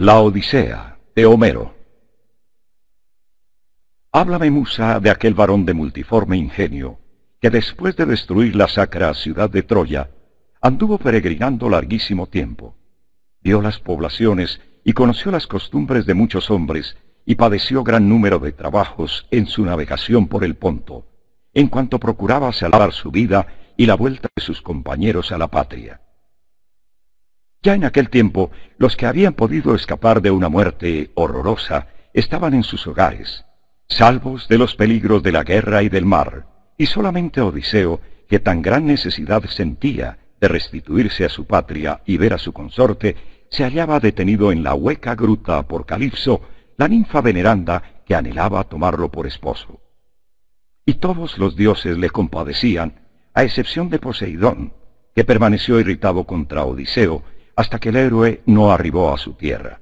La Odisea de Homero Háblame, Musa, de aquel varón de multiforme ingenio, que después de destruir la sacra ciudad de Troya, anduvo peregrinando larguísimo tiempo. Vio las poblaciones y conoció las costumbres de muchos hombres, y padeció gran número de trabajos en su navegación por el Ponto, en cuanto procuraba salvar su vida y la vuelta de sus compañeros a la patria. Ya en aquel tiempo, los que habían podido escapar de una muerte horrorosa estaban en sus hogares, salvos de los peligros de la guerra y del mar, y solamente Odiseo, que tan gran necesidad sentía de restituirse a su patria y ver a su consorte, se hallaba detenido en la hueca gruta por Calipso, la ninfa veneranda que anhelaba tomarlo por esposo. Y todos los dioses le compadecían, a excepción de Poseidón, que permaneció irritado contra Odiseo, hasta que el héroe no arribó a su tierra.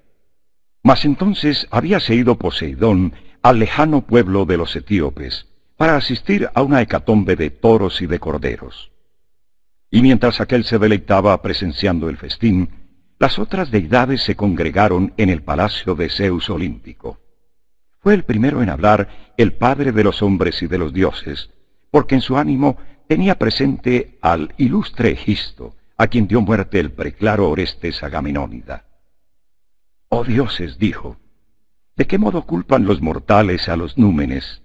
Mas entonces había seguido Poseidón al lejano pueblo de los etíopes para asistir a una hecatombe de toros y de corderos. Y mientras aquel se deleitaba presenciando el festín, las otras deidades se congregaron en el palacio de Zeus Olímpico. Fue el primero en hablar el padre de los hombres y de los dioses, porque en su ánimo tenía presente al ilustre Egisto, a quien dio muerte el preclaro Orestes Agamenónida. Oh dioses, dijo, ¿de qué modo culpan los mortales a los númenes?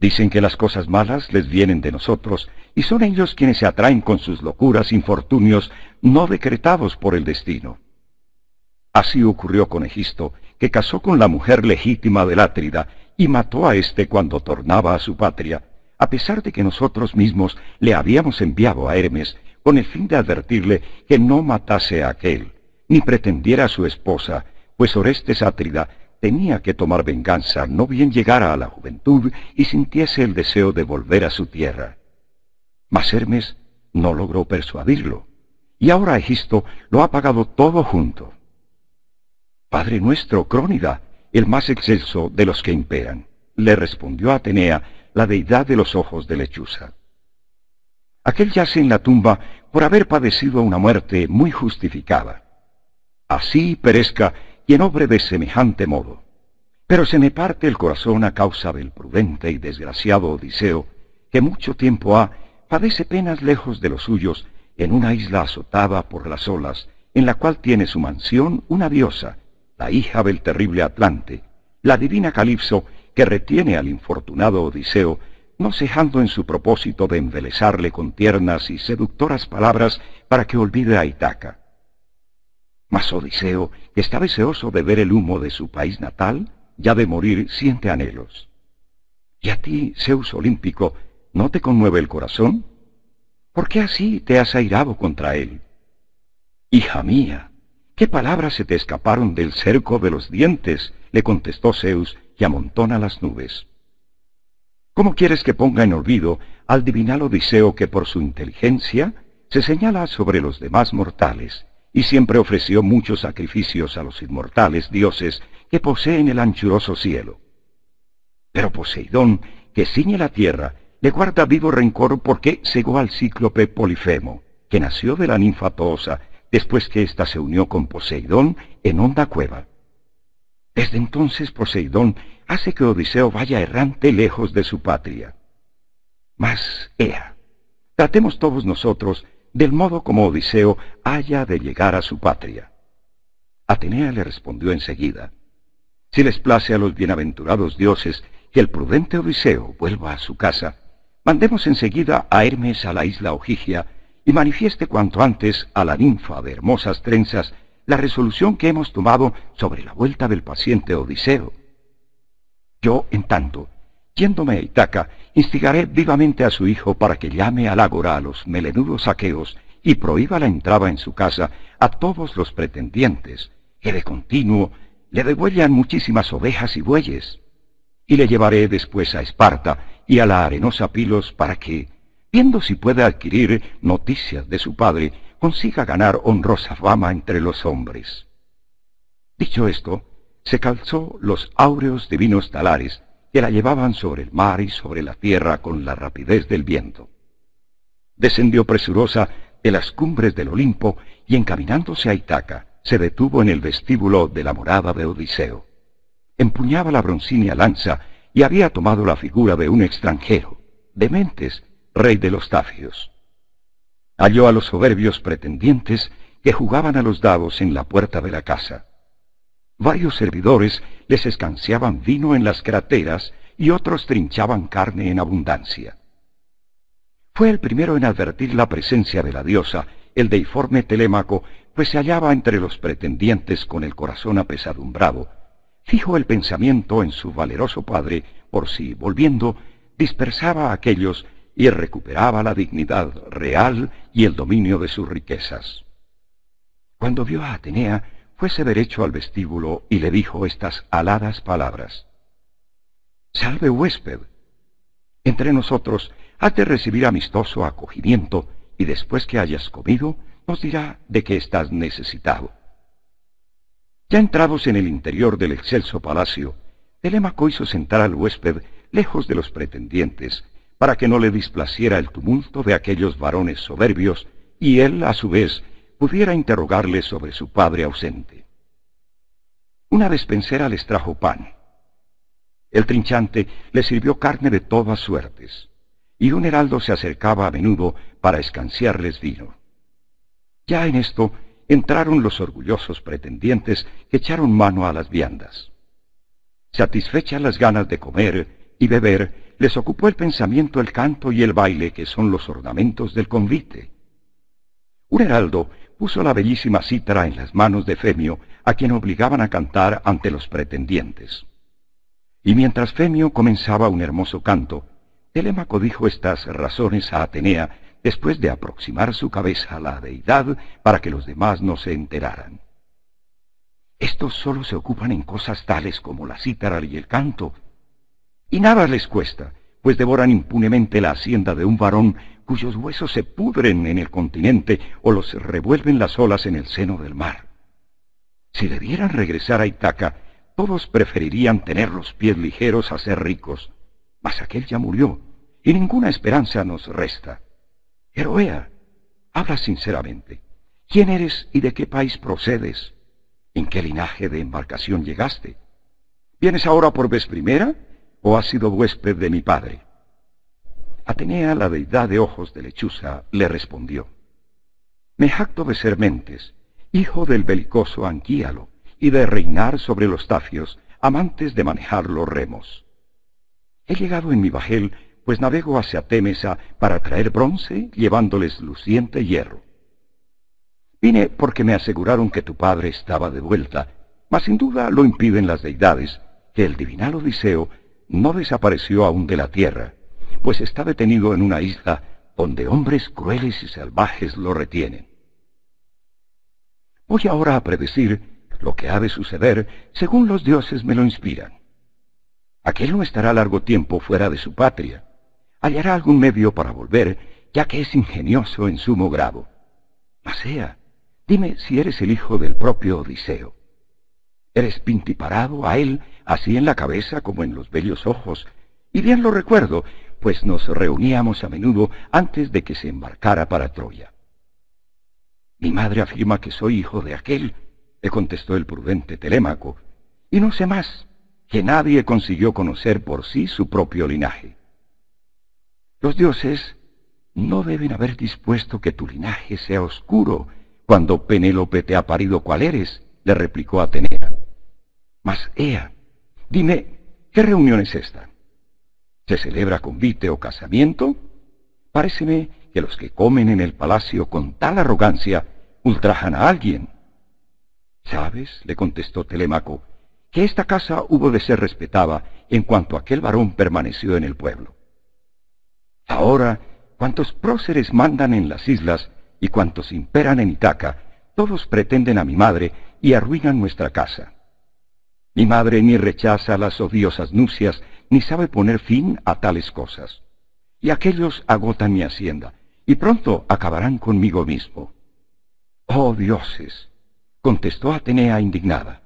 Dicen que las cosas malas les vienen de nosotros, y son ellos quienes se atraen con sus locuras infortunios no decretados por el destino. Así ocurrió con Egisto, que casó con la mujer legítima del Átrida, y mató a éste cuando tornaba a su patria, a pesar de que nosotros mismos le habíamos enviado a Hermes con el fin de advertirle que no matase a aquel, ni pretendiera a su esposa, pues Orestes Átrida tenía que tomar venganza, no bien llegara a la juventud y sintiese el deseo de volver a su tierra. Mas Hermes no logró persuadirlo, y ahora Egisto lo ha pagado todo junto. Padre nuestro, Crónida, el más excelso de los que imperan, le respondió Atenea, la deidad de los ojos de lechuza. Aquel yace en la tumba por haber padecido una muerte muy justificada. Así perezca quien obre de semejante modo. Pero se me parte el corazón a causa del prudente y desgraciado Odiseo, que mucho tiempo ha padece penas lejos de los suyos, en una isla azotada por las olas, en la cual tiene su mansión una diosa, la hija del terrible Atlante, la divina Calipso, que retiene al infortunado Odiseo no cejando en su propósito de embelezarle con tiernas y seductoras palabras para que olvide a Itaca. Mas Odiseo, que está deseoso de ver el humo de su país natal, ya de morir siente anhelos. ¿Y a ti, Zeus Olímpico, no te conmueve el corazón? ¿Por qué así te has airado contra él? Hija mía, ¿qué palabras se te escaparon del cerco de los dientes? le contestó Zeus, y amontona las nubes. ¿Cómo quieres que ponga en olvido al divinal Odiseo que por su inteligencia se señala sobre los demás mortales y siempre ofreció muchos sacrificios a los inmortales dioses que poseen el anchuroso cielo? Pero Poseidón, que ciñe la tierra, le guarda vivo rencor porque cegó al cíclope Polifemo, que nació de la ninfa Toosa después que ésta se unió con Poseidón en honda cueva. Desde entonces Poseidón hace que Odiseo vaya errante lejos de su patria. Mas, ea, tratemos todos nosotros del modo como Odiseo haya de llegar a su patria. Atenea le respondió enseguida, Si les place a los bienaventurados dioses que el prudente Odiseo vuelva a su casa, mandemos enseguida a Hermes a la isla Ojigia y manifieste cuanto antes a la ninfa de hermosas trenzas la resolución que hemos tomado sobre la vuelta del paciente Odiseo yo, en tanto, yéndome a Itaca, instigaré vivamente a su hijo para que llame al ágora a los melenudos aqueos y prohíba la entrada en su casa a todos los pretendientes, que de continuo le degüellan muchísimas ovejas y bueyes. Y le llevaré después a Esparta y a la arenosa Pilos para que, viendo si puede adquirir noticias de su padre, consiga ganar honrosa fama entre los hombres. Dicho esto, se calzó los áureos divinos talares que la llevaban sobre el mar y sobre la tierra con la rapidez del viento. Descendió presurosa de las cumbres del Olimpo y encaminándose a Itaca, se detuvo en el vestíbulo de la morada de Odiseo. Empuñaba la broncínea lanza y había tomado la figura de un extranjero, Dementes, rey de los Tafios. Halló a los soberbios pretendientes que jugaban a los dados en la puerta de la casa. Varios servidores les escanciaban vino en las crateras y otros trinchaban carne en abundancia. Fue el primero en advertir la presencia de la diosa, el deiforme Telémaco, pues se hallaba entre los pretendientes con el corazón apesadumbrado. Fijo el pensamiento en su valeroso padre, por si, volviendo, dispersaba a aquellos y recuperaba la dignidad real y el dominio de sus riquezas. Cuando vio a Atenea, fuese derecho al vestíbulo y le dijo estas aladas palabras. Salve huésped. Entre nosotros has de recibir amistoso acogimiento y después que hayas comido nos dirá de qué estás necesitado. Ya entrados en el interior del excelso palacio, Telémaco hizo sentar al huésped lejos de los pretendientes, para que no le displaciera el tumulto de aquellos varones soberbios, y él, a su vez, pudiera interrogarle sobre su padre ausente. Una despensera les trajo pan. El trinchante les sirvió carne de todas suertes, y un heraldo se acercaba a menudo para escanciarles vino. Ya en esto entraron los orgullosos pretendientes que echaron mano a las viandas. Satisfechas las ganas de comer y beber, les ocupó el pensamiento el canto y el baile que son los ornamentos del convite. Un heraldo puso la bellísima cítara en las manos de Femio, a quien obligaban a cantar ante los pretendientes. Y mientras Femio comenzaba un hermoso canto, Telémaco dijo estas razones a Atenea después de aproximar su cabeza a la deidad para que los demás no se enteraran. Estos solo se ocupan en cosas tales como la cítara y el canto, y nada les cuesta, pues devoran impunemente la hacienda de un varón cuyos huesos se pudren en el continente o los revuelven las olas en el seno del mar. Si debieran regresar a Itaca, todos preferirían tener los pies ligeros a ser ricos, mas aquel ya murió, y ninguna esperanza nos resta. Heroea, habla sinceramente. ¿Quién eres y de qué país procedes? ¿En qué linaje de embarcación llegaste? ¿Vienes ahora por vez primera o has sido huésped de mi padre? Atenea, la deidad de ojos de lechuza, le respondió, Me jacto de ser Mentes, hijo del belicoso Anquíalo, y de reinar sobre los tafios, amantes de manejar los remos. He llegado en mi bajel, pues navego hacia Témesa para traer bronce, llevándoles luciente hierro. Vine porque me aseguraron que tu padre estaba de vuelta, mas sin duda lo impiden las deidades, que el divinal Odiseo no desapareció aún de la tierra, pues está detenido en una isla donde hombres crueles y salvajes lo retienen. Voy ahora a predecir lo que ha de suceder según los dioses me lo inspiran. Aquel no estará largo tiempo fuera de su patria. Hallará algún medio para volver, ya que es ingenioso en sumo grado. sea... dime si eres el hijo del propio Odiseo. Eres pintiparado a él, así en la cabeza como en los bellos ojos, y bien lo recuerdo, pues nos reuníamos a menudo antes de que se embarcara para Troya. Mi madre afirma que soy hijo de aquel, le contestó el prudente Telémaco, y no sé más, que nadie consiguió conocer por sí su propio linaje. Los dioses no deben haber dispuesto que tu linaje sea oscuro cuando Penélope te ha parido cual eres, le replicó Atenea. Mas, Ea, dime, ¿qué reunión es esta? se celebra convite o casamiento, paréceme que los que comen en el palacio con tal arrogancia ultrajan a alguien. ¿Sabes? le contestó Telémaco, que esta casa hubo de ser respetada en cuanto aquel varón permaneció en el pueblo. Ahora, cuantos próceres mandan en las islas y cuantos imperan en Itaca, todos pretenden a mi madre y arruinan nuestra casa. Mi madre ni rechaza las odiosas nupcias ni sabe poner fin a tales cosas. Y aquellos agotan mi hacienda, y pronto acabarán conmigo mismo. Oh dioses, contestó Atenea indignada.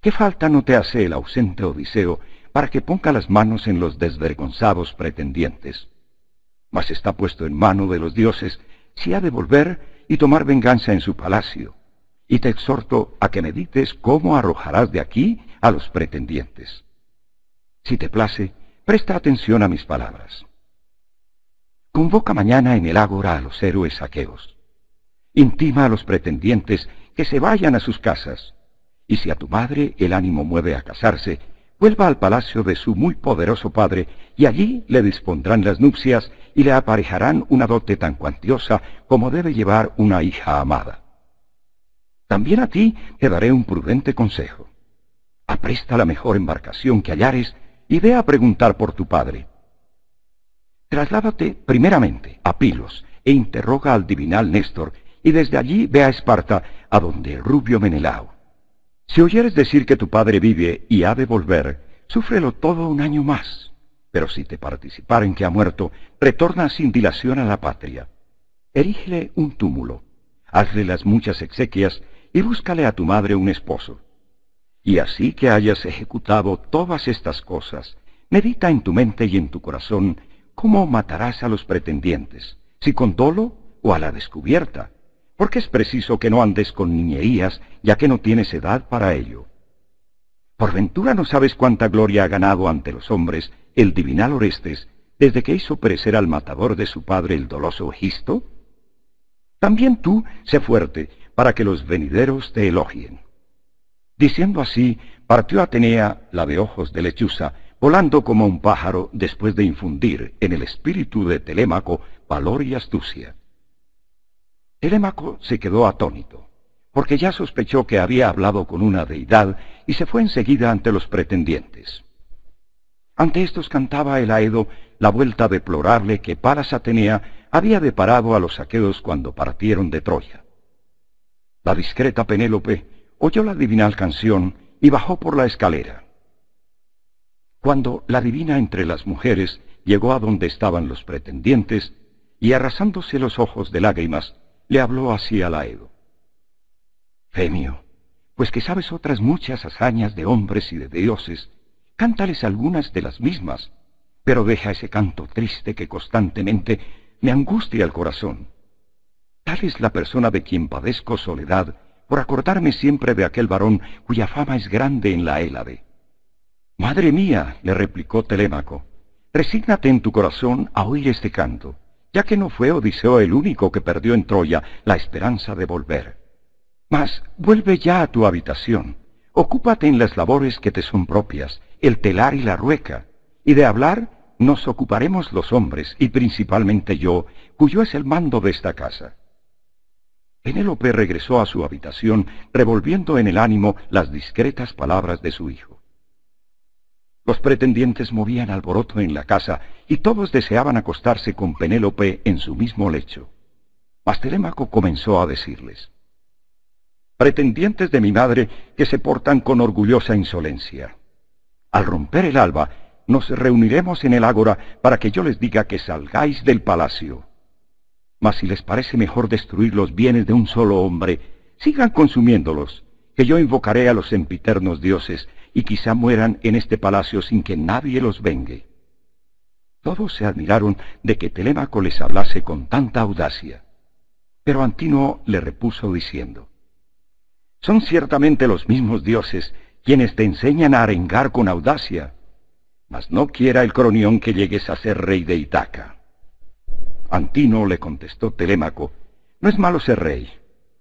¿Qué falta no te hace el ausente Odiseo para que ponga las manos en los desvergonzados pretendientes? Mas está puesto en mano de los dioses si ha de volver y tomar venganza en su palacio. Y te exhorto a que medites cómo arrojarás de aquí a los pretendientes. Si te place, presta atención a mis palabras. Convoca mañana en el ágora a los héroes aqueos. Intima a los pretendientes que se vayan a sus casas. Y si a tu madre el ánimo mueve a casarse, vuelva al palacio de su muy poderoso padre, y allí le dispondrán las nupcias y le aparejarán una dote tan cuantiosa como debe llevar una hija amada. También a ti te daré un prudente consejo. Apresta la mejor embarcación que hallares y ve a preguntar por tu padre. Trasládate primeramente a Pilos e interroga al divinal Néstor, y desde allí ve a Esparta, a donde Rubio Menelao. Si oyeres decir que tu padre vive y ha de volver, súfrelo todo un año más. Pero si te participar en que ha muerto, retorna sin dilación a la patria. Erígele un túmulo, hazle las muchas exequias y búscale a tu madre un esposo. Y así que hayas ejecutado todas estas cosas, medita en tu mente y en tu corazón cómo matarás a los pretendientes, si con dolo o a la descubierta, porque es preciso que no andes con niñerías, ya que no tienes edad para ello. Por ventura no sabes cuánta gloria ha ganado ante los hombres el divinal Orestes, desde que hizo perecer al matador de su padre el doloso Gisto? También tú, sé fuerte, para que los venideros te elogien. Diciendo así, partió Atenea, la de ojos de lechuza, volando como un pájaro después de infundir en el espíritu de Telémaco valor y astucia. Telémaco se quedó atónito, porque ya sospechó que había hablado con una deidad y se fue enseguida ante los pretendientes. Ante estos cantaba el Aedo la vuelta deplorable que Palas Atenea había deparado a los aqueos cuando partieron de Troya. La discreta Penélope oyó la divinal canción y bajó por la escalera. Cuando la divina entre las mujeres llegó a donde estaban los pretendientes, y arrasándose los ojos de lágrimas, le habló así a Laedo. Femio, pues que sabes otras muchas hazañas de hombres y de dioses, cántales algunas de las mismas, pero deja ese canto triste que constantemente me angustia el corazón. Tal es la persona de quien padezco soledad por acordarme siempre de aquel varón cuya fama es grande en la Hélade. Madre mía, le replicó Telémaco, resígnate en tu corazón a oír este canto, ya que no fue Odiseo el único que perdió en Troya la esperanza de volver. Mas vuelve ya a tu habitación, ocúpate en las labores que te son propias, el telar y la rueca, y de hablar nos ocuparemos los hombres, y principalmente yo, cuyo es el mando de esta casa. Penélope regresó a su habitación revolviendo en el ánimo las discretas palabras de su hijo. Los pretendientes movían alboroto en la casa y todos deseaban acostarse con Penélope en su mismo lecho. Telémaco comenzó a decirles, Pretendientes de mi madre que se portan con orgullosa insolencia. Al romper el alba, nos reuniremos en el ágora para que yo les diga que salgáis del palacio. Mas si les parece mejor destruir los bienes de un solo hombre, sigan consumiéndolos, que yo invocaré a los sempiternos dioses, y quizá mueran en este palacio sin que nadie los vengue. Todos se admiraron de que Telémaco les hablase con tanta audacia. Pero Antino le repuso diciendo, Son ciertamente los mismos dioses quienes te enseñan a arengar con audacia, mas no quiera el cronión que llegues a ser rey de Itaca. Antino le contestó Telémaco, no es malo ser rey,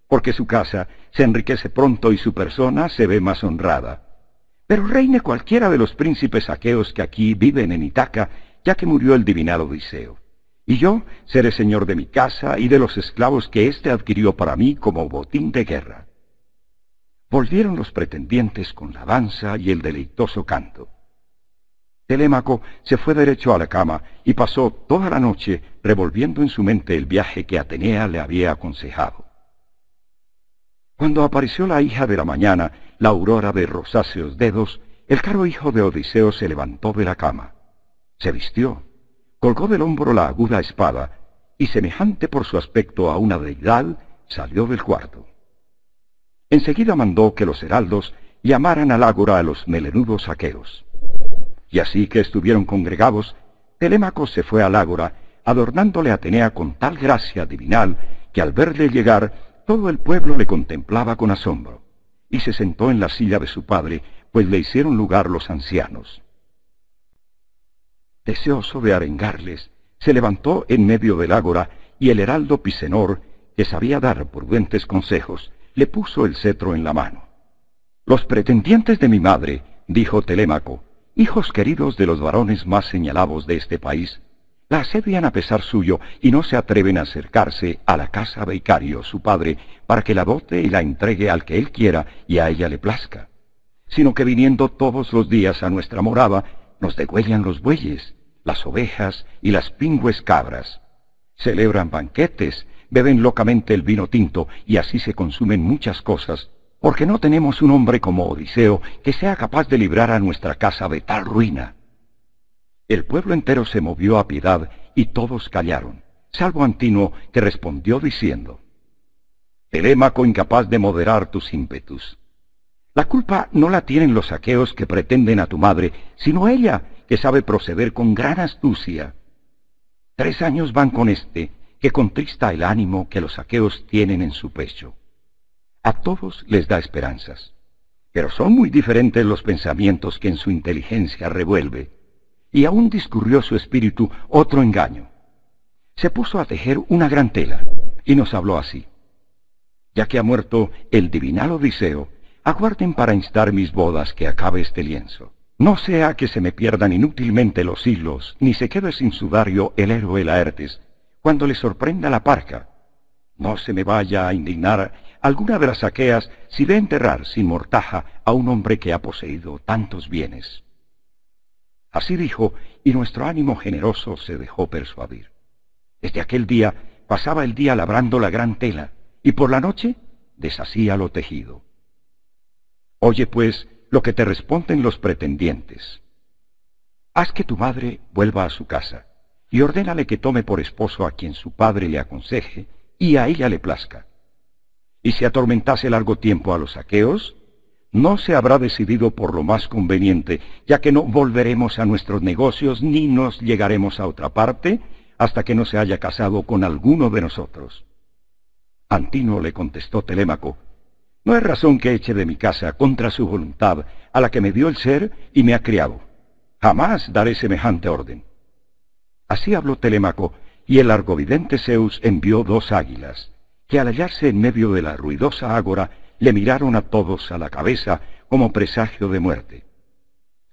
porque su casa se enriquece pronto y su persona se ve más honrada. Pero reine cualquiera de los príncipes aqueos que aquí viven en Itaca, ya que murió el divinado Odiseo. Y yo seré señor de mi casa y de los esclavos que éste adquirió para mí como botín de guerra. Volvieron los pretendientes con la danza y el deleitoso canto. Telémaco se fue derecho a la cama y pasó toda la noche revolviendo en su mente el viaje que Atenea le había aconsejado. Cuando apareció la hija de la mañana, la aurora de rosáceos dedos, el caro hijo de Odiseo se levantó de la cama. Se vistió, colgó del hombro la aguda espada y, semejante por su aspecto a una deidad, salió del cuarto. Enseguida mandó que los heraldos llamaran al ágora a los melenudos aqueos. Y así que estuvieron congregados, Telémaco se fue al ágora, adornándole a Atenea con tal gracia divinal que al verle llegar todo el pueblo le contemplaba con asombro, y se sentó en la silla de su padre, pues le hicieron lugar los ancianos. Deseoso de arengarles, se levantó en medio del ágora y el heraldo Pisenor, que sabía dar prudentes consejos, le puso el cetro en la mano. Los pretendientes de mi madre, dijo Telémaco, hijos queridos de los varones más señalados de este país, la asedian a pesar suyo y no se atreven a acercarse a la casa Beicario, su padre, para que la dote y la entregue al que él quiera y a ella le plazca, sino que viniendo todos los días a nuestra morada, nos degüellan los bueyes, las ovejas y las pingües cabras. Celebran banquetes, beben locamente el vino tinto y así se consumen muchas cosas, porque no tenemos un hombre como Odiseo que sea capaz de librar a nuestra casa de tal ruina. El pueblo entero se movió a piedad y todos callaron, salvo Antino, que respondió diciendo, Telémaco incapaz de moderar tus ímpetus. La culpa no la tienen los aqueos que pretenden a tu madre, sino ella, que sabe proceder con gran astucia. Tres años van con este, que contrista el ánimo que los aqueos tienen en su pecho. A todos les da esperanzas, pero son muy diferentes los pensamientos que en su inteligencia revuelve, y aún discurrió su espíritu otro engaño. Se puso a tejer una gran tela, y nos habló así. Ya que ha muerto el divinal Odiseo, aguarden para instar mis bodas que acabe este lienzo. No sea que se me pierdan inútilmente los hilos, ni se quede sin sudario el héroe Laertes, cuando le sorprenda la parca. No se me vaya a indignar alguna de las aqueas si ve enterrar sin mortaja a un hombre que ha poseído tantos bienes. Así dijo, y nuestro ánimo generoso se dejó persuadir. Desde aquel día pasaba el día labrando la gran tela, y por la noche deshacía lo tejido. Oye, pues, lo que te responden los pretendientes. Haz que tu madre vuelva a su casa, y ordénale que tome por esposo a quien su padre le aconseje, y a ella le plazca y si atormentase largo tiempo a los aqueos, no se habrá decidido por lo más conveniente, ya que no volveremos a nuestros negocios ni nos llegaremos a otra parte hasta que no se haya casado con alguno de nosotros. Antino le contestó Telémaco, No es razón que eche de mi casa contra su voluntad, a la que me dio el ser y me ha criado. Jamás daré semejante orden. Así habló Telémaco, y el argovidente Zeus envió dos águilas que al hallarse en medio de la ruidosa ágora, le miraron a todos a la cabeza como presagio de muerte.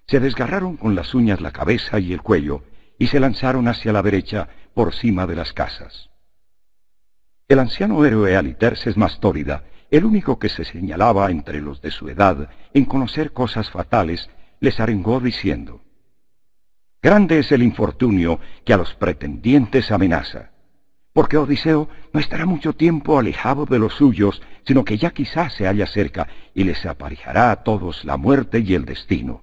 Se desgarraron con las uñas la cabeza y el cuello, y se lanzaron hacia la derecha, por cima de las casas. El anciano héroe Aliterces Mastórida, el único que se señalaba entre los de su edad en conocer cosas fatales, les arengó diciendo, Grande es el infortunio que a los pretendientes amenaza porque Odiseo no estará mucho tiempo alejado de los suyos, sino que ya quizás se halla cerca y les aparejará a todos la muerte y el destino.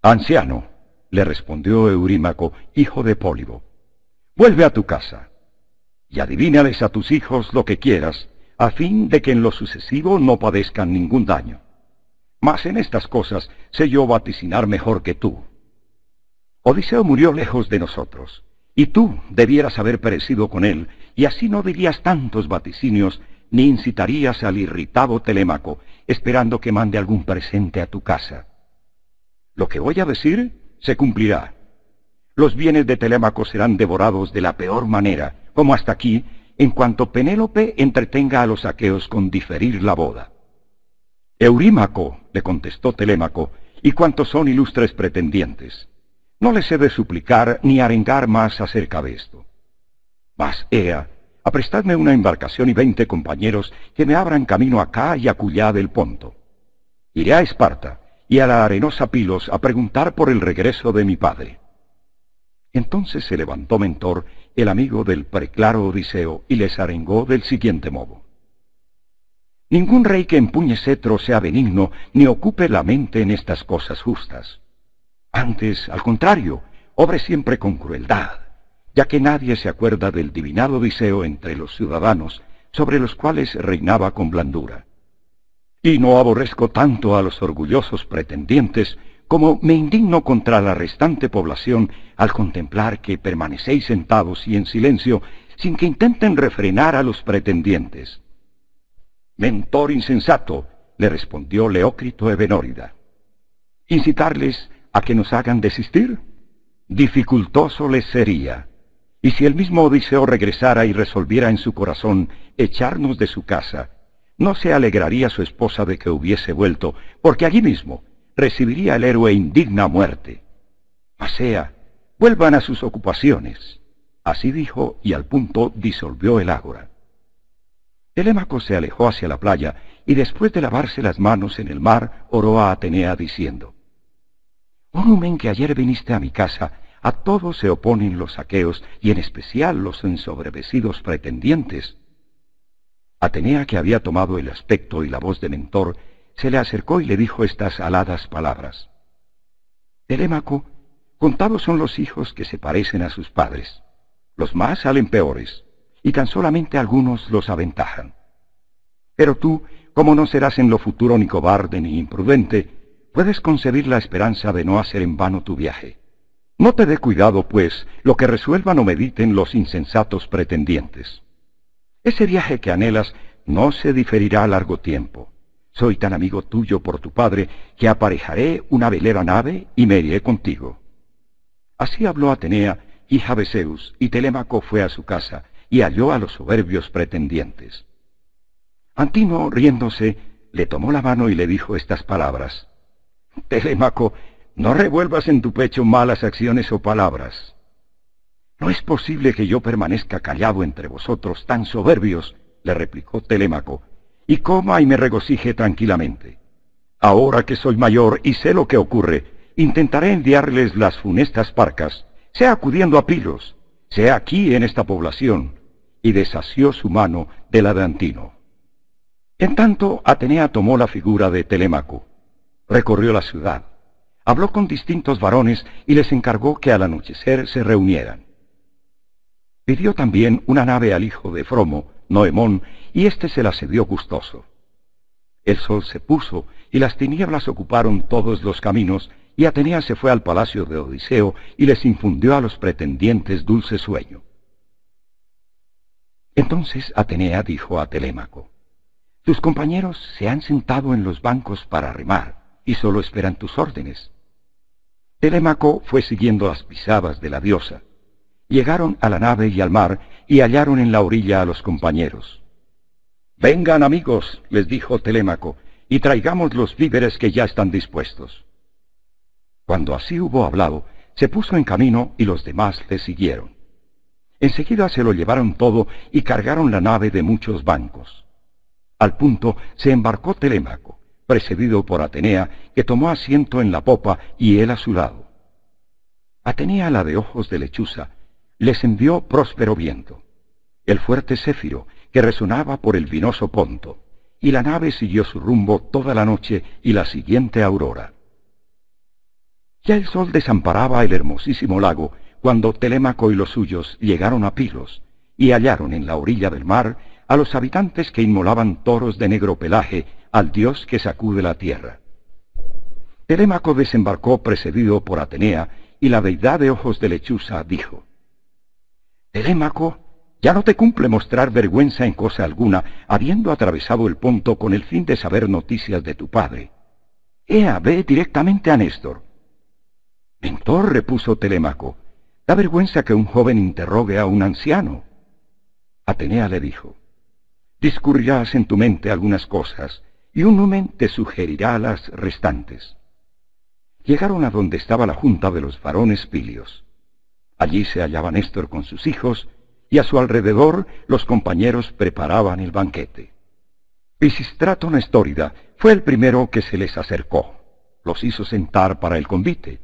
Anciano, le respondió Eurímaco, hijo de Pólibo, vuelve a tu casa y adivínales a tus hijos lo que quieras, a fin de que en lo sucesivo no padezcan ningún daño. Mas en estas cosas sé yo vaticinar mejor que tú. Odiseo murió lejos de nosotros y tú debieras haber perecido con él, y así no dirías tantos vaticinios, ni incitarías al irritado Telémaco, esperando que mande algún presente a tu casa. Lo que voy a decir se cumplirá. Los bienes de Telémaco serán devorados de la peor manera, como hasta aquí, en cuanto Penélope entretenga a los aqueos con diferir la boda. Eurímaco, le contestó Telémaco, y cuántos son ilustres pretendientes. No les he de suplicar ni arengar más acerca de esto. Mas, Ea, aprestadme una embarcación y veinte compañeros que me abran camino acá y acullá del Ponto. Iré a Esparta y a la arenosa Pilos a preguntar por el regreso de mi padre. Entonces se levantó Mentor, el amigo del preclaro Odiseo, y les arengó del siguiente modo. Ningún rey que empuñe cetro sea benigno, ni ocupe la mente en estas cosas justas. Antes, al contrario, obre siempre con crueldad, ya que nadie se acuerda del divinado Odiseo entre los ciudadanos, sobre los cuales reinaba con blandura. Y no aborrezco tanto a los orgullosos pretendientes, como me indigno contra la restante población al contemplar que permanecéis sentados y en silencio, sin que intenten refrenar a los pretendientes. Mentor insensato, le respondió Leócrito Ebenórida. Incitarles a que nos hagan desistir? Dificultoso les sería. Y si el mismo Odiseo regresara y resolviera en su corazón echarnos de su casa, no se alegraría su esposa de que hubiese vuelto, porque allí mismo recibiría el héroe indigna muerte. sea, vuelvan a sus ocupaciones. Así dijo y al punto disolvió el ágora. Telémaco se alejó hacia la playa y después de lavarse las manos en el mar oró a Atenea diciendo, Monumen que ayer viniste a mi casa, a todos se oponen los saqueos, y en especial los ensobrevecidos pretendientes. Atenea, que había tomado el aspecto y la voz de mentor, se le acercó y le dijo estas aladas palabras. Telémaco, contados son los hijos que se parecen a sus padres. Los más salen peores, y tan solamente algunos los aventajan. Pero tú, como no serás en lo futuro ni cobarde ni imprudente, puedes concebir la esperanza de no hacer en vano tu viaje. No te dé cuidado, pues, lo que resuelvan o mediten los insensatos pretendientes. Ese viaje que anhelas no se diferirá a largo tiempo. Soy tan amigo tuyo por tu padre que aparejaré una velera nave y me iré contigo. Así habló Atenea, hija de Zeus, y Telémaco fue a su casa y halló a los soberbios pretendientes. Antino, riéndose, le tomó la mano y le dijo estas palabras. Telémaco, no revuelvas en tu pecho malas acciones o palabras. No es posible que yo permanezca callado entre vosotros tan soberbios, le replicó Telémaco, y coma y me regocije tranquilamente. Ahora que soy mayor y sé lo que ocurre, intentaré enviarles las funestas parcas, sea acudiendo a Pilos, sea aquí en esta población, y deshació su mano de adantino. En tanto, Atenea tomó la figura de Telémaco, Recorrió la ciudad. Habló con distintos varones y les encargó que al anochecer se reunieran. Pidió también una nave al hijo de Fromo, Noemón, y éste se la cedió gustoso. El sol se puso y las tinieblas ocuparon todos los caminos, y Atenea se fue al palacio de Odiseo y les infundió a los pretendientes dulce sueño. Entonces Atenea dijo a Telémaco, Tus compañeros se han sentado en los bancos para remar y solo esperan tus órdenes. Telémaco fue siguiendo las pisadas de la diosa. Llegaron a la nave y al mar y hallaron en la orilla a los compañeros. Vengan amigos, les dijo Telémaco, y traigamos los víveres que ya están dispuestos. Cuando así hubo hablado, se puso en camino y los demás le siguieron. Enseguida se lo llevaron todo y cargaron la nave de muchos bancos. Al punto se embarcó Telémaco precedido por Atenea, que tomó asiento en la popa y él a su lado. Atenea, la de ojos de lechuza, les envió próspero viento, el fuerte céfiro, que resonaba por el vinoso ponto, y la nave siguió su rumbo toda la noche y la siguiente aurora. Ya el sol desamparaba el hermosísimo lago cuando Telémaco y los suyos llegaron a Pilos, y hallaron en la orilla del mar a los habitantes que inmolaban toros de negro pelaje al dios que sacude la tierra. Telémaco desembarcó precedido por Atenea, y la deidad de ojos de lechuza dijo, Telémaco, ya no te cumple mostrar vergüenza en cosa alguna, habiendo atravesado el ponto con el fin de saber noticias de tu padre. Ea, ve directamente a Néstor. Mentor, repuso Telémaco, da vergüenza que un joven interrogue a un anciano. Atenea le dijo, discurrirás en tu mente algunas cosas, y un numen te sugerirá las restantes. Llegaron a donde estaba la junta de los varones pilios. Allí se hallaba Néstor con sus hijos, y a su alrededor los compañeros preparaban el banquete. Pisistrato Nestórida fue el primero que se les acercó. Los hizo sentar para el convite.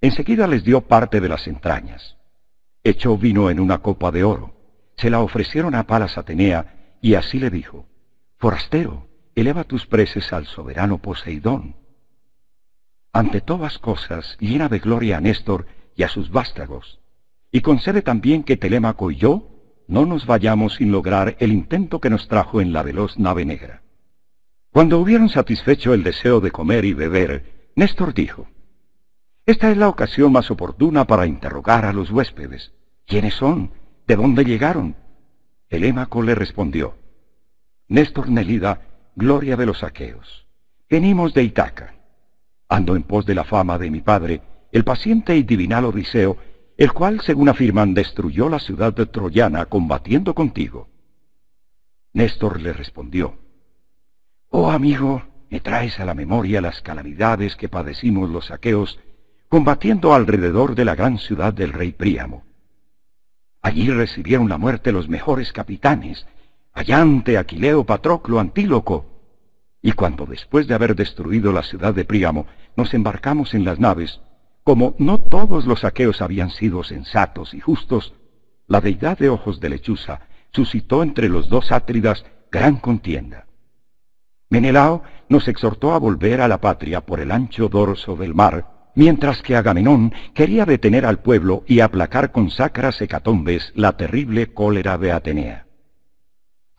Enseguida les dio parte de las entrañas. Echó vino en una copa de oro. Se la ofrecieron a Palas Atenea, y así le dijo, Forastero, eleva tus preces al soberano Poseidón. Ante todas cosas, llena de gloria a Néstor y a sus vástagos, y concede también que Telémaco y yo no nos vayamos sin lograr el intento que nos trajo en la veloz nave negra. Cuando hubieron satisfecho el deseo de comer y beber, Néstor dijo, Esta es la ocasión más oportuna para interrogar a los huéspedes. ¿Quiénes son? ¿De dónde llegaron? Telémaco le respondió, Néstor Nelida gloria de los aqueos. Venimos de Itaca. Ando en pos de la fama de mi padre, el paciente y divinal Odiseo, el cual, según afirman, destruyó la ciudad de troyana combatiendo contigo. Néstor le respondió, Oh amigo, me traes a la memoria las calamidades que padecimos los aqueos combatiendo alrededor de la gran ciudad del rey Príamo. Allí recibieron la muerte los mejores capitanes, Allante, Aquileo, Patroclo, Antíloco, y cuando después de haber destruido la ciudad de Príamo, nos embarcamos en las naves, como no todos los aqueos habían sido sensatos y justos, la deidad de ojos de lechuza suscitó entre los dos átridas gran contienda. Menelao nos exhortó a volver a la patria por el ancho dorso del mar, mientras que Agamenón quería detener al pueblo y aplacar con sacras hecatombes la terrible cólera de Atenea.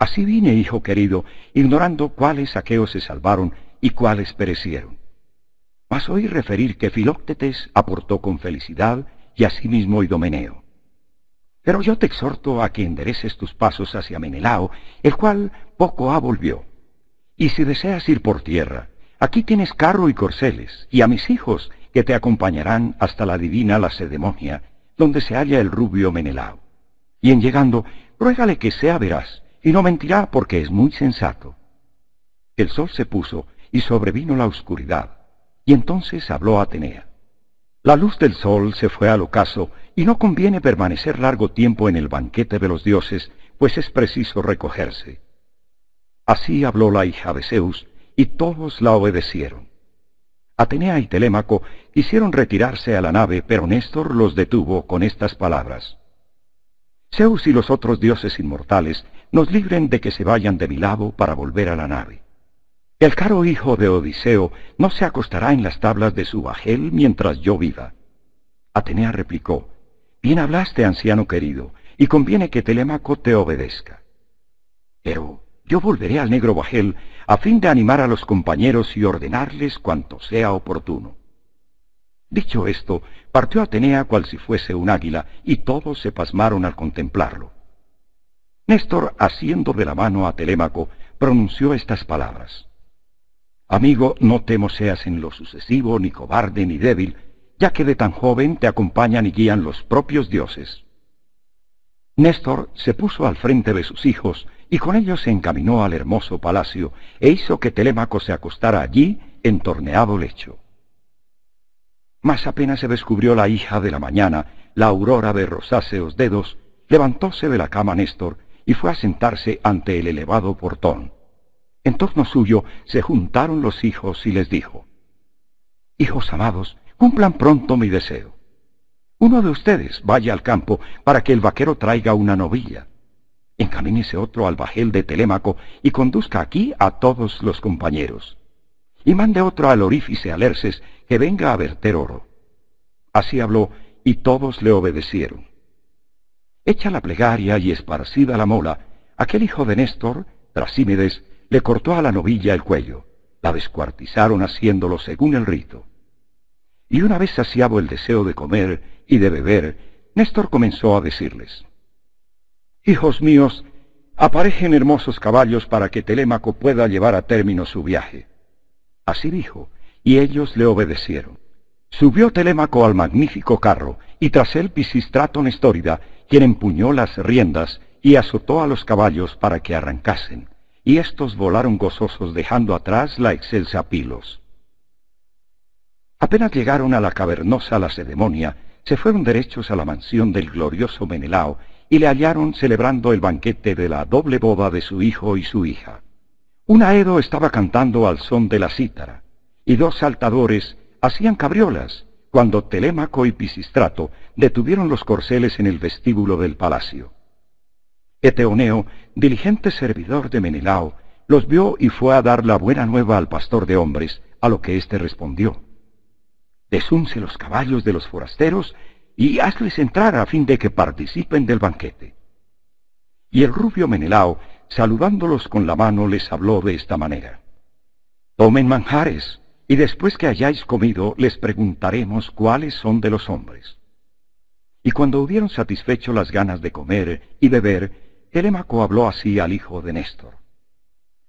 Así vine, hijo querido, ignorando cuáles aqueos se salvaron y cuáles perecieron. Mas oí referir que Filóctetes aportó con felicidad y asimismo Idomeneo. Pero yo te exhorto a que endereces tus pasos hacia Menelao, el cual poco ha volvió. Y si deseas ir por tierra, aquí tienes carro y corceles, y a mis hijos, que te acompañarán hasta la divina Lacedemonia, donde se halla el rubio Menelao. Y en llegando, ruégale que sea veraz, y no mentirá porque es muy sensato. El sol se puso y sobrevino la oscuridad, y entonces habló Atenea. La luz del sol se fue al ocaso, y no conviene permanecer largo tiempo en el banquete de los dioses, pues es preciso recogerse. Así habló la hija de Zeus, y todos la obedecieron. Atenea y Telémaco quisieron retirarse a la nave, pero Néstor los detuvo con estas palabras. Zeus y los otros dioses inmortales nos libren de que se vayan de mi lado para volver a la nave. El caro hijo de Odiseo no se acostará en las tablas de su bajel mientras yo viva. Atenea replicó, Bien hablaste, anciano querido, y conviene que Telemaco te obedezca. Pero yo volveré al negro bajel a fin de animar a los compañeros y ordenarles cuanto sea oportuno. Dicho esto, partió Atenea cual si fuese un águila, y todos se pasmaron al contemplarlo. Néstor, haciendo de la mano a Telémaco, pronunció estas palabras. Amigo, no temo seas en lo sucesivo ni cobarde ni débil, ya que de tan joven te acompañan y guían los propios dioses. Néstor se puso al frente de sus hijos y con ellos se encaminó al hermoso palacio e hizo que Telémaco se acostara allí en torneado lecho. Mas apenas se descubrió la hija de la mañana, la aurora de rosáceos dedos, levantóse de la cama Néstor y fue a sentarse ante el elevado portón. En torno suyo se juntaron los hijos y les dijo, Hijos amados, cumplan pronto mi deseo. Uno de ustedes vaya al campo para que el vaquero traiga una novilla. Encamínese otro al bajel de Telémaco y conduzca aquí a todos los compañeros. Y mande otro al orífice Alerces que venga a verter oro. Así habló y todos le obedecieron. Hecha la plegaria y esparcida la mola, aquel hijo de Néstor, Trasímedes, le cortó a la novilla el cuello. La descuartizaron haciéndolo según el rito. Y una vez saciado el deseo de comer y de beber, Néstor comenzó a decirles, Hijos míos, aparejen hermosos caballos para que Telémaco pueda llevar a término su viaje. Así dijo, y ellos le obedecieron. Subió Telémaco al magnífico carro, y tras él Pisistrato Nestórida, quien empuñó las riendas y azotó a los caballos para que arrancasen, y estos volaron gozosos dejando atrás la excelsa Pilos. Apenas llegaron a la cavernosa la Lacedemonia, se fueron derechos a la mansión del glorioso Menelao y le hallaron celebrando el banquete de la doble boda de su hijo y su hija. Un aedo estaba cantando al son de la cítara, y dos saltadores hacían cabriolas, cuando Telémaco y Pisistrato detuvieron los corceles en el vestíbulo del palacio. Eteoneo, diligente servidor de Menelao, los vio y fue a dar la buena nueva al pastor de hombres, a lo que éste respondió. Desunce los caballos de los forasteros y hazles entrar a fin de que participen del banquete. Y el rubio Menelao, saludándolos con la mano, les habló de esta manera. Tomen manjares, y después que hayáis comido, les preguntaremos cuáles son de los hombres. Y cuando hubieron satisfecho las ganas de comer y beber, Telémaco habló así al hijo de Néstor.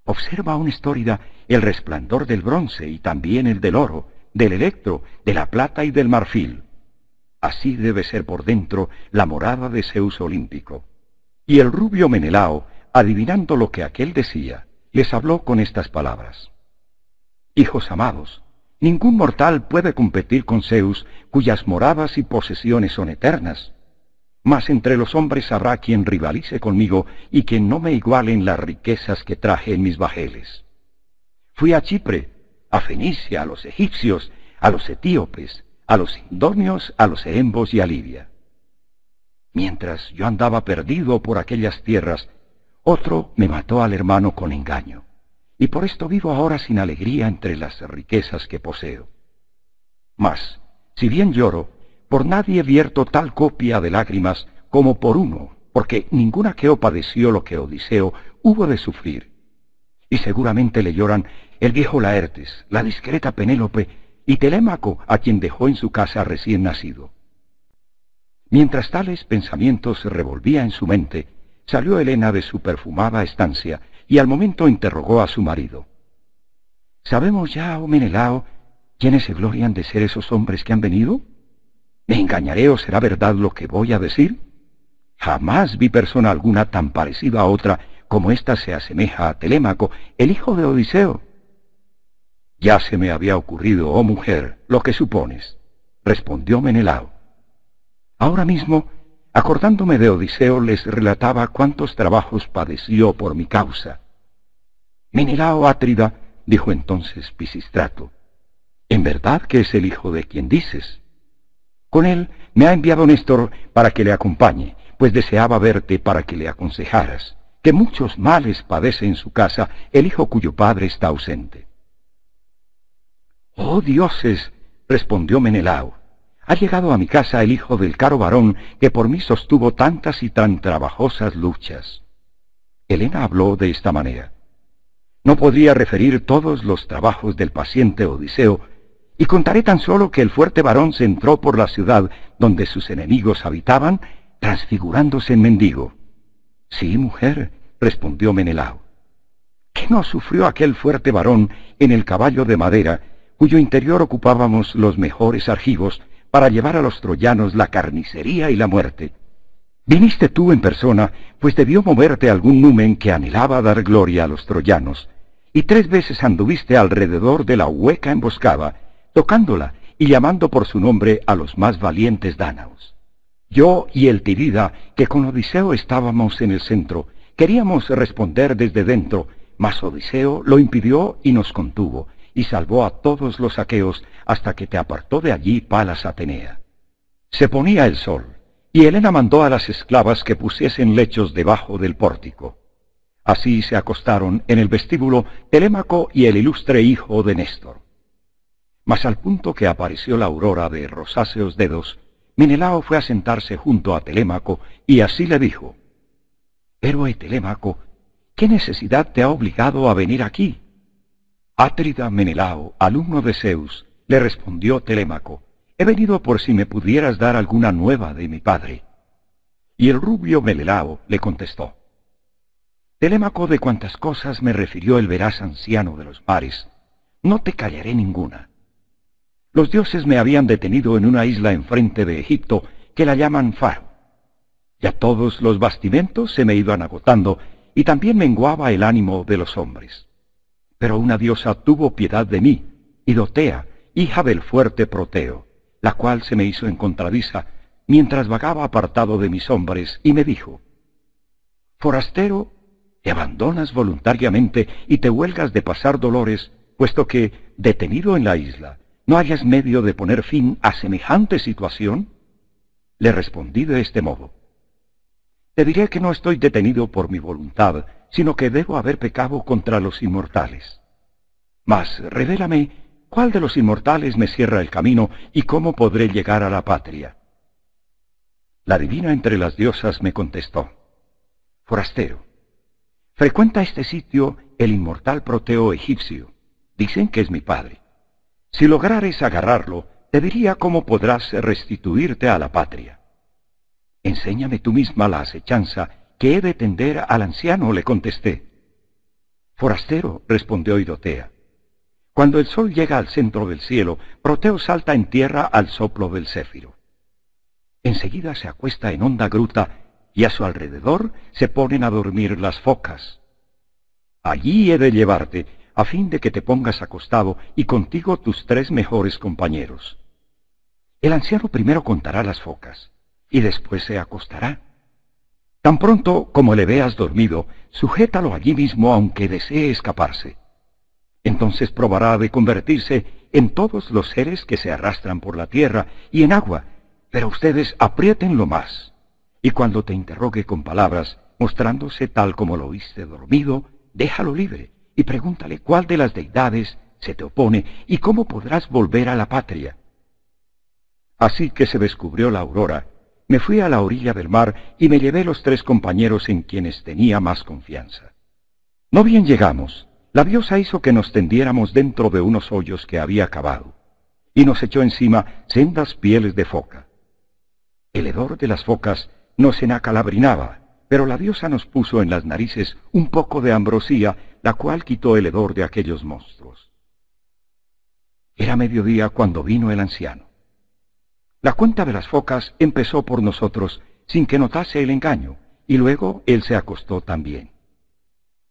Observa, histórida el resplandor del bronce y también el del oro, del electro, de la plata y del marfil. Así debe ser por dentro la morada de Zeus olímpico. Y el rubio Menelao, adivinando lo que aquel decía, les habló con estas palabras. Hijos amados, ningún mortal puede competir con Zeus, cuyas moradas y posesiones son eternas. Mas entre los hombres habrá quien rivalice conmigo y que no me iguale en las riquezas que traje en mis bajeles. Fui a Chipre, a Fenicia, a los egipcios, a los etíopes, a los indonios, a los eembos y a Libia. Mientras yo andaba perdido por aquellas tierras, otro me mató al hermano con engaño y por esto vivo ahora sin alegría entre las riquezas que poseo. Mas, si bien lloro, por nadie vierto tal copia de lágrimas como por uno, porque ninguna que padeció lo que Odiseo hubo de sufrir. Y seguramente le lloran el viejo Laertes, la discreta Penélope y Telémaco, a quien dejó en su casa recién nacido. Mientras tales pensamientos se revolvía en su mente, salió Elena de su perfumada estancia y al momento interrogó a su marido. ¿Sabemos ya, oh Menelao, quiénes se glorian de ser esos hombres que han venido? ¿Me engañaré o será verdad lo que voy a decir? Jamás vi persona alguna tan parecida a otra como ésta se asemeja a Telémaco, el hijo de Odiseo. Ya se me había ocurrido, oh mujer, lo que supones, respondió Menelao. Ahora mismo, acordándome de Odiseo, les relataba cuántos trabajos padeció por mi causa, Menelao Atrida, dijo entonces Pisistrato, en verdad que es el hijo de quien dices. Con él me ha enviado Néstor para que le acompañe, pues deseaba verte para que le aconsejaras, que muchos males padece en su casa el hijo cuyo padre está ausente. Oh dioses, respondió Menelao, ha llegado a mi casa el hijo del caro varón que por mí sostuvo tantas y tan trabajosas luchas. Helena habló de esta manera. No podría referir todos los trabajos del paciente Odiseo, y contaré tan solo que el fuerte varón se entró por la ciudad donde sus enemigos habitaban, transfigurándose en mendigo. Sí, mujer, respondió Menelao. ¿Qué no sufrió aquel fuerte varón en el caballo de madera, cuyo interior ocupábamos los mejores argivos, para llevar a los troyanos la carnicería y la muerte? Viniste tú en persona, pues debió moverte algún numen que anhelaba dar gloria a los troyanos, y tres veces anduviste alrededor de la hueca emboscada, tocándola y llamando por su nombre a los más valientes dánaos. Yo y el Tirida, que con Odiseo estábamos en el centro, queríamos responder desde dentro, mas Odiseo lo impidió y nos contuvo, y salvó a todos los aqueos hasta que te apartó de allí Palas Atenea. Se ponía el sol, y Helena mandó a las esclavas que pusiesen lechos debajo del pórtico. Así se acostaron en el vestíbulo Telémaco y el ilustre hijo de Néstor. Mas al punto que apareció la aurora de rosáceos dedos, Menelao fue a sentarse junto a Telémaco y así le dijo, Héroe Telémaco, ¿qué necesidad te ha obligado a venir aquí? Átrida Menelao, alumno de Zeus, le respondió Telémaco, He venido por si me pudieras dar alguna nueva de mi padre. Y el rubio Melelao le contestó. Telémaco de cuantas cosas me refirió el veraz anciano de los mares, no te callaré ninguna. Los dioses me habían detenido en una isla enfrente de Egipto que la llaman Faro. Ya todos los bastimentos se me iban agotando y también menguaba el ánimo de los hombres. Pero una diosa tuvo piedad de mí, Idotea, hija del fuerte Proteo la cual se me hizo en encontradiza, mientras vagaba apartado de mis hombres, y me dijo, Forastero, te abandonas voluntariamente y te huelgas de pasar dolores, puesto que, detenido en la isla, ¿no hayas medio de poner fin a semejante situación? Le respondí de este modo, Te diré que no estoy detenido por mi voluntad, sino que debo haber pecado contra los inmortales. Mas revélame ¿Cuál de los inmortales me cierra el camino y cómo podré llegar a la patria? La divina entre las diosas me contestó, Forastero, frecuenta este sitio el inmortal Proteo egipcio. Dicen que es mi padre. Si lograres agarrarlo, te diría cómo podrás restituirte a la patria. Enséñame tú misma la acechanza que he de tender al anciano, le contesté. Forastero, respondió Idotea, cuando el sol llega al centro del cielo, Proteo salta en tierra al soplo del céfiro. Enseguida se acuesta en honda gruta y a su alrededor se ponen a dormir las focas. Allí he de llevarte, a fin de que te pongas acostado y contigo tus tres mejores compañeros. El anciano primero contará las focas y después se acostará. Tan pronto como le veas dormido, sujétalo allí mismo aunque desee escaparse entonces probará de convertirse en todos los seres que se arrastran por la tierra y en agua, pero ustedes apriétenlo más. Y cuando te interrogue con palabras, mostrándose tal como lo oíste dormido, déjalo libre y pregúntale cuál de las deidades se te opone y cómo podrás volver a la patria. Así que se descubrió la aurora, me fui a la orilla del mar y me llevé los tres compañeros en quienes tenía más confianza. No bien llegamos, la diosa hizo que nos tendiéramos dentro de unos hoyos que había cavado, y nos echó encima sendas pieles de foca. El hedor de las focas nos enacalabrinaba, pero la diosa nos puso en las narices un poco de ambrosía, la cual quitó el hedor de aquellos monstruos. Era mediodía cuando vino el anciano. La cuenta de las focas empezó por nosotros sin que notase el engaño, y luego él se acostó también.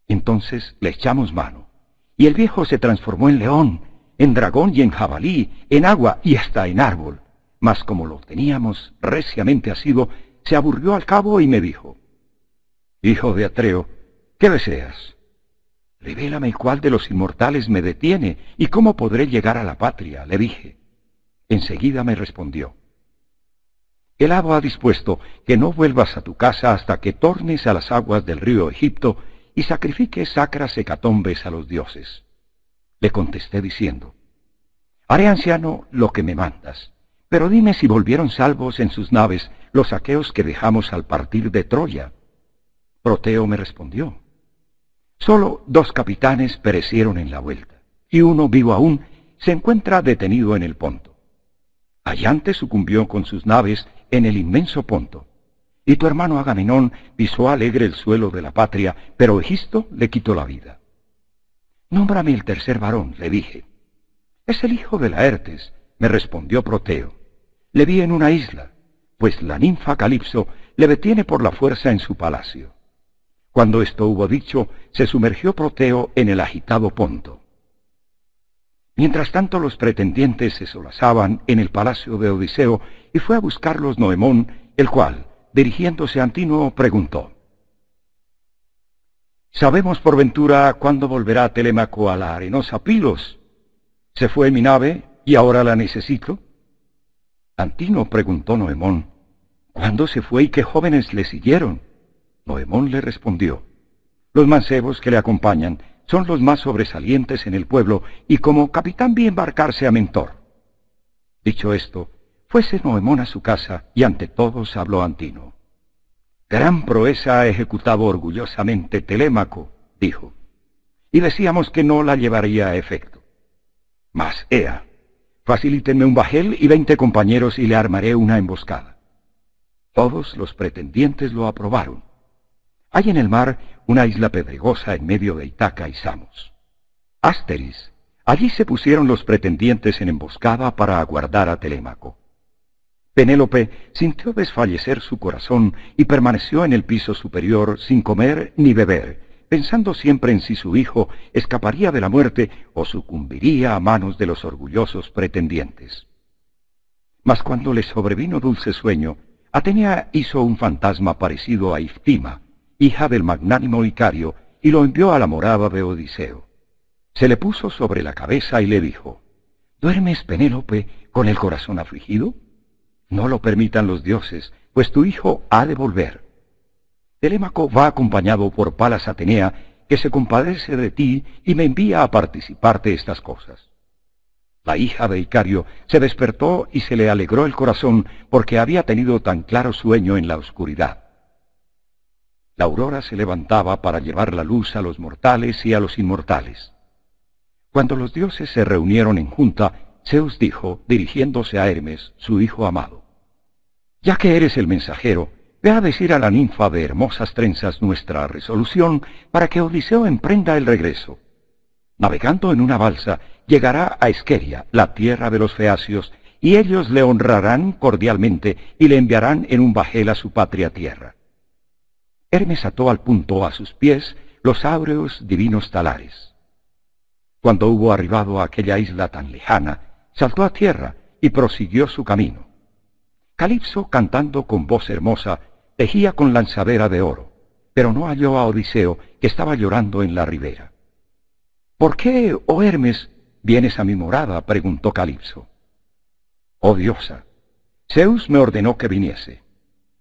Entonces le echamos mano. Y el viejo se transformó en león, en dragón y en jabalí, en agua y hasta en árbol. Mas como lo teníamos reciamente asido, se aburrió al cabo y me dijo, Hijo de Atreo, ¿qué deseas? Revélame cuál de los inmortales me detiene y cómo podré llegar a la patria, le dije. Enseguida me respondió, El abo ha dispuesto que no vuelvas a tu casa hasta que tornes a las aguas del río Egipto y sacrifique sacras hecatombes a los dioses. Le contesté diciendo, Haré anciano lo que me mandas, pero dime si volvieron salvos en sus naves los aqueos que dejamos al partir de Troya. Proteo me respondió, Solo dos capitanes perecieron en la vuelta, y uno vivo aún se encuentra detenido en el Ponto. Allante sucumbió con sus naves en el inmenso Ponto, y tu hermano Agamenón pisó alegre el suelo de la patria, pero Egisto le quitó la vida. Nómbrame el tercer varón, le dije. Es el hijo de Laertes, me respondió Proteo. Le vi en una isla, pues la ninfa Calipso le detiene por la fuerza en su palacio. Cuando esto hubo dicho, se sumergió Proteo en el agitado Ponto. Mientras tanto los pretendientes se solazaban en el palacio de Odiseo y fue a buscarlos Noemón, el cual, dirigiéndose a Antino, preguntó, ¿Sabemos por ventura cuándo volverá Telemaco a la arenosa Pilos? ¿Se fue mi nave y ahora la necesito? Antino preguntó Noemón, ¿cuándo se fue y qué jóvenes le siguieron? Noemón le respondió, los mancebos que le acompañan son los más sobresalientes en el pueblo y como capitán vi embarcarse a Mentor. Dicho esto, Fuese Noemón a su casa y ante todos habló Antino. Gran proeza ha ejecutado orgullosamente Telémaco, dijo, y decíamos que no la llevaría a efecto. Mas, ea, facilítenme un bajel y veinte compañeros y le armaré una emboscada. Todos los pretendientes lo aprobaron. Hay en el mar una isla pedregosa en medio de Itaca y Samos. Asteris, allí se pusieron los pretendientes en emboscada para aguardar a Telémaco. Penélope sintió desfallecer su corazón y permaneció en el piso superior sin comer ni beber, pensando siempre en si su hijo escaparía de la muerte o sucumbiría a manos de los orgullosos pretendientes. Mas cuando le sobrevino dulce sueño, Atenea hizo un fantasma parecido a Iftima, hija del magnánimo Icario, y lo envió a la morada de Odiseo. Se le puso sobre la cabeza y le dijo, ¿Duermes, Penélope, con el corazón afligido? No lo permitan los dioses, pues tu hijo ha de volver. Telémaco va acompañado por Palas Atenea, que se compadece de ti y me envía a participarte estas cosas. La hija de Icario se despertó y se le alegró el corazón porque había tenido tan claro sueño en la oscuridad. La aurora se levantaba para llevar la luz a los mortales y a los inmortales. Cuando los dioses se reunieron en junta, Zeus dijo, dirigiéndose a Hermes, su hijo amado, ya que eres el mensajero, ve a decir a la ninfa de hermosas trenzas nuestra resolución para que Odiseo emprenda el regreso. Navegando en una balsa, llegará a Esqueria, la tierra de los feacios, y ellos le honrarán cordialmente y le enviarán en un bajel a su patria tierra. Hermes ató al punto a sus pies los áureos divinos talares. Cuando hubo arribado a aquella isla tan lejana, saltó a tierra y prosiguió su camino. Calipso, cantando con voz hermosa, tejía con lanzadera de oro, pero no halló a Odiseo, que estaba llorando en la ribera. ¿Por qué, oh Hermes, vienes a mi morada? preguntó Calipso. Oh diosa, Zeus me ordenó que viniese.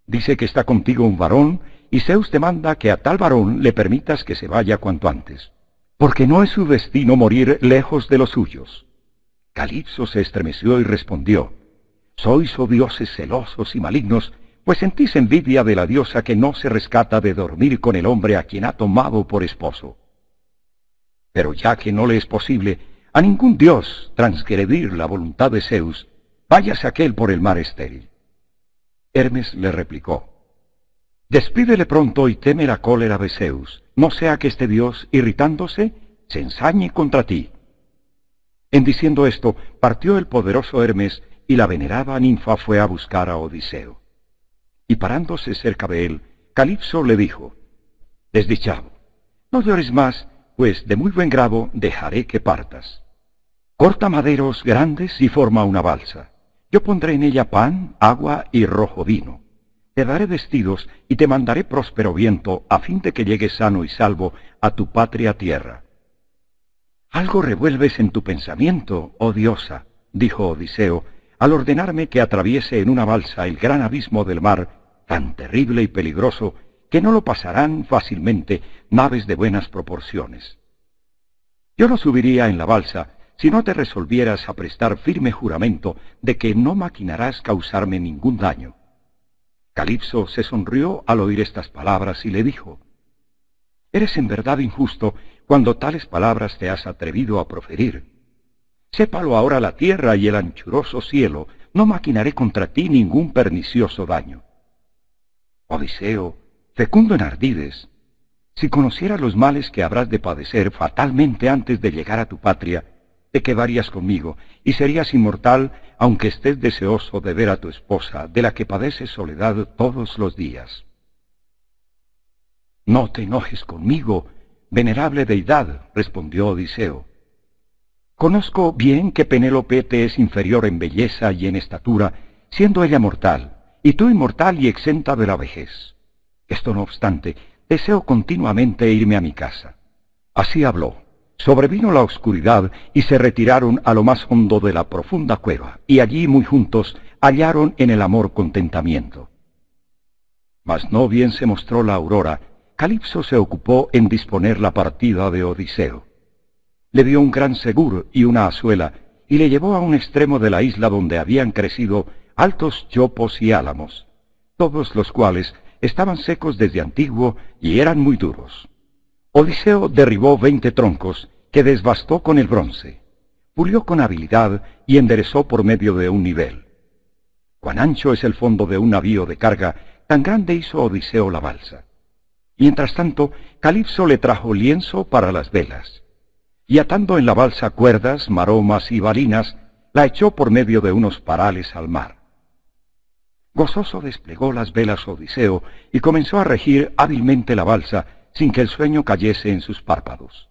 Dice que está contigo un varón, y Zeus te manda que a tal varón le permitas que se vaya cuanto antes, porque no es su destino morir lejos de los suyos. Calipso se estremeció y respondió, sois, oh dioses, celosos y malignos, pues sentís envidia de la diosa que no se rescata de dormir con el hombre a quien ha tomado por esposo. Pero ya que no le es posible a ningún dios transgredir la voluntad de Zeus, váyase aquel por el mar estéril. Hermes le replicó, Despídele pronto y teme la cólera de Zeus, no sea que este dios, irritándose, se ensañe contra ti. En diciendo esto, partió el poderoso Hermes y la venerada ninfa fue a buscar a Odiseo. Y parándose cerca de él, Calipso le dijo, Desdichado, no llores más, pues de muy buen grado dejaré que partas. Corta maderos grandes y forma una balsa. Yo pondré en ella pan, agua y rojo vino. Te daré vestidos y te mandaré próspero viento a fin de que llegues sano y salvo a tu patria tierra. Algo revuelves en tu pensamiento, oh diosa, dijo Odiseo, al ordenarme que atraviese en una balsa el gran abismo del mar, tan terrible y peligroso, que no lo pasarán fácilmente naves de buenas proporciones. Yo no subiría en la balsa si no te resolvieras a prestar firme juramento de que no maquinarás causarme ningún daño. Calipso se sonrió al oír estas palabras y le dijo, Eres en verdad injusto cuando tales palabras te has atrevido a proferir. Sépalo ahora la tierra y el anchuroso cielo, no maquinaré contra ti ningún pernicioso daño. Odiseo, fecundo en ardides, si conociera los males que habrás de padecer fatalmente antes de llegar a tu patria, te quedarías conmigo y serías inmortal aunque estés deseoso de ver a tu esposa, de la que padece soledad todos los días. No te enojes conmigo, venerable deidad, respondió Odiseo. Conozco bien que Penélope te es inferior en belleza y en estatura, siendo ella mortal, y tú inmortal y exenta de la vejez. Esto no obstante, deseo continuamente irme a mi casa. Así habló. Sobrevino la oscuridad y se retiraron a lo más hondo de la profunda cueva, y allí muy juntos hallaron en el amor contentamiento. Mas no bien se mostró la aurora, Calipso se ocupó en disponer la partida de Odiseo le dio un gran segur y una azuela, y le llevó a un extremo de la isla donde habían crecido altos chopos y álamos, todos los cuales estaban secos desde antiguo y eran muy duros. Odiseo derribó veinte troncos, que desbastó con el bronce, pulió con habilidad y enderezó por medio de un nivel. Cuán ancho es el fondo de un navío de carga, tan grande hizo Odiseo la balsa. Mientras tanto, Calipso le trajo lienzo para las velas y atando en la balsa cuerdas, maromas y balinas, la echó por medio de unos parales al mar. Gozoso desplegó las velas Odiseo y comenzó a regir hábilmente la balsa sin que el sueño cayese en sus párpados.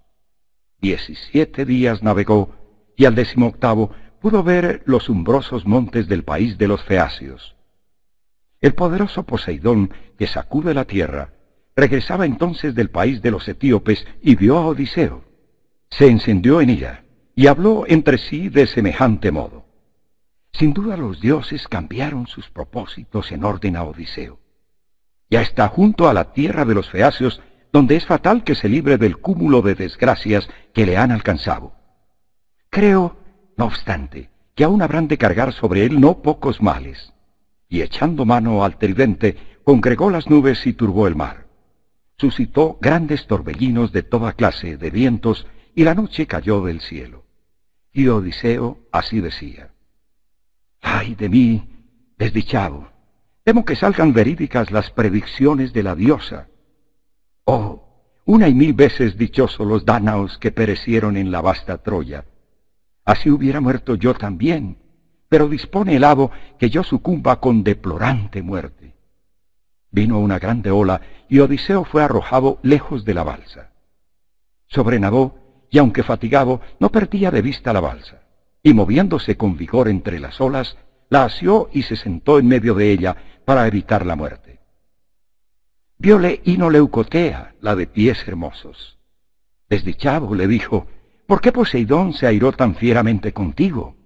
Diecisiete días navegó y al decimoctavo pudo ver los umbrosos montes del país de los feacios. El poderoso Poseidón, que sacude la tierra, regresaba entonces del país de los etíopes y vio a Odiseo se encendió en ella, y habló entre sí de semejante modo. Sin duda los dioses cambiaron sus propósitos en orden a Odiseo. Ya está junto a la tierra de los feacios, donde es fatal que se libre del cúmulo de desgracias que le han alcanzado. Creo, no obstante, que aún habrán de cargar sobre él no pocos males. Y echando mano al tridente, congregó las nubes y turbó el mar. Suscitó grandes torbellinos de toda clase de vientos y la noche cayó del cielo. Y Odiseo así decía, ¡Ay de mí, desdichado! Temo que salgan verídicas las predicciones de la diosa. ¡Oh, una y mil veces dichosos los dánaos que perecieron en la vasta Troya! Así hubiera muerto yo también, pero dispone el abo que yo sucumba con deplorante muerte. Vino una grande ola y Odiseo fue arrojado lejos de la balsa. Sobrenadó y aunque fatigado, no perdía de vista la balsa, y moviéndose con vigor entre las olas, la asió y se sentó en medio de ella para evitar la muerte. Viole leucotea la de pies hermosos. Desdichado le dijo, ¿por qué Poseidón se airó tan fieramente contigo?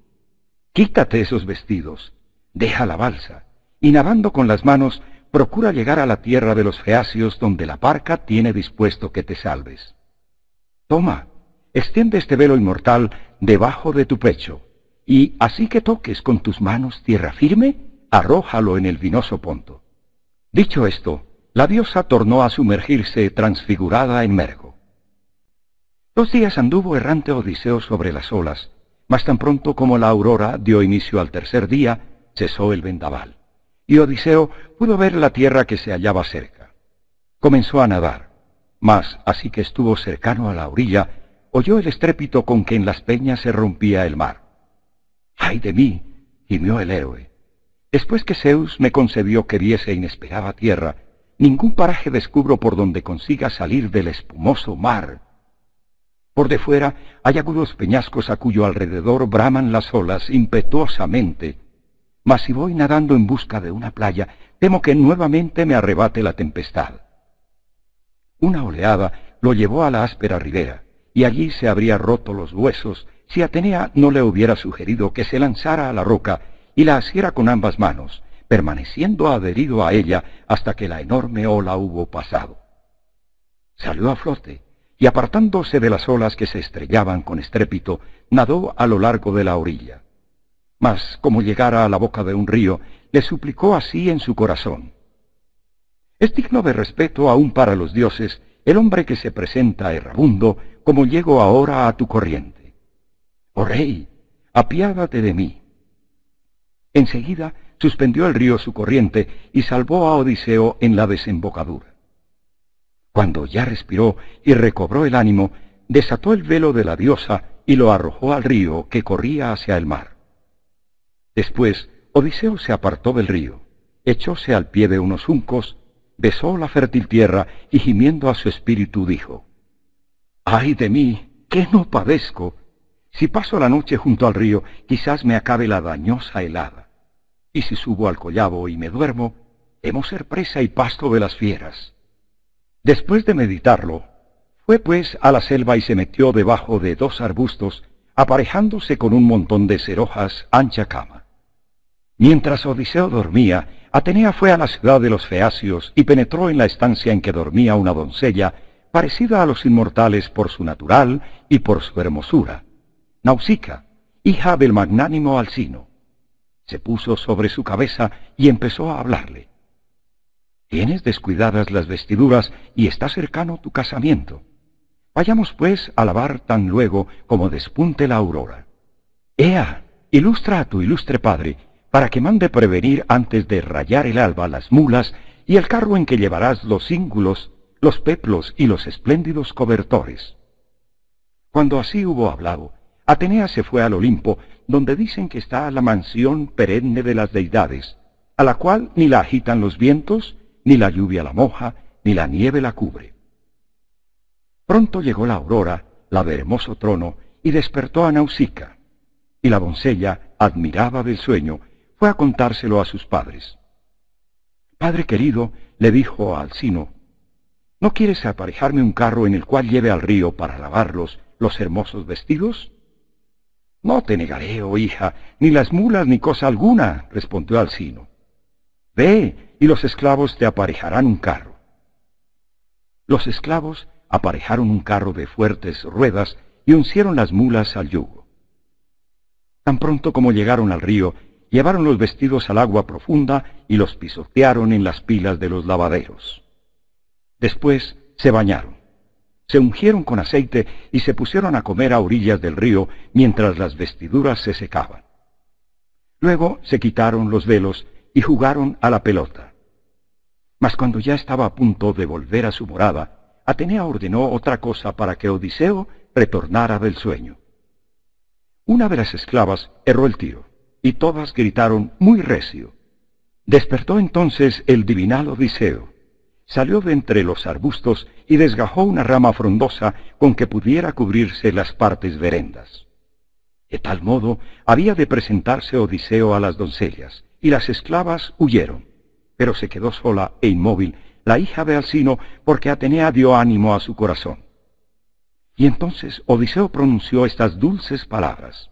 Quítate esos vestidos, deja la balsa, y nadando con las manos, procura llegar a la tierra de los feacios donde la parca tiene dispuesto que te salves. Toma, extiende este velo inmortal debajo de tu pecho, y así que toques con tus manos tierra firme, arrójalo en el vinoso ponto. Dicho esto, la diosa tornó a sumergirse transfigurada en Mergo. Dos días anduvo errante Odiseo sobre las olas, mas tan pronto como la aurora dio inicio al tercer día, cesó el vendaval, y Odiseo pudo ver la tierra que se hallaba cerca. Comenzó a nadar, mas así que estuvo cercano a la orilla, oyó el estrépito con que en las peñas se rompía el mar. ¡Ay de mí! gimió el héroe. Después que Zeus me concebió que viese inesperada tierra, ningún paraje descubro por donde consiga salir del espumoso mar. Por de fuera hay agudos peñascos a cuyo alrededor braman las olas impetuosamente, mas si voy nadando en busca de una playa, temo que nuevamente me arrebate la tempestad. Una oleada lo llevó a la áspera ribera y allí se habría roto los huesos si Atenea no le hubiera sugerido que se lanzara a la roca y la asiera con ambas manos, permaneciendo adherido a ella hasta que la enorme ola hubo pasado. Salió a flote y apartándose de las olas que se estrellaban con estrépito, nadó a lo largo de la orilla. Mas, como llegara a la boca de un río, le suplicó así en su corazón. Es digno de respeto aún para los dioses el hombre que se presenta errabundo, como llego ahora a tu corriente. Oh rey, apiádate de mí. Enseguida suspendió el río su corriente y salvó a Odiseo en la desembocadura. Cuando ya respiró y recobró el ánimo, desató el velo de la diosa y lo arrojó al río que corría hacia el mar. Después, Odiseo se apartó del río, echóse al pie de unos juncos besó la fértil tierra y gimiendo a su espíritu dijo, ¡Ay de mí, que no padezco! Si paso la noche junto al río, quizás me acabe la dañosa helada. Y si subo al collabo y me duermo, hemos ser presa y pasto de las fieras. Después de meditarlo, fue pues a la selva y se metió debajo de dos arbustos, aparejándose con un montón de cerojas ancha cama. Mientras Odiseo dormía, Atenea fue a la ciudad de los Feacios y penetró en la estancia en que dormía una doncella, parecida a los inmortales por su natural y por su hermosura. Nausica, hija del magnánimo Alcino. Se puso sobre su cabeza y empezó a hablarle. Tienes descuidadas las vestiduras y está cercano tu casamiento. Vayamos pues a lavar tan luego como despunte la aurora. Ea, ilustra a tu ilustre padre, para que mande prevenir antes de rayar el alba las mulas y el carro en que llevarás los cíngulos, los peplos y los espléndidos cobertores. Cuando así hubo hablado, Atenea se fue al Olimpo, donde dicen que está la mansión perenne de las deidades, a la cual ni la agitan los vientos, ni la lluvia la moja, ni la nieve la cubre. Pronto llegó la aurora, la de hermoso trono, y despertó a Nausica. Y la doncella, admiraba del sueño, a contárselo a sus padres. Padre querido, le dijo al Alcino, ¿no quieres aparejarme un carro en el cual lleve al río para lavarlos los hermosos vestidos? No te negaré, oh hija, ni las mulas ni cosa alguna, respondió Alcino. Ve, y los esclavos te aparejarán un carro. Los esclavos aparejaron un carro de fuertes ruedas y uncieron las mulas al yugo. Tan pronto como llegaron al río, llevaron los vestidos al agua profunda y los pisotearon en las pilas de los lavaderos. Después se bañaron, se ungieron con aceite y se pusieron a comer a orillas del río mientras las vestiduras se secaban. Luego se quitaron los velos y jugaron a la pelota. Mas cuando ya estaba a punto de volver a su morada, Atenea ordenó otra cosa para que Odiseo retornara del sueño. Una de las esclavas erró el tiro y todas gritaron muy recio. Despertó entonces el divinal Odiseo. Salió de entre los arbustos y desgajó una rama frondosa con que pudiera cubrirse las partes verendas. De tal modo había de presentarse Odiseo a las doncellas, y las esclavas huyeron. Pero se quedó sola e inmóvil la hija de Alcino porque Atenea dio ánimo a su corazón. Y entonces Odiseo pronunció estas dulces palabras.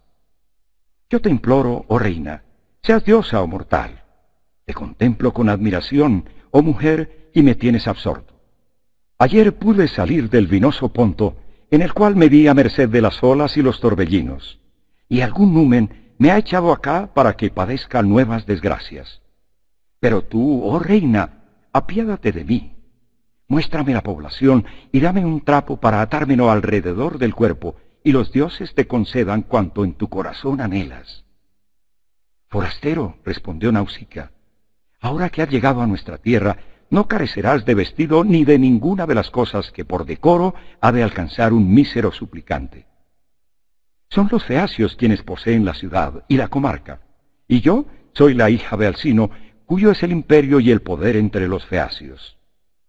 Yo te imploro, oh reina, seas diosa o mortal. Te contemplo con admiración, oh mujer, y me tienes absorto. Ayer pude salir del vinoso ponto, en el cual me vi a merced de las olas y los torbellinos, y algún numen me ha echado acá para que padezca nuevas desgracias. Pero tú, oh reina, apiádate de mí. Muéstrame la población y dame un trapo para atármelo alrededor del cuerpo, y los dioses te concedan cuanto en tu corazón anhelas. Forastero, respondió Náusica, ahora que has llegado a nuestra tierra, no carecerás de vestido ni de ninguna de las cosas que por decoro ha de alcanzar un mísero suplicante. Son los feacios quienes poseen la ciudad y la comarca, y yo soy la hija de Alcino, cuyo es el imperio y el poder entre los feacios.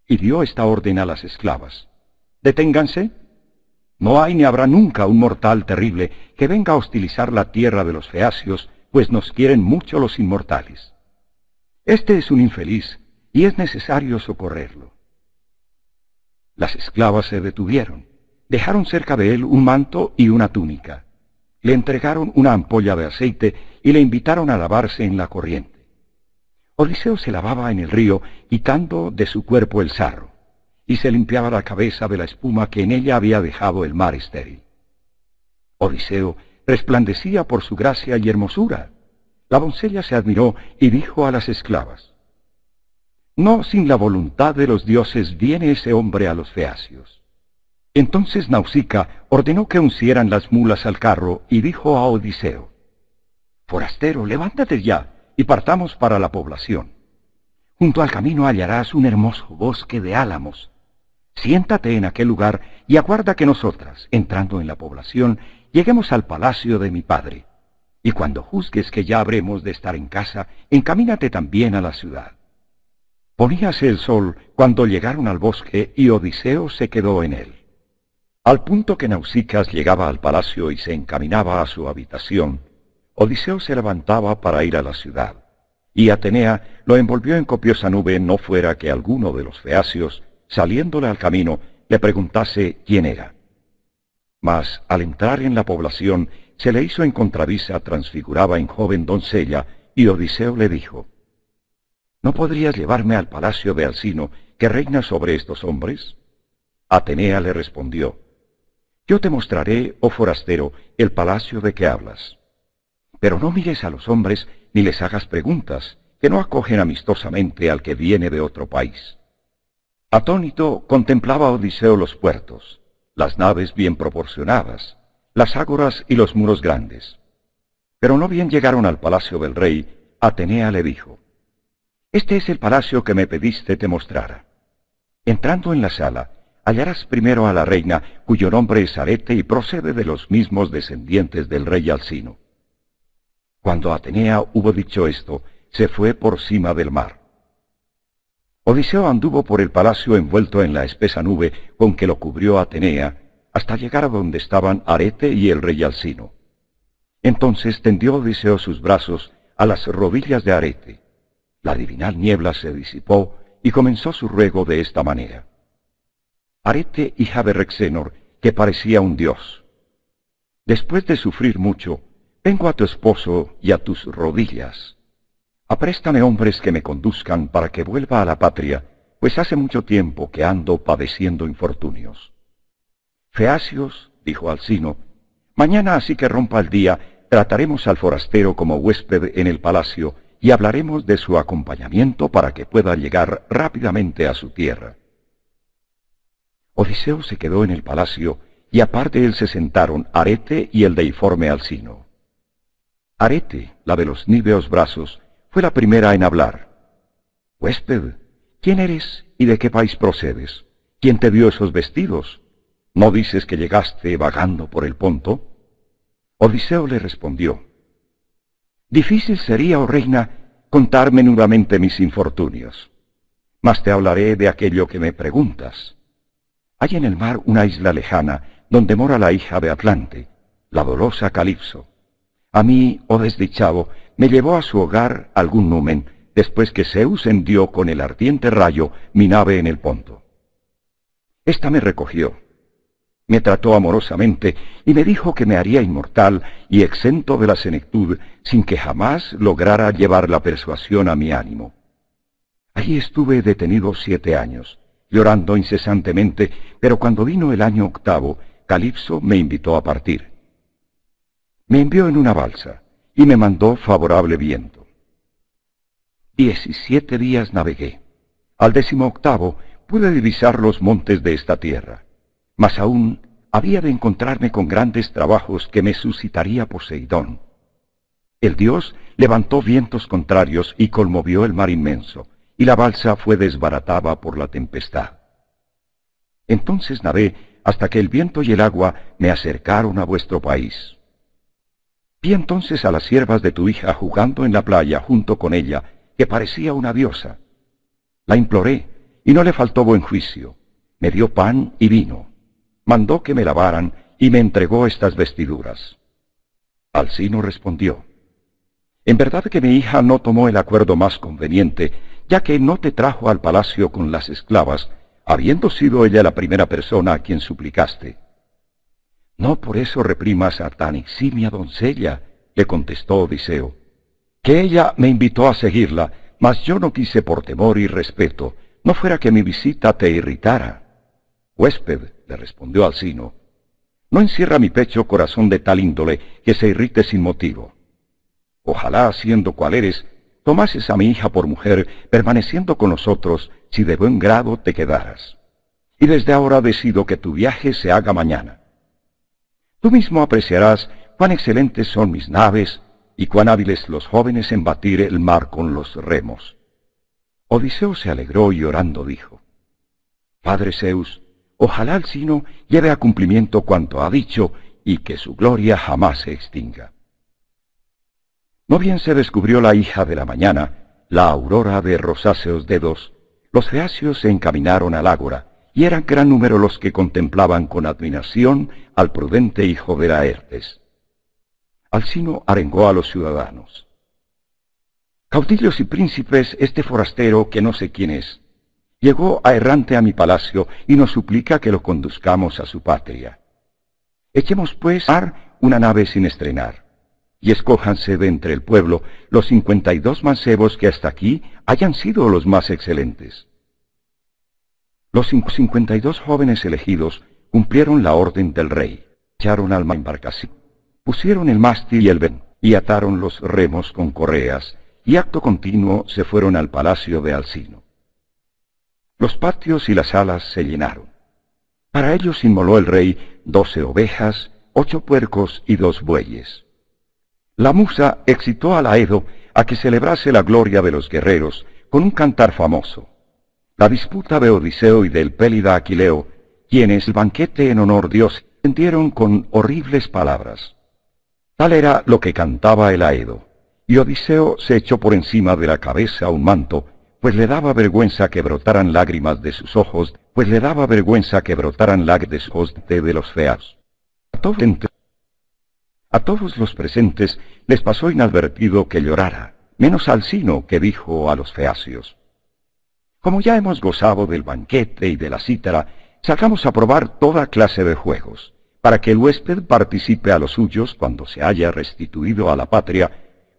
Y dio esta orden a las esclavas. Deténganse no hay ni habrá nunca un mortal terrible que venga a hostilizar la tierra de los feacios, pues nos quieren mucho los inmortales. Este es un infeliz, y es necesario socorrerlo. Las esclavas se detuvieron. Dejaron cerca de él un manto y una túnica. Le entregaron una ampolla de aceite y le invitaron a lavarse en la corriente. Odiseo se lavaba en el río, quitando de su cuerpo el sarro y se limpiaba la cabeza de la espuma que en ella había dejado el mar estéril. Odiseo resplandecía por su gracia y hermosura. La doncella se admiró y dijo a las esclavas, No sin la voluntad de los dioses viene ese hombre a los feacios. Entonces Nausica ordenó que uncieran las mulas al carro y dijo a Odiseo, Forastero, levántate ya y partamos para la población. Junto al camino hallarás un hermoso bosque de álamos. Siéntate en aquel lugar y aguarda que nosotras, entrando en la población, lleguemos al palacio de mi padre. Y cuando juzgues que ya habremos de estar en casa, encamínate también a la ciudad. Poníase el sol cuando llegaron al bosque y Odiseo se quedó en él. Al punto que Nausicas llegaba al palacio y se encaminaba a su habitación, Odiseo se levantaba para ir a la ciudad, y Atenea lo envolvió en copiosa nube no fuera que alguno de los feacios saliéndole al camino, le preguntase quién era. Mas al entrar en la población, se le hizo en contravisa transfiguraba en joven doncella, y Odiseo le dijo, ¿No podrías llevarme al palacio de Alcino, que reina sobre estos hombres? Atenea le respondió, Yo te mostraré, oh forastero, el palacio de que hablas. Pero no mires a los hombres ni les hagas preguntas, que no acogen amistosamente al que viene de otro país. Atónito contemplaba Odiseo los puertos, las naves bien proporcionadas, las ágoras y los muros grandes. Pero no bien llegaron al palacio del rey, Atenea le dijo, Este es el palacio que me pediste te mostrara. Entrando en la sala, hallarás primero a la reina, cuyo nombre es Arete y procede de los mismos descendientes del rey Alcino. Cuando Atenea hubo dicho esto, se fue por cima del mar. Odiseo anduvo por el palacio envuelto en la espesa nube con que lo cubrió Atenea, hasta llegar a donde estaban Arete y el rey Alcino. Entonces tendió Odiseo sus brazos a las rodillas de Arete. La divinal niebla se disipó y comenzó su ruego de esta manera. Arete, hija de Rexenor, que parecía un dios. Después de sufrir mucho, vengo a tu esposo y a tus rodillas. Apréstame hombres que me conduzcan para que vuelva a la patria, pues hace mucho tiempo que ando padeciendo infortunios. Feacios, dijo Alcino, mañana así que rompa el día, trataremos al forastero como huésped en el palacio y hablaremos de su acompañamiento para que pueda llegar rápidamente a su tierra. Odiseo se quedó en el palacio y aparte él se sentaron Arete y el deiforme Alcino. Arete, la de los níveos brazos, fue la primera en hablar. Huésped, ¿quién eres y de qué país procedes? ¿Quién te dio esos vestidos? ¿No dices que llegaste vagando por el Ponto? Odiseo le respondió, Difícil sería, oh reina, contar menudamente mis infortunios, mas te hablaré de aquello que me preguntas. Hay en el mar una isla lejana donde mora la hija de Atlante, la dolosa Calipso. A mí, oh desdichado, me llevó a su hogar algún numen, después que Zeus endió con el ardiente rayo mi nave en el Ponto. Esta me recogió, me trató amorosamente y me dijo que me haría inmortal y exento de la senectud sin que jamás lograra llevar la persuasión a mi ánimo. Allí estuve detenido siete años, llorando incesantemente, pero cuando vino el año octavo, Calipso me invitó a partir. Me envió en una balsa y me mandó favorable viento. Diecisiete días navegué. Al décimo octavo pude divisar los montes de esta tierra, mas aún había de encontrarme con grandes trabajos que me suscitaría Poseidón. El dios levantó vientos contrarios y conmovió el mar inmenso, y la balsa fue desbaratada por la tempestad. Entonces nadé hasta que el viento y el agua me acercaron a vuestro país. Vi entonces a las siervas de tu hija jugando en la playa junto con ella, que parecía una diosa. La imploré, y no le faltó buen juicio. Me dio pan y vino. Mandó que me lavaran y me entregó estas vestiduras. Alcino respondió, En verdad que mi hija no tomó el acuerdo más conveniente, ya que no te trajo al palacio con las esclavas, habiendo sido ella la primera persona a quien suplicaste. No por eso reprimas a tan eximia doncella, le contestó Odiseo, que ella me invitó a seguirla, mas yo no quise por temor y respeto, no fuera que mi visita te irritara. Huésped, le respondió Alcino, no encierra mi pecho corazón de tal índole que se irrite sin motivo. Ojalá, siendo cual eres, tomases a mi hija por mujer, permaneciendo con nosotros, si de buen grado te quedaras. Y desde ahora decido que tu viaje se haga mañana. Tú mismo apreciarás cuán excelentes son mis naves y cuán hábiles los jóvenes en batir el mar con los remos. Odiseo se alegró y orando dijo, Padre Zeus, ojalá el sino lleve a cumplimiento cuanto ha dicho y que su gloria jamás se extinga. No bien se descubrió la hija de la mañana, la aurora de rosáceos dedos, los reacios se encaminaron al ágora, y era gran número los que contemplaban con admiración al prudente hijo de Laertes. Alcino arengó a los ciudadanos. —Caudillos y príncipes, este forastero, que no sé quién es, llegó a errante a mi palacio y nos suplica que lo conduzcamos a su patria. Echemos pues ar una nave sin estrenar, y escójanse de entre el pueblo los cincuenta y dos mancebos que hasta aquí hayan sido los más excelentes los dos jóvenes elegidos cumplieron la orden del rey, echaron al embarcación, pusieron el mástil y el ven, y ataron los remos con correas, y acto continuo se fueron al palacio de Alcino. Los patios y las salas se llenaron. Para ellos inmoló el rey doce ovejas, ocho puercos y dos bueyes. La musa excitó a Laedo a que celebrase la gloria de los guerreros con un cantar famoso. La disputa de Odiseo y del Pélida Aquileo, quienes el banquete en honor Dios vendieron con horribles palabras. Tal era lo que cantaba el Aedo, y Odiseo se echó por encima de la cabeza un manto, pues le daba vergüenza que brotaran lágrimas de sus ojos, pues le daba vergüenza que brotaran lágrimas de, de los feas. A, a todos los presentes les pasó inadvertido que llorara, menos al sino que dijo a los feacios. Como ya hemos gozado del banquete y de la cítara, sacamos a probar toda clase de juegos, para que el huésped participe a los suyos cuando se haya restituido a la patria,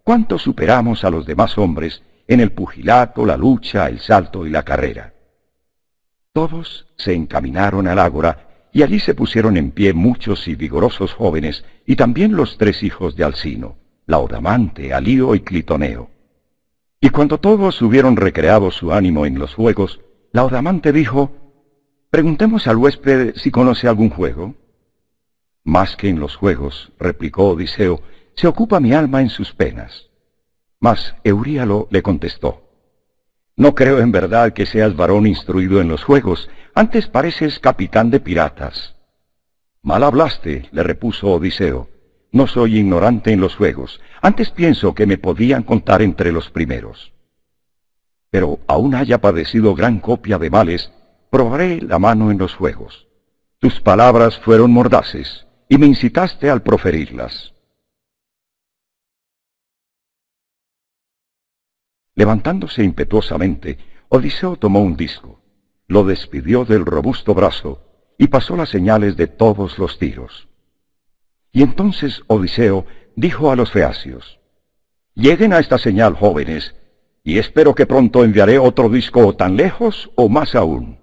cuánto superamos a los demás hombres en el pugilato, la lucha, el salto y la carrera. Todos se encaminaron al ágora, y allí se pusieron en pie muchos y vigorosos jóvenes, y también los tres hijos de Alcino, Laodamante, Alío y Clitoneo. Y cuando todos hubieron recreado su ánimo en los juegos, Laodamante dijo, Preguntemos al huésped si conoce algún juego. Más que en los juegos, replicó Odiseo, se ocupa mi alma en sus penas. Mas Euríalo le contestó, No creo en verdad que seas varón instruido en los juegos, antes pareces capitán de piratas. Mal hablaste, le repuso Odiseo. No soy ignorante en los juegos. Antes pienso que me podían contar entre los primeros. Pero aún haya padecido gran copia de males, probaré la mano en los juegos. Tus palabras fueron mordaces, y me incitaste al proferirlas. Levantándose impetuosamente, Odiseo tomó un disco, lo despidió del robusto brazo y pasó las señales de todos los tiros. Y entonces Odiseo dijo a los feacios, Lleguen a esta señal, jóvenes, y espero que pronto enviaré otro disco tan lejos o más aún.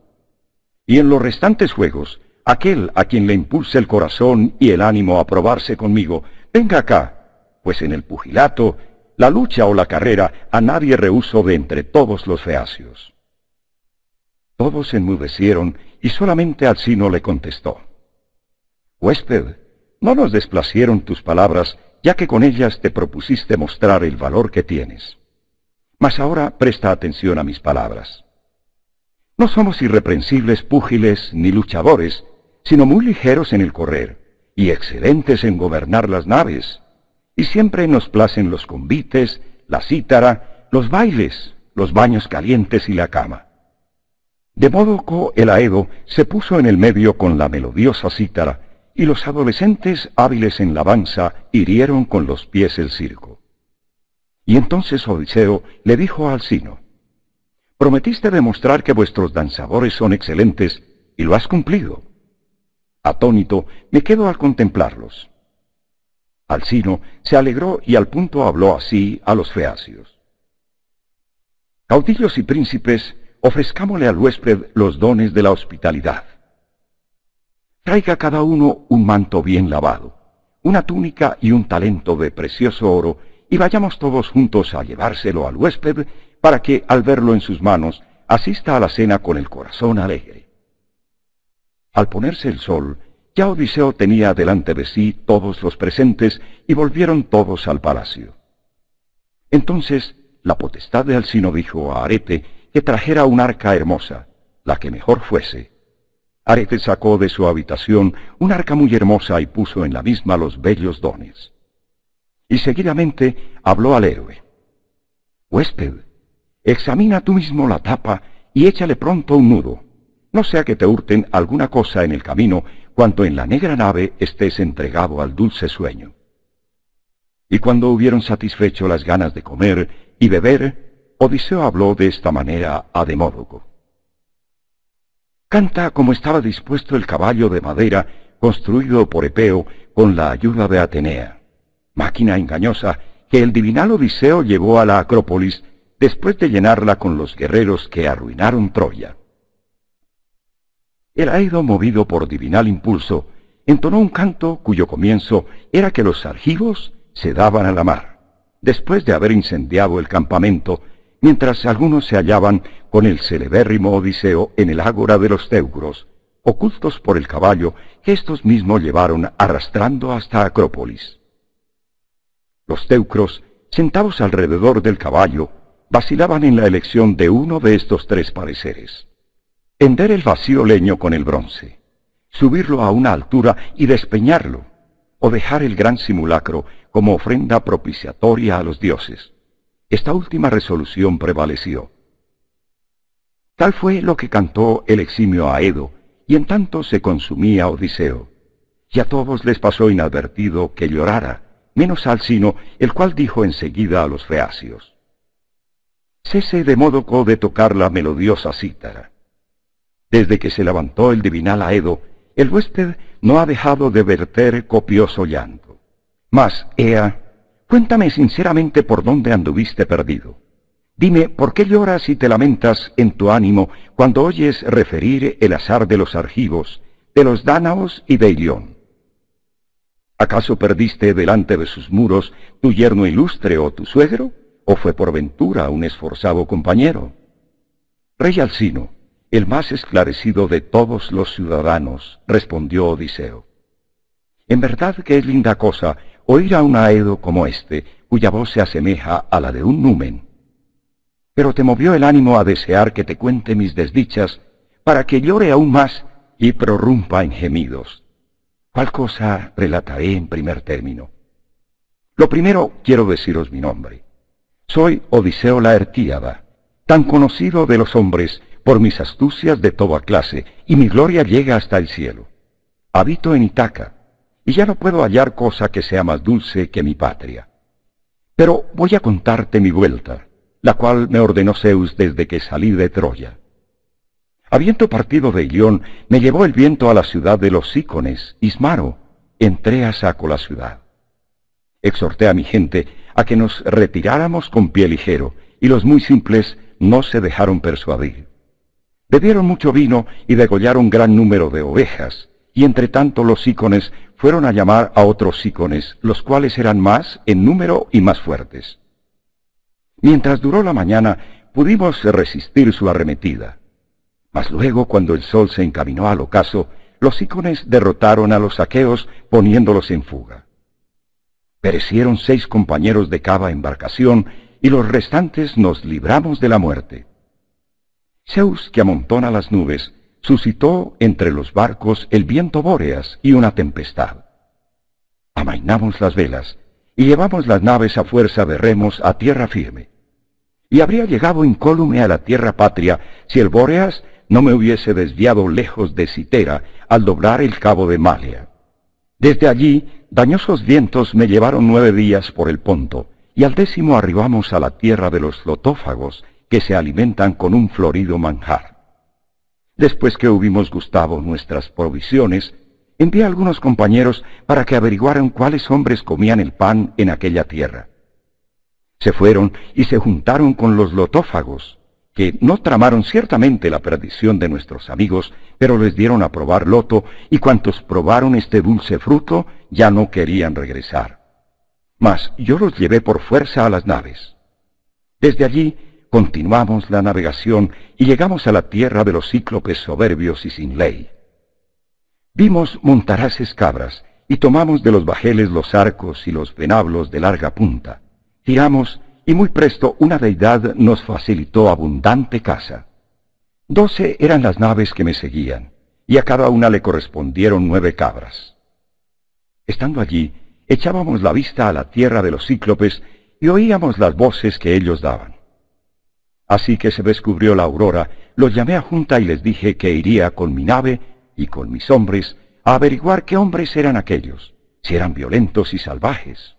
Y en los restantes juegos, aquel a quien le impulse el corazón y el ánimo a probarse conmigo, venga acá, pues en el pugilato, la lucha o la carrera a nadie rehuso de entre todos los feacios. Todos se enmudecieron y solamente Alcino le contestó. Huésped, no nos desplacieron tus palabras, ya que con ellas te propusiste mostrar el valor que tienes. Mas ahora presta atención a mis palabras. No somos irreprensibles púgiles ni luchadores, sino muy ligeros en el correr y excelentes en gobernar las naves. Y siempre nos placen los convites, la cítara, los bailes, los baños calientes y la cama. De modo que el Aedo se puso en el medio con la melodiosa cítara, y los adolescentes hábiles en la banza hirieron con los pies el circo. Y entonces Odiseo le dijo a Alcino, Prometiste demostrar que vuestros danzadores son excelentes, y lo has cumplido. Atónito, me quedo al contemplarlos. Alcino se alegró y al punto habló así a los feacios. Caudillos y príncipes, ofrezcámosle al huésped los dones de la hospitalidad. Traiga cada uno un manto bien lavado, una túnica y un talento de precioso oro, y vayamos todos juntos a llevárselo al huésped para que, al verlo en sus manos, asista a la cena con el corazón alegre. Al ponerse el sol, ya Odiseo tenía delante de sí todos los presentes y volvieron todos al palacio. Entonces la potestad de Alcino dijo a Arete que trajera un arca hermosa, la que mejor fuese, Arete sacó de su habitación un arca muy hermosa y puso en la misma los bellos dones. Y seguidamente habló al héroe. Huésped, examina tú mismo la tapa y échale pronto un nudo, no sea que te hurten alguna cosa en el camino cuando en la negra nave estés entregado al dulce sueño. Y cuando hubieron satisfecho las ganas de comer y beber, Odiseo habló de esta manera a Demódoco. Canta como estaba dispuesto el caballo de madera construido por Epeo con la ayuda de Atenea, máquina engañosa que el divinal Odiseo llevó a la Acrópolis después de llenarla con los guerreros que arruinaron Troya. El Aedo, movido por divinal impulso, entonó un canto cuyo comienzo era que los argivos se daban a la mar, después de haber incendiado el campamento mientras algunos se hallaban con el celebérrimo Odiseo en el ágora de los Teucros, ocultos por el caballo que estos mismos llevaron arrastrando hasta Acrópolis. Los teucros, sentados alrededor del caballo, vacilaban en la elección de uno de estos tres pareceres. Hender el vacío leño con el bronce, subirlo a una altura y despeñarlo, o dejar el gran simulacro como ofrenda propiciatoria a los dioses esta última resolución prevaleció. Tal fue lo que cantó el eximio Aedo, y en tanto se consumía Odiseo. Y a todos les pasó inadvertido que llorara, menos al sino, el cual dijo enseguida a los reacios. Cese de modo co de tocar la melodiosa cítara. Desde que se levantó el divinal Aedo, el huésped no ha dejado de verter copioso llanto. Mas Ea, Cuéntame sinceramente por dónde anduviste perdido. Dime, ¿por qué lloras y te lamentas en tu ánimo cuando oyes referir el azar de los argivos, de los dánaos y de Ilión? ¿Acaso perdiste delante de sus muros tu yerno ilustre o tu suegro? ¿O fue por ventura un esforzado compañero? Rey Alcino, el más esclarecido de todos los ciudadanos, respondió Odiseo. En verdad que es linda cosa oír a un aedo como este, cuya voz se asemeja a la de un numen. Pero te movió el ánimo a desear que te cuente mis desdichas, para que llore aún más y prorrumpa en gemidos. ¿Cuál cosa relataré en primer término? Lo primero quiero deciros mi nombre. Soy Odiseo Laertíada, tan conocido de los hombres por mis astucias de toda clase, y mi gloria llega hasta el cielo. Habito en Itaca, y ya no puedo hallar cosa que sea más dulce que mi patria. Pero voy a contarte mi vuelta, la cual me ordenó Zeus desde que salí de Troya. Habiendo partido de Ilión, me llevó el viento a la ciudad de los Ícones, Ismaro, entré a saco la ciudad. Exhorté a mi gente a que nos retiráramos con pie ligero, y los muy simples no se dejaron persuadir. Bebieron mucho vino y degollaron gran número de ovejas, y entre tanto los ícones fueron a llamar a otros ícones, los cuales eran más en número y más fuertes. Mientras duró la mañana, pudimos resistir su arremetida. Mas luego, cuando el sol se encaminó al ocaso, los ícones derrotaron a los aqueos poniéndolos en fuga. Perecieron seis compañeros de cada embarcación, y los restantes nos libramos de la muerte. Zeus, que amontona las nubes, suscitó entre los barcos el viento bóreas y una tempestad. Amainamos las velas y llevamos las naves a fuerza de remos a tierra firme. Y habría llegado incólume a la tierra patria si el bóreas no me hubiese desviado lejos de Citera al doblar el cabo de Malia. Desde allí, dañosos vientos me llevaron nueve días por el Ponto, y al décimo arribamos a la tierra de los lotófagos, que se alimentan con un florido manjar. Después que hubimos gustado nuestras provisiones, envié a algunos compañeros para que averiguaran cuáles hombres comían el pan en aquella tierra. Se fueron y se juntaron con los lotófagos, que no tramaron ciertamente la perdición de nuestros amigos, pero les dieron a probar loto, y cuantos probaron este dulce fruto ya no querían regresar. Mas yo los llevé por fuerza a las naves. Desde allí continuamos la navegación y llegamos a la tierra de los cíclopes soberbios y sin ley. Vimos montaraces cabras y tomamos de los bajeles los arcos y los venablos de larga punta. Tiramos y muy presto una deidad nos facilitó abundante caza. Doce eran las naves que me seguían, y a cada una le correspondieron nueve cabras. Estando allí, echábamos la vista a la tierra de los cíclopes y oíamos las voces que ellos daban. Así que se descubrió la aurora, los llamé a junta y les dije que iría con mi nave y con mis hombres a averiguar qué hombres eran aquellos, si eran violentos y salvajes.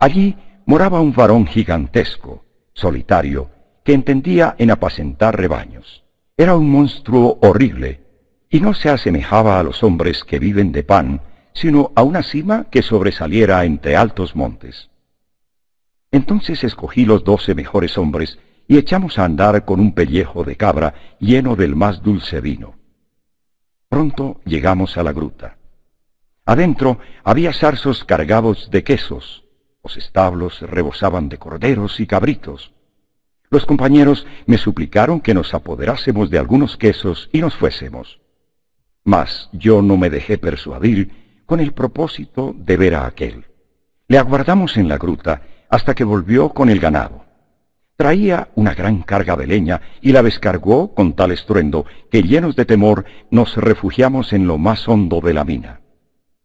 Allí moraba un varón gigantesco, solitario, que entendía en apacentar rebaños. Era un monstruo horrible, y no se asemejaba a los hombres que viven de pan, sino a una cima que sobresaliera entre altos montes. Entonces escogí los doce mejores hombres y echamos a andar con un pellejo de cabra lleno del más dulce vino. Pronto llegamos a la gruta. Adentro había zarzos cargados de quesos. Los establos rebosaban de corderos y cabritos. Los compañeros me suplicaron que nos apoderásemos de algunos quesos y nos fuésemos. Mas yo no me dejé persuadir con el propósito de ver a aquel. Le aguardamos en la gruta hasta que volvió con el ganado. Traía una gran carga de leña y la descargó con tal estruendo que llenos de temor nos refugiamos en lo más hondo de la mina.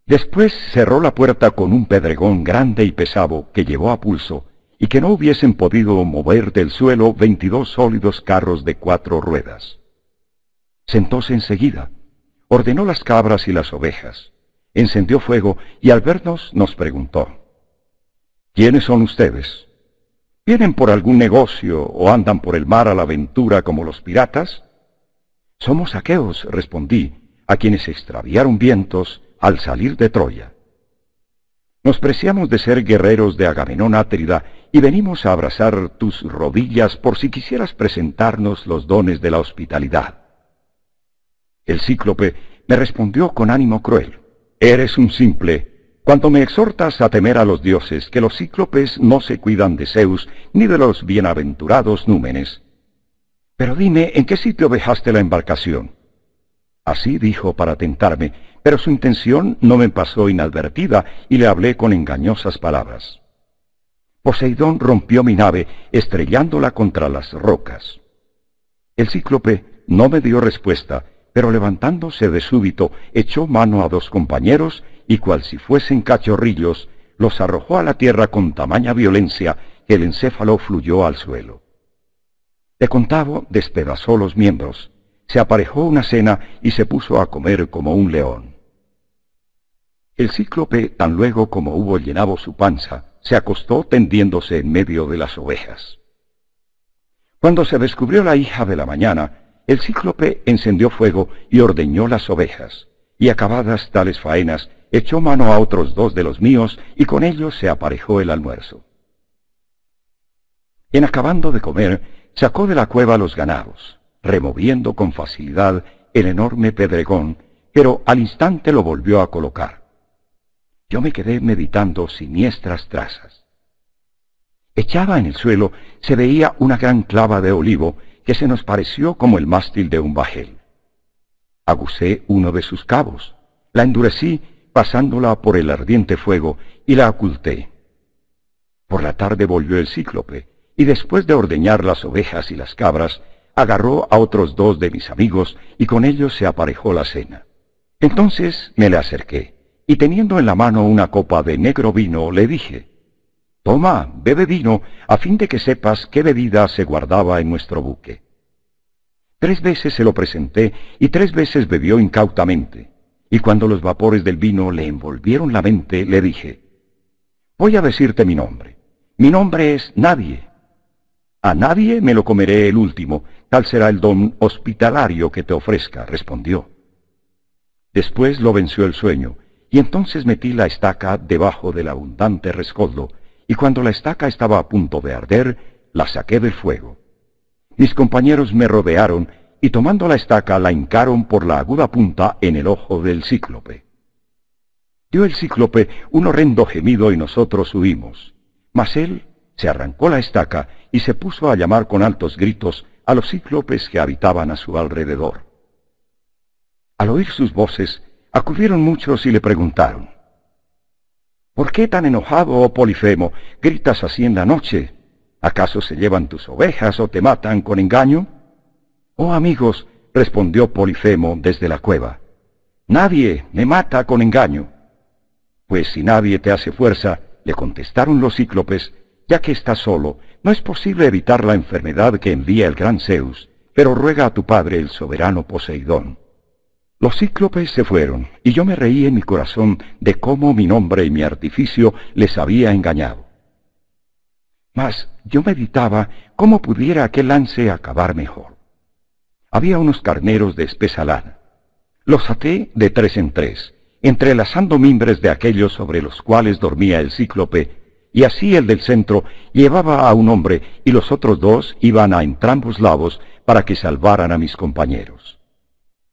Después cerró la puerta con un pedregón grande y pesado que llevó a pulso y que no hubiesen podido mover del suelo veintidós sólidos carros de cuatro ruedas. Sentóse enseguida, ordenó las cabras y las ovejas, encendió fuego y al vernos nos preguntó, ¿Quiénes son ustedes? ¿Vienen por algún negocio o andan por el mar a la aventura como los piratas? Somos aqueos, respondí, a quienes extraviaron vientos al salir de Troya. Nos preciamos de ser guerreros de Agamenón Átrida y venimos a abrazar tus rodillas por si quisieras presentarnos los dones de la hospitalidad. El cíclope me respondió con ánimo cruel. Eres un simple, cuando me exhortas a temer a los dioses, que los cíclopes no se cuidan de Zeus, ni de los bienaventurados númenes. Pero dime, ¿en qué sitio dejaste la embarcación? Así dijo para tentarme, pero su intención no me pasó inadvertida y le hablé con engañosas palabras. Poseidón rompió mi nave, estrellándola contra las rocas. El cíclope no me dio respuesta, pero levantándose de súbito, echó mano a dos compañeros y cual si fuesen cachorrillos, los arrojó a la tierra con tamaña violencia que el encéfalo fluyó al suelo. De contavo despedazó los miembros, se aparejó una cena y se puso a comer como un león. El cíclope, tan luego como hubo llenado su panza, se acostó tendiéndose en medio de las ovejas. Cuando se descubrió la hija de la mañana, el cíclope encendió fuego y ordeñó las ovejas, y acabadas tales faenas, echó mano a otros dos de los míos y con ellos se aparejó el almuerzo. En acabando de comer, sacó de la cueva los ganados, removiendo con facilidad el enorme pedregón, pero al instante lo volvió a colocar. Yo me quedé meditando siniestras trazas. Echada en el suelo se veía una gran clava de olivo que se nos pareció como el mástil de un bajel. Agusé uno de sus cabos, la endurecí pasándola por el ardiente fuego, y la oculté. Por la tarde volvió el cíclope, y después de ordeñar las ovejas y las cabras, agarró a otros dos de mis amigos, y con ellos se aparejó la cena. Entonces me le acerqué, y teniendo en la mano una copa de negro vino, le dije, Toma, bebe vino, a fin de que sepas qué bebida se guardaba en nuestro buque. Tres veces se lo presenté, y tres veces bebió incautamente y cuando los vapores del vino le envolvieron la mente, le dije, voy a decirte mi nombre. Mi nombre es Nadie. A nadie me lo comeré el último, tal será el don hospitalario que te ofrezca, respondió. Después lo venció el sueño, y entonces metí la estaca debajo del abundante rescoldo, y cuando la estaca estaba a punto de arder, la saqué del fuego. Mis compañeros me rodearon y tomando la estaca la hincaron por la aguda punta en el ojo del cíclope. Dio el cíclope un horrendo gemido y nosotros huimos. Mas él se arrancó la estaca y se puso a llamar con altos gritos a los cíclopes que habitaban a su alrededor. Al oír sus voces, acudieron muchos y le preguntaron, ¿Por qué tan enojado, oh Polifemo, gritas así en la noche? ¿Acaso se llevan tus ovejas o te matan con engaño? Oh amigos, respondió Polifemo desde la cueva, nadie me mata con engaño. Pues si nadie te hace fuerza, le contestaron los cíclopes, ya que estás solo, no es posible evitar la enfermedad que envía el gran Zeus, pero ruega a tu padre el soberano Poseidón. Los cíclopes se fueron, y yo me reí en mi corazón de cómo mi nombre y mi artificio les había engañado. Mas yo meditaba cómo pudiera aquel lance acabar mejor había unos carneros de espesa lana. Los até de tres en tres, entrelazando mimbres de aquellos sobre los cuales dormía el cíclope, y así el del centro llevaba a un hombre y los otros dos iban a entrambos lados para que salvaran a mis compañeros.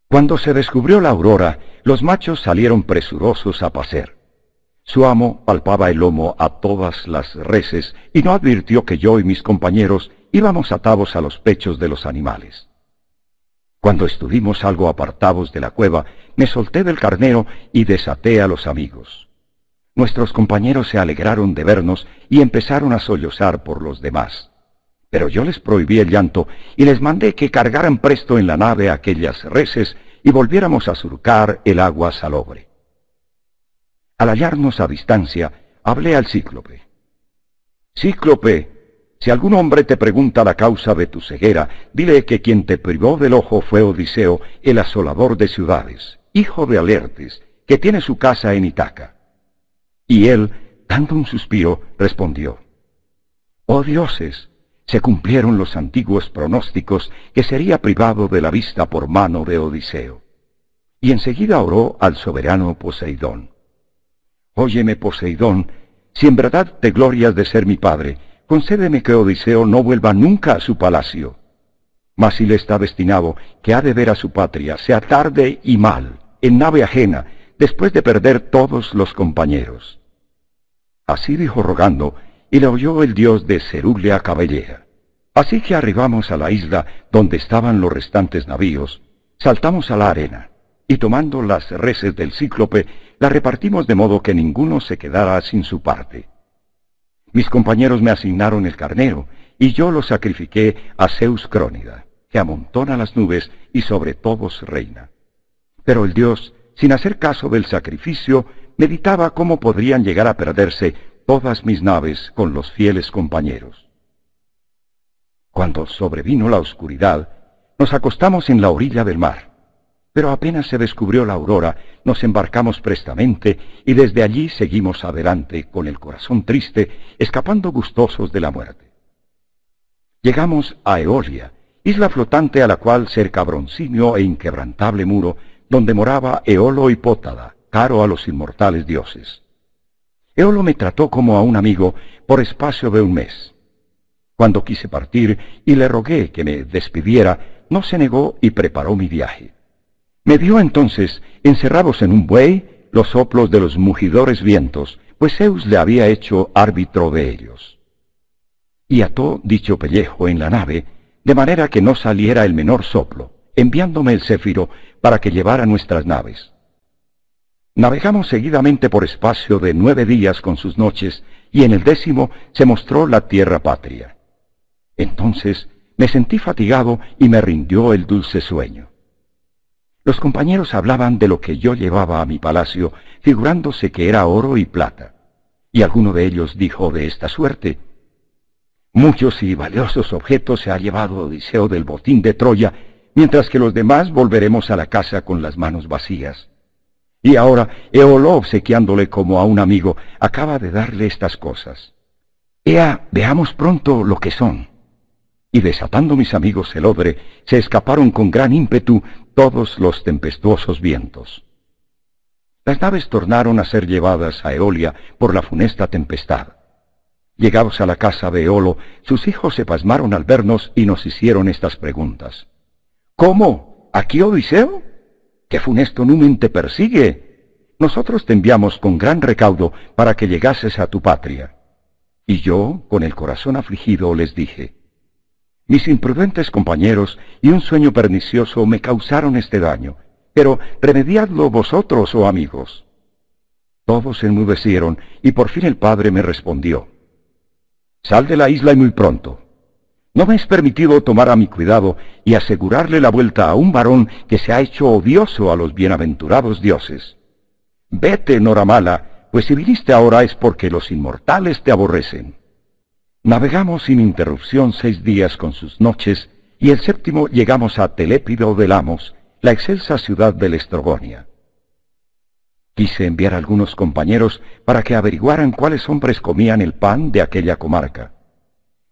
Cuando se descubrió la aurora, los machos salieron presurosos a pasear. Su amo palpaba el lomo a todas las reses y no advirtió que yo y mis compañeros íbamos atados a los pechos de los animales. Cuando estuvimos algo apartados de la cueva, me solté del carnero y desaté a los amigos. Nuestros compañeros se alegraron de vernos y empezaron a sollozar por los demás. Pero yo les prohibí el llanto y les mandé que cargaran presto en la nave aquellas reses y volviéramos a surcar el agua salobre. Al hallarnos a distancia, hablé al cíclope. Cíclope, si algún hombre te pregunta la causa de tu ceguera, dile que quien te privó del ojo fue Odiseo, el asolador de ciudades, hijo de Alertes, que tiene su casa en Itaca. Y él, dando un suspiro, respondió, Oh dioses, se cumplieron los antiguos pronósticos que sería privado de la vista por mano de Odiseo. Y enseguida oró al soberano Poseidón. Óyeme, Poseidón, si en verdad te glorias de ser mi padre, concédeme que Odiseo no vuelva nunca a su palacio. Mas si le está destinado que ha de ver a su patria, sea tarde y mal, en nave ajena, después de perder todos los compañeros. Así dijo rogando, y le oyó el dios de Cerulea Cabellera. Así que arribamos a la isla donde estaban los restantes navíos, saltamos a la arena, y tomando las reses del cíclope, la repartimos de modo que ninguno se quedara sin su parte. Mis compañeros me asignaron el carnero, y yo lo sacrifiqué a Zeus Crónida, que amontona las nubes y sobre todos reina. Pero el dios, sin hacer caso del sacrificio, meditaba cómo podrían llegar a perderse todas mis naves con los fieles compañeros. Cuando sobrevino la oscuridad, nos acostamos en la orilla del mar. Pero apenas se descubrió la aurora, nos embarcamos prestamente y desde allí seguimos adelante con el corazón triste, escapando gustosos de la muerte. Llegamos a Eolia, isla flotante a la cual cerca broncíneo e inquebrantable muro, donde moraba Eolo Hipótada, caro a los inmortales dioses. Eolo me trató como a un amigo por espacio de un mes. Cuando quise partir y le rogué que me despidiera, no se negó y preparó mi viaje. Me vio entonces encerrados en un buey los soplos de los mugidores vientos, pues Zeus le había hecho árbitro de ellos. Y ató dicho pellejo en la nave, de manera que no saliera el menor soplo, enviándome el céfiro para que llevara nuestras naves. Navegamos seguidamente por espacio de nueve días con sus noches, y en el décimo se mostró la tierra patria. Entonces me sentí fatigado y me rindió el dulce sueño. Los compañeros hablaban de lo que yo llevaba a mi palacio, figurándose que era oro y plata. Y alguno de ellos dijo de esta suerte, Muchos y valiosos objetos se ha llevado Odiseo del botín de Troya, mientras que los demás volveremos a la casa con las manos vacías. Y ahora, Eolo, obsequiándole como a un amigo, acaba de darle estas cosas. Ea, veamos pronto lo que son y desatando mis amigos el odre, se escaparon con gran ímpetu todos los tempestuosos vientos. Las naves tornaron a ser llevadas a Eolia por la funesta tempestad. Llegados a la casa de Eolo, sus hijos se pasmaron al vernos y nos hicieron estas preguntas. ¿Cómo? ¿Aquí Odiseo? ¿Qué funesto numen te persigue? Nosotros te enviamos con gran recaudo para que llegases a tu patria. Y yo, con el corazón afligido, les dije, mis imprudentes compañeros y un sueño pernicioso me causaron este daño, pero remediadlo vosotros, oh amigos. Todos se enmudecieron y por fin el padre me respondió. Sal de la isla y muy pronto. No me es permitido tomar a mi cuidado y asegurarle la vuelta a un varón que se ha hecho odioso a los bienaventurados dioses. Vete, Noramala, pues si viniste ahora es porque los inmortales te aborrecen. Navegamos sin interrupción seis días con sus noches, y el séptimo llegamos a Telépido de Lamos, la excelsa ciudad de Lestrogonia. Quise enviar algunos compañeros para que averiguaran cuáles hombres comían el pan de aquella comarca.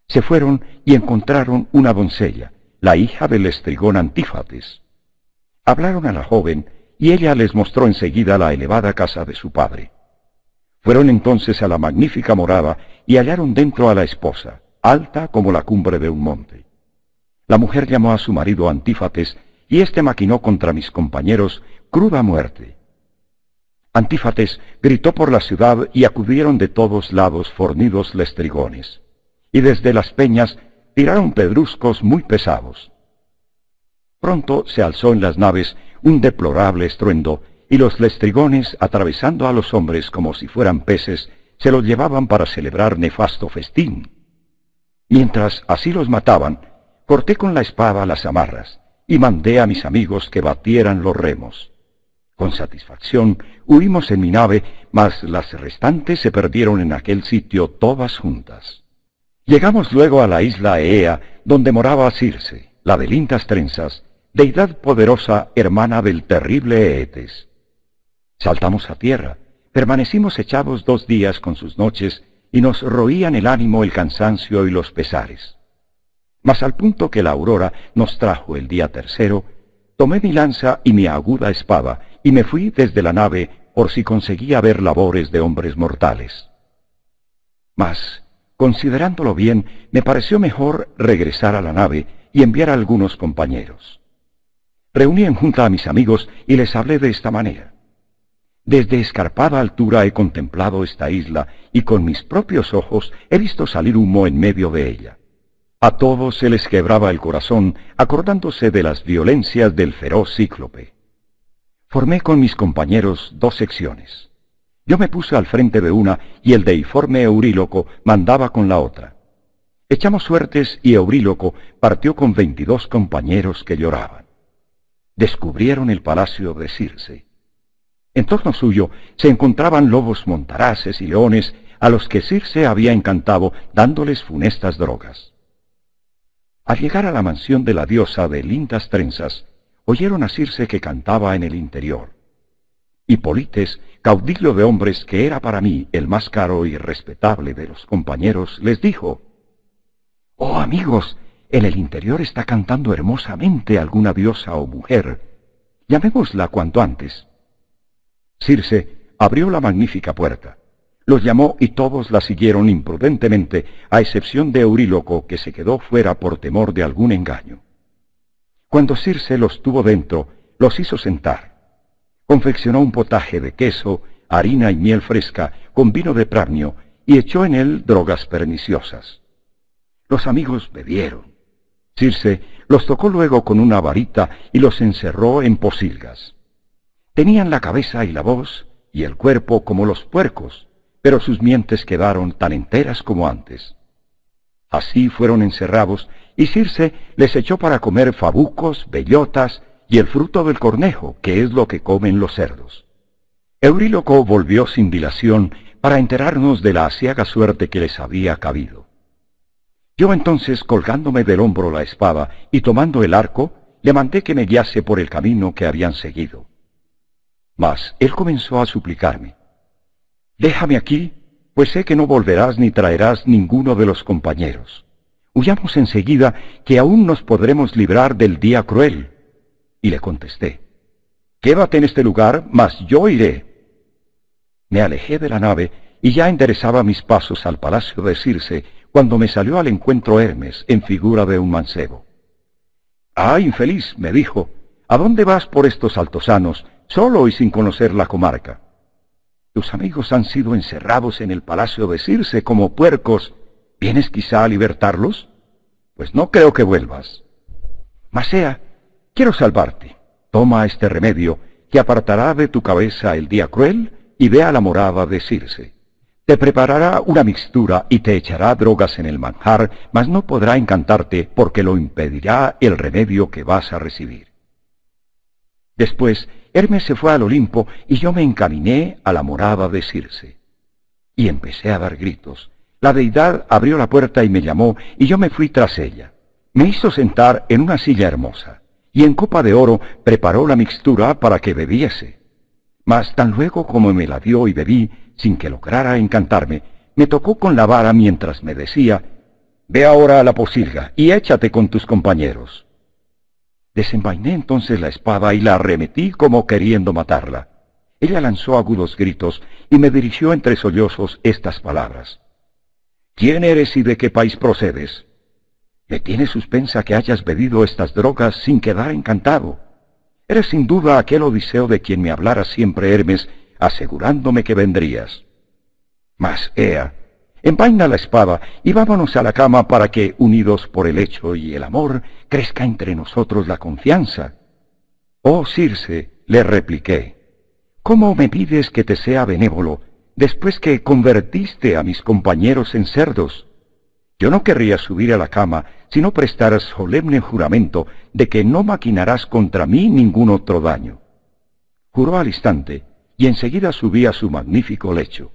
Se fueron y encontraron una doncella, la hija del estrigón Antífates. Hablaron a la joven y ella les mostró enseguida la elevada casa de su padre. Fueron entonces a la magnífica morada y hallaron dentro a la esposa, alta como la cumbre de un monte. La mujer llamó a su marido Antífates, y éste maquinó contra mis compañeros cruda muerte. Antífates gritó por la ciudad y acudieron de todos lados fornidos lestrigones, y desde las peñas tiraron pedruscos muy pesados. Pronto se alzó en las naves un deplorable estruendo, y los lestrigones, atravesando a los hombres como si fueran peces, se los llevaban para celebrar nefasto festín. Mientras así los mataban, corté con la espada las amarras y mandé a mis amigos que batieran los remos. Con satisfacción huimos en mi nave, mas las restantes se perdieron en aquel sitio todas juntas. Llegamos luego a la isla Eea donde moraba Circe, la de lindas trenzas, deidad poderosa hermana del terrible Eetes. Saltamos a tierra. Permanecimos echados dos días con sus noches y nos roían el ánimo, el cansancio y los pesares. Mas al punto que la aurora nos trajo el día tercero, tomé mi lanza y mi aguda espada y me fui desde la nave por si conseguía ver labores de hombres mortales. Mas, considerándolo bien, me pareció mejor regresar a la nave y enviar a algunos compañeros. Reuní en junta a mis amigos y les hablé de esta manera. Desde escarpada altura he contemplado esta isla y con mis propios ojos he visto salir humo en medio de ella. A todos se les quebraba el corazón acordándose de las violencias del feroz cíclope. Formé con mis compañeros dos secciones. Yo me puse al frente de una y el deiforme Euríloco mandaba con la otra. Echamos suertes y Euríloco partió con veintidós compañeros que lloraban. Descubrieron el palacio de Circe. En torno suyo se encontraban lobos montaraces y leones a los que Circe había encantado dándoles funestas drogas. Al llegar a la mansión de la diosa de lindas trenzas, oyeron a Circe que cantaba en el interior. Hipólites, caudillo de hombres que era para mí el más caro y respetable de los compañeros, les dijo, Oh amigos, en el interior está cantando hermosamente alguna diosa o mujer. Llamémosla cuanto antes. Circe abrió la magnífica puerta. Los llamó y todos la siguieron imprudentemente, a excepción de Euríloco, que se quedó fuera por temor de algún engaño. Cuando Circe los tuvo dentro, los hizo sentar. Confeccionó un potaje de queso, harina y miel fresca, con vino de pramio, y echó en él drogas perniciosas. Los amigos bebieron. Circe los tocó luego con una varita y los encerró en posilgas. Tenían la cabeza y la voz y el cuerpo como los puercos, pero sus mientes quedaron tan enteras como antes. Así fueron encerrados, y Circe les echó para comer fabucos, bellotas y el fruto del cornejo, que es lo que comen los cerdos. Euríloco volvió sin dilación para enterarnos de la asiaga suerte que les había cabido. Yo entonces, colgándome del hombro la espada y tomando el arco, le mandé que me guiase por el camino que habían seguido. Mas él comenzó a suplicarme, Déjame aquí, pues sé que no volverás ni traerás ninguno de los compañeros. Huyamos enseguida, que aún nos podremos librar del día cruel. Y le contesté, Quédate en este lugar, mas yo iré. Me alejé de la nave y ya enderezaba mis pasos al palacio de Circe cuando me salió al encuentro Hermes en figura de un mancebo. Ah, infeliz, me dijo, ¿a dónde vas por estos altosanos solo y sin conocer la comarca. Tus amigos han sido encerrados en el palacio de Circe como puercos. ¿Vienes quizá a libertarlos? Pues no creo que vuelvas. sea... quiero salvarte. Toma este remedio, que apartará de tu cabeza el día cruel, y ve a la morada de Circe. Te preparará una mixtura y te echará drogas en el manjar, mas no podrá encantarte porque lo impedirá el remedio que vas a recibir. Después Hermes se fue al Olimpo y yo me encaminé a la morada de Circe. Y empecé a dar gritos. La deidad abrió la puerta y me llamó, y yo me fui tras ella. Me hizo sentar en una silla hermosa, y en copa de oro preparó la mixtura para que bebiese. Mas tan luego como me la dio y bebí, sin que lograra encantarme, me tocó con la vara mientras me decía, Ve ahora a la posilga y échate con tus compañeros. Desenvainé entonces la espada y la arremetí como queriendo matarla. Ella lanzó agudos gritos y me dirigió entre sollozos estas palabras. ¿Quién eres y de qué país procedes? Me tiene suspensa que hayas bebido estas drogas sin quedar encantado. Eres sin duda aquel Odiseo de quien me hablara siempre Hermes, asegurándome que vendrías. Mas, Ea, Enpaina la espada y vámonos a la cama para que, unidos por el hecho y el amor, crezca entre nosotros la confianza. Oh Circe, le repliqué, ¿cómo me pides que te sea benévolo después que convertiste a mis compañeros en cerdos? Yo no querría subir a la cama si no prestaras solemne juramento de que no maquinarás contra mí ningún otro daño. Juró al instante y enseguida subí a su magnífico lecho.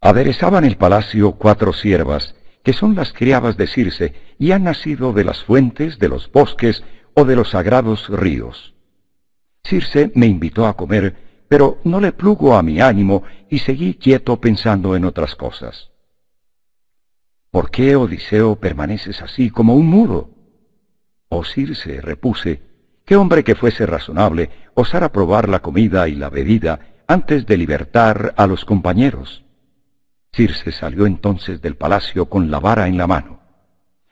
Aderezaban el palacio cuatro siervas, que son las criadas de Circe, y han nacido de las fuentes, de los bosques o de los sagrados ríos. Circe me invitó a comer, pero no le plugo a mi ánimo y seguí quieto pensando en otras cosas. ¿Por qué, Odiseo, permaneces así como un muro? Oh Circe, repuse, qué hombre que fuese razonable osara probar la comida y la bebida antes de libertar a los compañeros. Circe salió entonces del palacio con la vara en la mano.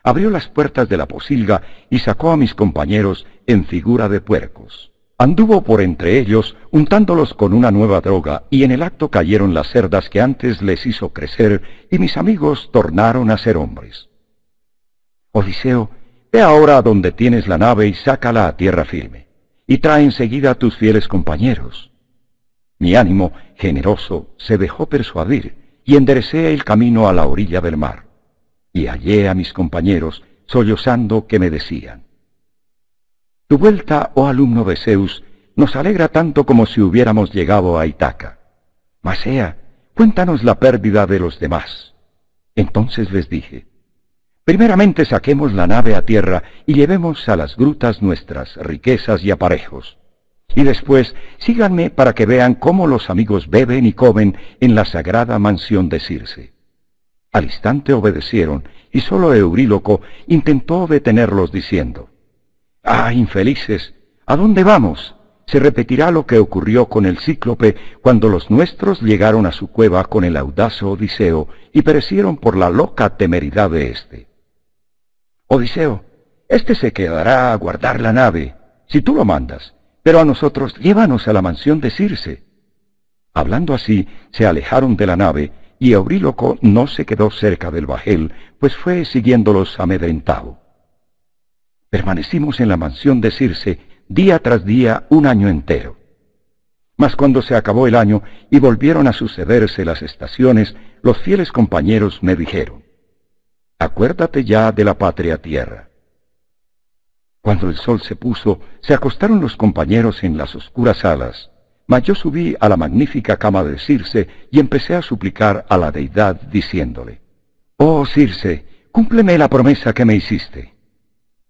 Abrió las puertas de la posilga y sacó a mis compañeros en figura de puercos. Anduvo por entre ellos, untándolos con una nueva droga, y en el acto cayeron las cerdas que antes les hizo crecer, y mis amigos tornaron a ser hombres. Odiseo, ve ahora a donde tienes la nave y sácala a tierra firme, y trae enseguida a tus fieles compañeros. Mi ánimo, generoso, se dejó persuadir, y enderecé el camino a la orilla del mar, y hallé a mis compañeros sollozando que me decían, Tu vuelta, oh alumno de Zeus, nos alegra tanto como si hubiéramos llegado a Itaca. Masea, cuéntanos la pérdida de los demás. Entonces les dije, Primeramente saquemos la nave a tierra y llevemos a las grutas nuestras riquezas y aparejos. Y después, síganme para que vean cómo los amigos beben y comen en la sagrada mansión de Circe. Al instante obedecieron, y solo Euríloco intentó detenerlos diciendo, Ah, infelices, ¿a dónde vamos? Se repetirá lo que ocurrió con el cíclope cuando los nuestros llegaron a su cueva con el audaz Odiseo y perecieron por la loca temeridad de éste. Odiseo, este se quedará a guardar la nave, si tú lo mandas, pero a nosotros llévanos a la mansión de Circe. Hablando así, se alejaron de la nave, y Euríloco no se quedó cerca del bajel, pues fue siguiéndolos amedrentado. Permanecimos en la mansión de Circe día tras día un año entero. Mas cuando se acabó el año y volvieron a sucederse las estaciones, los fieles compañeros me dijeron, Acuérdate ya de la patria tierra. Cuando el sol se puso, se acostaron los compañeros en las oscuras alas, Mas yo subí a la magnífica cama de Circe y empecé a suplicar a la deidad diciéndole, Oh Circe, cúmpleme la promesa que me hiciste.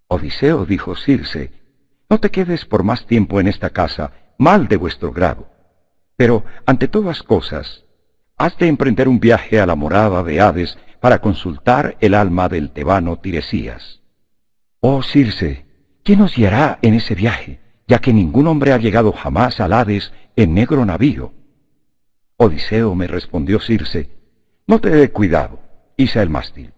Odiseo dijo Circe, No te quedes por más tiempo en esta casa, mal de vuestro grado. Pero, ante todas cosas, has de emprender un viaje a la morada de Hades para consultar el alma del tebano Tiresías. Oh Circe, ¿Quién nos guiará en ese viaje, ya que ningún hombre ha llegado jamás al Hades en negro navío? Odiseo me respondió Circe, no te dé cuidado, hice el mástil.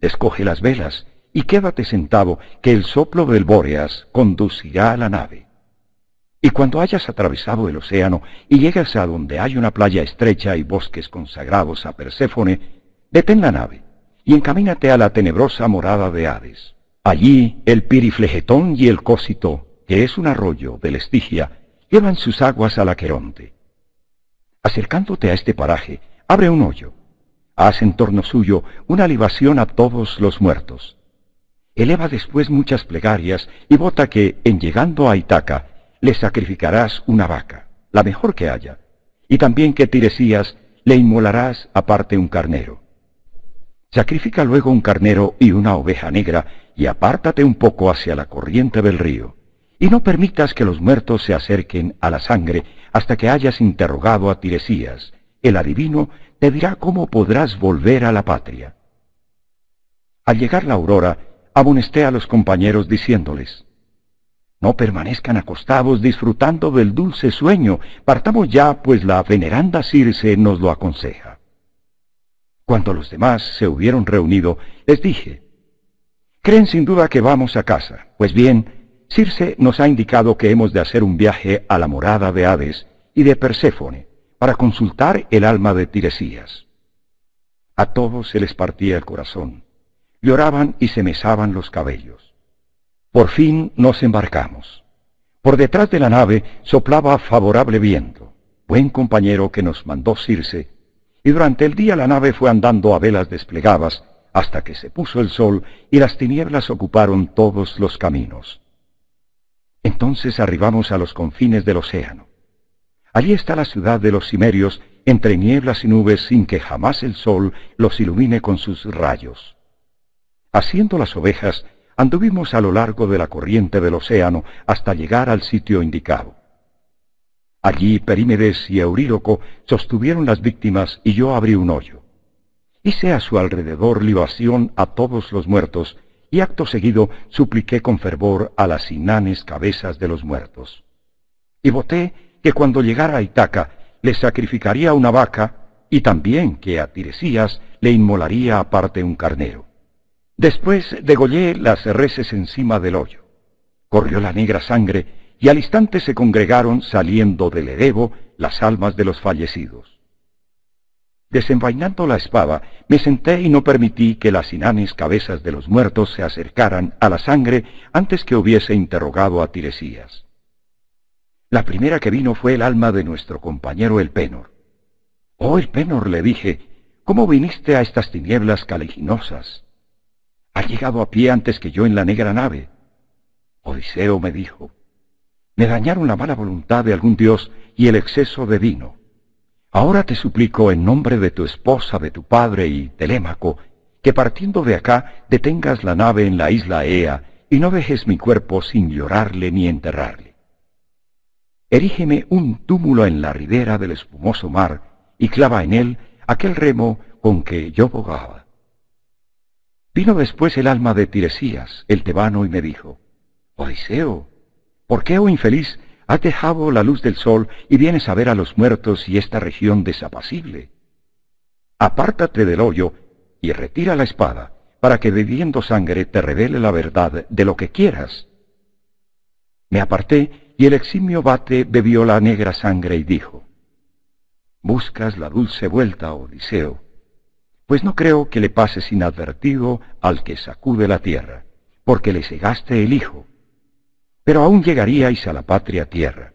Escoge las velas y quédate sentado, que el soplo del Bóreas conducirá a la nave. Y cuando hayas atravesado el océano y llegas a donde hay una playa estrecha y bosques consagrados a Perséfone, detén la nave y encamínate a la tenebrosa morada de Hades. Allí el Piriflegetón y el Cósito, que es un arroyo de Estigia, llevan sus aguas la queronte. Acercándote a este paraje, abre un hoyo. Haz en torno suyo una libación a todos los muertos. Eleva después muchas plegarias y vota que, en llegando a Itaca, le sacrificarás una vaca, la mejor que haya, y también que Tiresías le inmolarás aparte un carnero. Sacrifica luego un carnero y una oveja negra y apártate un poco hacia la corriente del río. Y no permitas que los muertos se acerquen a la sangre hasta que hayas interrogado a Tiresías. El adivino te dirá cómo podrás volver a la patria. Al llegar la aurora, amonesté a los compañeros diciéndoles, No permanezcan acostados disfrutando del dulce sueño, partamos ya, pues la veneranda Circe nos lo aconseja. Cuando los demás se hubieron reunido, les dije, Creen sin duda que vamos a casa. Pues bien, Circe nos ha indicado que hemos de hacer un viaje a la morada de Hades y de Perséfone para consultar el alma de Tiresías. A todos se les partía el corazón. Lloraban y se mesaban los cabellos. Por fin nos embarcamos. Por detrás de la nave soplaba favorable viento, buen compañero que nos mandó Circe y durante el día la nave fue andando a velas desplegadas hasta que se puso el sol y las tinieblas ocuparon todos los caminos. Entonces arribamos a los confines del océano. Allí está la ciudad de los cimerios, entre nieblas y nubes sin que jamás el sol los ilumine con sus rayos. Haciendo las ovejas, anduvimos a lo largo de la corriente del océano hasta llegar al sitio indicado. Allí Perímedes y Euríloco sostuvieron las víctimas y yo abrí un hoyo. Hice a su alrededor libación a todos los muertos y acto seguido supliqué con fervor a las inanes cabezas de los muertos. Y voté que cuando llegara a Itaca le sacrificaría una vaca y también que a Tiresías le inmolaría aparte un carnero. Después degollé las reses encima del hoyo. Corrió la negra sangre y al instante se congregaron saliendo del erebo las almas de los fallecidos. Desenvainando la espada, me senté y no permití que las inanes cabezas de los muertos se acercaran a la sangre antes que hubiese interrogado a Tiresías. La primera que vino fue el alma de nuestro compañero El Penor. Oh, El Penor, le dije, ¿cómo viniste a estas tinieblas caliginosas? ¿Ha llegado a pie antes que yo en la negra nave. Odiseo me dijo, me dañaron la mala voluntad de algún dios y el exceso de vino. Ahora te suplico en nombre de tu esposa, de tu padre y Telémaco, que partiendo de acá detengas la nave en la isla Ea y no dejes mi cuerpo sin llorarle ni enterrarle. Erígeme un túmulo en la ribera del espumoso mar y clava en él aquel remo con que yo bogaba. Vino después el alma de Tiresías, el tebano, y me dijo, Odiseo, ¿Por qué, oh infeliz, has dejado la luz del sol y vienes a ver a los muertos y esta región desapacible? Apártate del hoyo y retira la espada, para que bebiendo sangre te revele la verdad de lo que quieras. Me aparté y el eximio bate bebió la negra sangre y dijo, Buscas la dulce vuelta, Odiseo, pues no creo que le pases inadvertido al que sacude la tierra, porque le cegaste el hijo pero aún llegaríais a la patria tierra.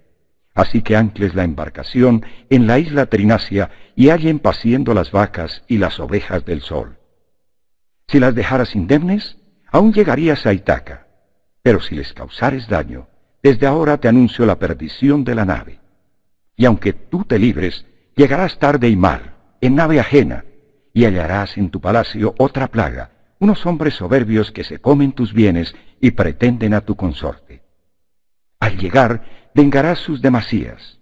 Así que ancles la embarcación en la isla Trinacia y hallen paciendo las vacas y las ovejas del sol. Si las dejaras indemnes, aún llegarías a Itaca, pero si les causares daño, desde ahora te anuncio la perdición de la nave. Y aunque tú te libres, llegarás tarde y mal, en nave ajena, y hallarás en tu palacio otra plaga, unos hombres soberbios que se comen tus bienes y pretenden a tu consorte. Al llegar, vengarás sus demasías.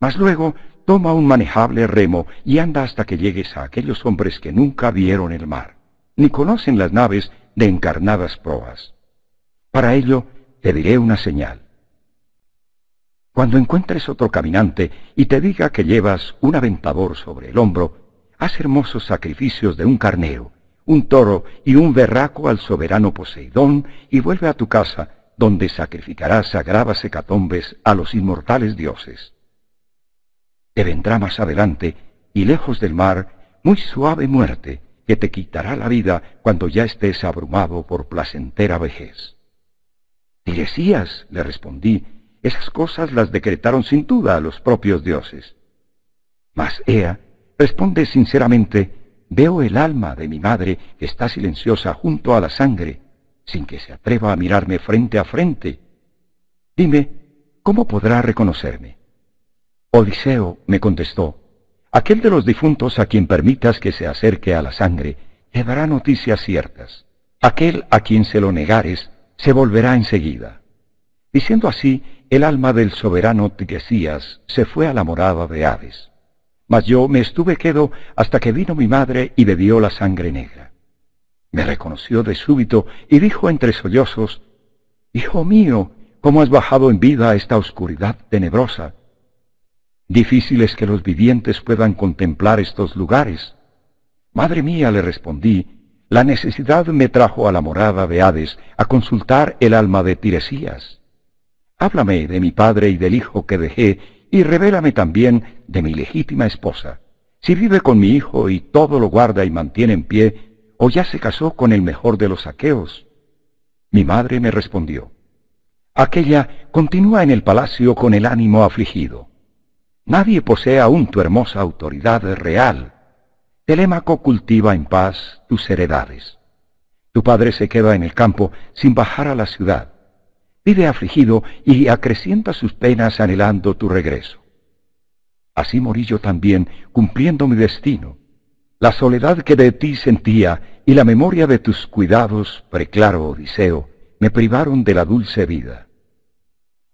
Mas luego toma un manejable remo y anda hasta que llegues a aquellos hombres que nunca vieron el mar, ni conocen las naves de encarnadas proas. Para ello te diré una señal. Cuando encuentres otro caminante y te diga que llevas un aventador sobre el hombro, haz hermosos sacrificios de un carnero, un toro y un berraco al soberano Poseidón y vuelve a tu casa donde sacrificará sagradas hecatombes a los inmortales dioses. Te vendrá más adelante, y lejos del mar, muy suave muerte, que te quitará la vida cuando ya estés abrumado por placentera vejez. Tiresías, le respondí, esas cosas las decretaron sin duda a los propios dioses. Mas Ea responde sinceramente, veo el alma de mi madre que está silenciosa junto a la sangre, sin que se atreva a mirarme frente a frente. Dime, ¿cómo podrá reconocerme? Odiseo me contestó, aquel de los difuntos a quien permitas que se acerque a la sangre, te dará noticias ciertas. Aquel a quien se lo negares, se volverá enseguida. Diciendo así, el alma del soberano Tigesías se fue a la morada de Hades. Mas yo me estuve quedo hasta que vino mi madre y bebió la sangre negra. Me reconoció de súbito y dijo entre sollozos, Hijo mío, ¿cómo has bajado en vida a esta oscuridad tenebrosa? Difícil es que los vivientes puedan contemplar estos lugares. Madre mía, le respondí, la necesidad me trajo a la morada de Hades a consultar el alma de Tiresías. Háblame de mi padre y del hijo que dejé, y revélame también de mi legítima esposa. Si vive con mi hijo y todo lo guarda y mantiene en pie, o ya se casó con el mejor de los saqueos? Mi madre me respondió, aquella continúa en el palacio con el ánimo afligido. Nadie posee aún tu hermosa autoridad real. Telémaco cultiva en paz tus heredades. Tu padre se queda en el campo sin bajar a la ciudad. Vive afligido y acrecienta sus penas anhelando tu regreso. Así morí yo también, cumpliendo mi destino la soledad que de ti sentía y la memoria de tus cuidados, preclaro Odiseo, me privaron de la dulce vida.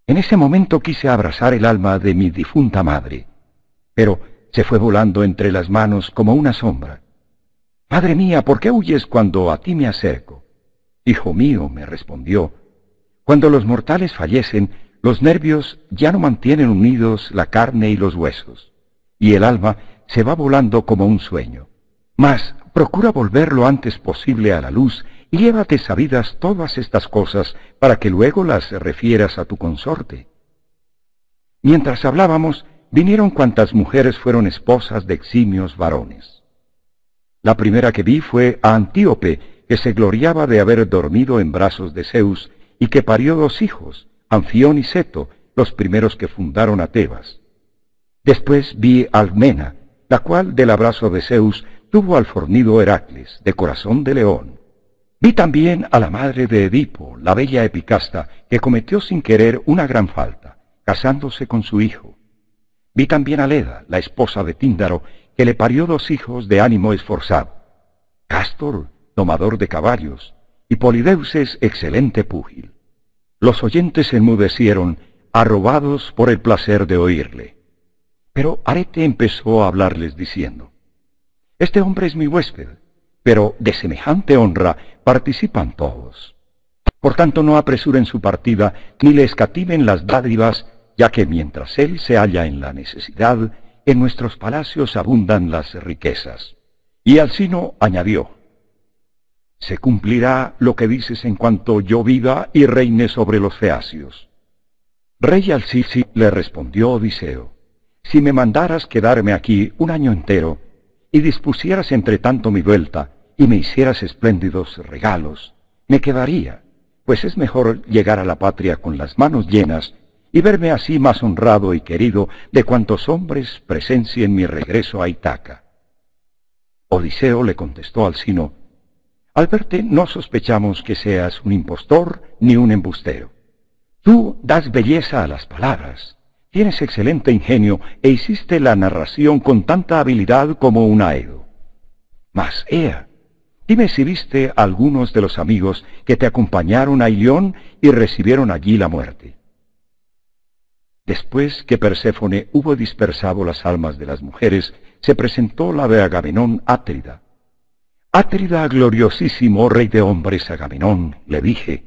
En ese momento quise abrazar el alma de mi difunta madre, pero se fue volando entre las manos como una sombra. Madre mía, ¿por qué huyes cuando a ti me acerco? Hijo mío, me respondió, cuando los mortales fallecen, los nervios ya no mantienen unidos la carne y los huesos, y el alma se va volando como un sueño. Mas procura volver lo antes posible a la luz y llévate sabidas todas estas cosas para que luego las refieras a tu consorte. Mientras hablábamos, vinieron cuantas mujeres fueron esposas de eximios varones. La primera que vi fue a Antíope, que se gloriaba de haber dormido en brazos de Zeus y que parió dos hijos, Anfión y Seto, los primeros que fundaron a Tebas. Después vi a Almena, la cual del abrazo de Zeus tuvo al fornido Heracles, de corazón de león. Vi también a la madre de Edipo, la bella Epicasta, que cometió sin querer una gran falta, casándose con su hijo. Vi también a Leda, la esposa de Tíndaro, que le parió dos hijos de ánimo esforzado. Castor, domador de caballos, y Polideuces, excelente púgil. Los oyentes se enmudecieron, arrobados por el placer de oírle. Pero Arete empezó a hablarles diciendo, este hombre es mi huésped, pero de semejante honra participan todos. Por tanto, no apresuren su partida, ni le escatimen las dádivas, ya que mientras él se halla en la necesidad, en nuestros palacios abundan las riquezas. Y Alcino añadió, Se cumplirá lo que dices en cuanto yo viva y reine sobre los feacios. Rey Alcici le respondió Odiseo, Si me mandaras quedarme aquí un año entero, y dispusieras entre tanto mi vuelta, y me hicieras espléndidos regalos, me quedaría, pues es mejor llegar a la patria con las manos llenas y verme así más honrado y querido de cuantos hombres presencien mi regreso a Itaca. Odiseo le contestó al sino, al verte no sospechamos que seas un impostor ni un embustero. Tú das belleza a las palabras, Tienes excelente ingenio e hiciste la narración con tanta habilidad como un aedo. Mas, Ea, dime si viste a algunos de los amigos que te acompañaron a Ilión y recibieron allí la muerte. Después que Perséfone hubo dispersado las almas de las mujeres, se presentó la de Agamenón Átrida. Átrida, gloriosísimo rey de hombres Agamenón, le dije,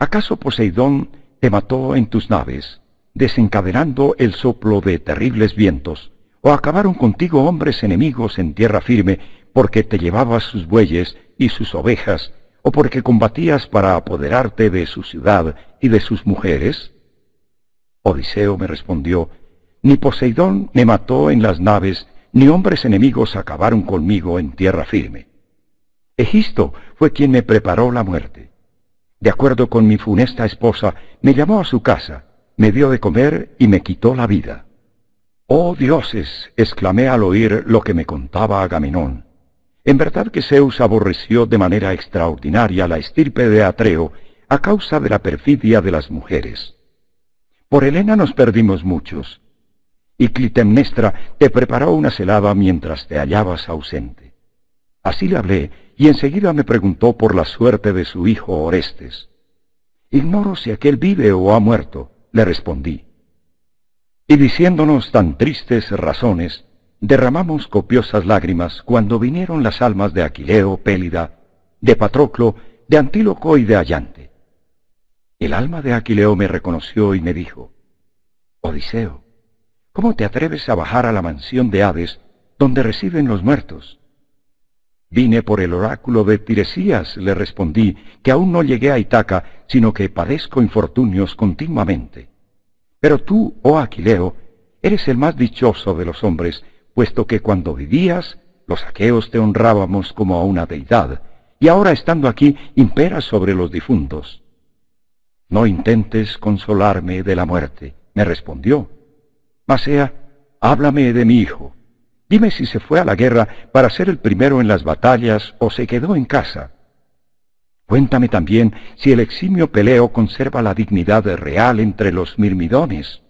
¿acaso Poseidón te mató en tus naves? desencadenando el soplo de terribles vientos, o acabaron contigo hombres enemigos en tierra firme, porque te llevabas sus bueyes y sus ovejas, o porque combatías para apoderarte de su ciudad y de sus mujeres? Odiseo me respondió, Ni Poseidón me mató en las naves, ni hombres enemigos acabaron conmigo en tierra firme. Egisto fue quien me preparó la muerte. De acuerdo con mi funesta esposa, me llamó a su casa, me dio de comer y me quitó la vida. ¡Oh dioses! exclamé al oír lo que me contaba Agamenón. En verdad que Zeus aborreció de manera extraordinaria la estirpe de Atreo a causa de la perfidia de las mujeres. Por Helena nos perdimos muchos, y Clitemnestra te preparó una celada mientras te hallabas ausente. Así le hablé, y enseguida me preguntó por la suerte de su hijo Orestes. Ignoro si aquel vive o ha muerto le respondí. Y diciéndonos tan tristes razones, derramamos copiosas lágrimas cuando vinieron las almas de Aquileo, Pélida, de Patroclo, de Antíloco y de Allante. El alma de Aquileo me reconoció y me dijo, Odiseo, ¿cómo te atreves a bajar a la mansión de Hades, donde reciben los muertos? Vine por el oráculo de Tiresías, le respondí, que aún no llegué a Itaca, sino que padezco infortunios continuamente. Pero tú, oh Aquileo, eres el más dichoso de los hombres, puesto que cuando vivías, los aqueos te honrábamos como a una deidad, y ahora estando aquí imperas sobre los difuntos. No intentes consolarme de la muerte, me respondió. sea, háblame de mi hijo. Dime si se fue a la guerra para ser el primero en las batallas o se quedó en casa. Cuéntame también si el eximio Peleo conserva la dignidad real entre los mirmidones.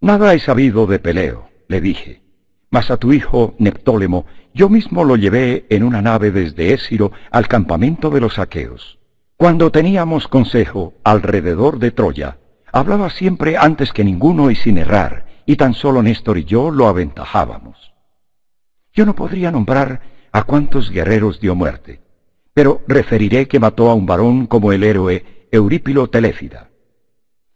Nada he sabido de Peleo, le dije, mas a tu hijo Neptólemo yo mismo lo llevé en una nave desde Éciro al campamento de los aqueos. Cuando teníamos consejo alrededor de Troya, hablaba siempre antes que ninguno y sin errar, y tan solo Néstor y yo lo aventajábamos. Yo no podría nombrar a cuántos guerreros dio muerte, pero referiré que mató a un varón como el héroe Eurípilo Teléfida.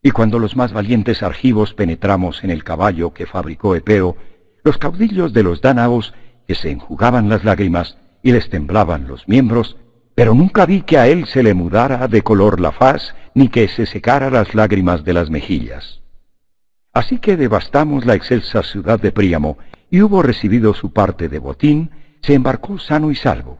Y cuando los más valientes argivos penetramos en el caballo que fabricó Epeo, los caudillos de los dánaos, que se enjugaban las lágrimas y les temblaban los miembros, pero nunca vi que a él se le mudara de color la faz, ni que se secara las lágrimas de las mejillas. Así que devastamos la excelsa ciudad de Príamo, y hubo recibido su parte de botín, se embarcó sano y salvo.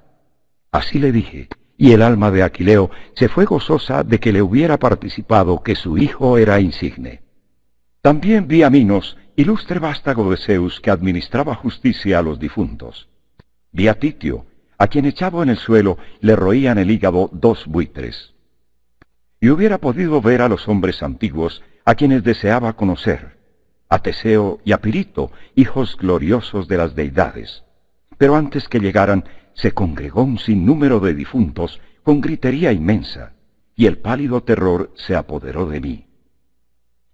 Así le dije, y el alma de Aquileo se fue gozosa de que le hubiera participado que su hijo era insigne. También vi a Minos, ilustre vástago de Zeus que administraba justicia a los difuntos. Vi a Titio, a quien echado en el suelo le roían el hígado dos buitres. Y hubiera podido ver a los hombres antiguos, a quienes deseaba conocer, a Teseo y a Pirito, hijos gloriosos de las deidades. Pero antes que llegaran, se congregó un sinnúmero de difuntos con gritería inmensa, y el pálido terror se apoderó de mí.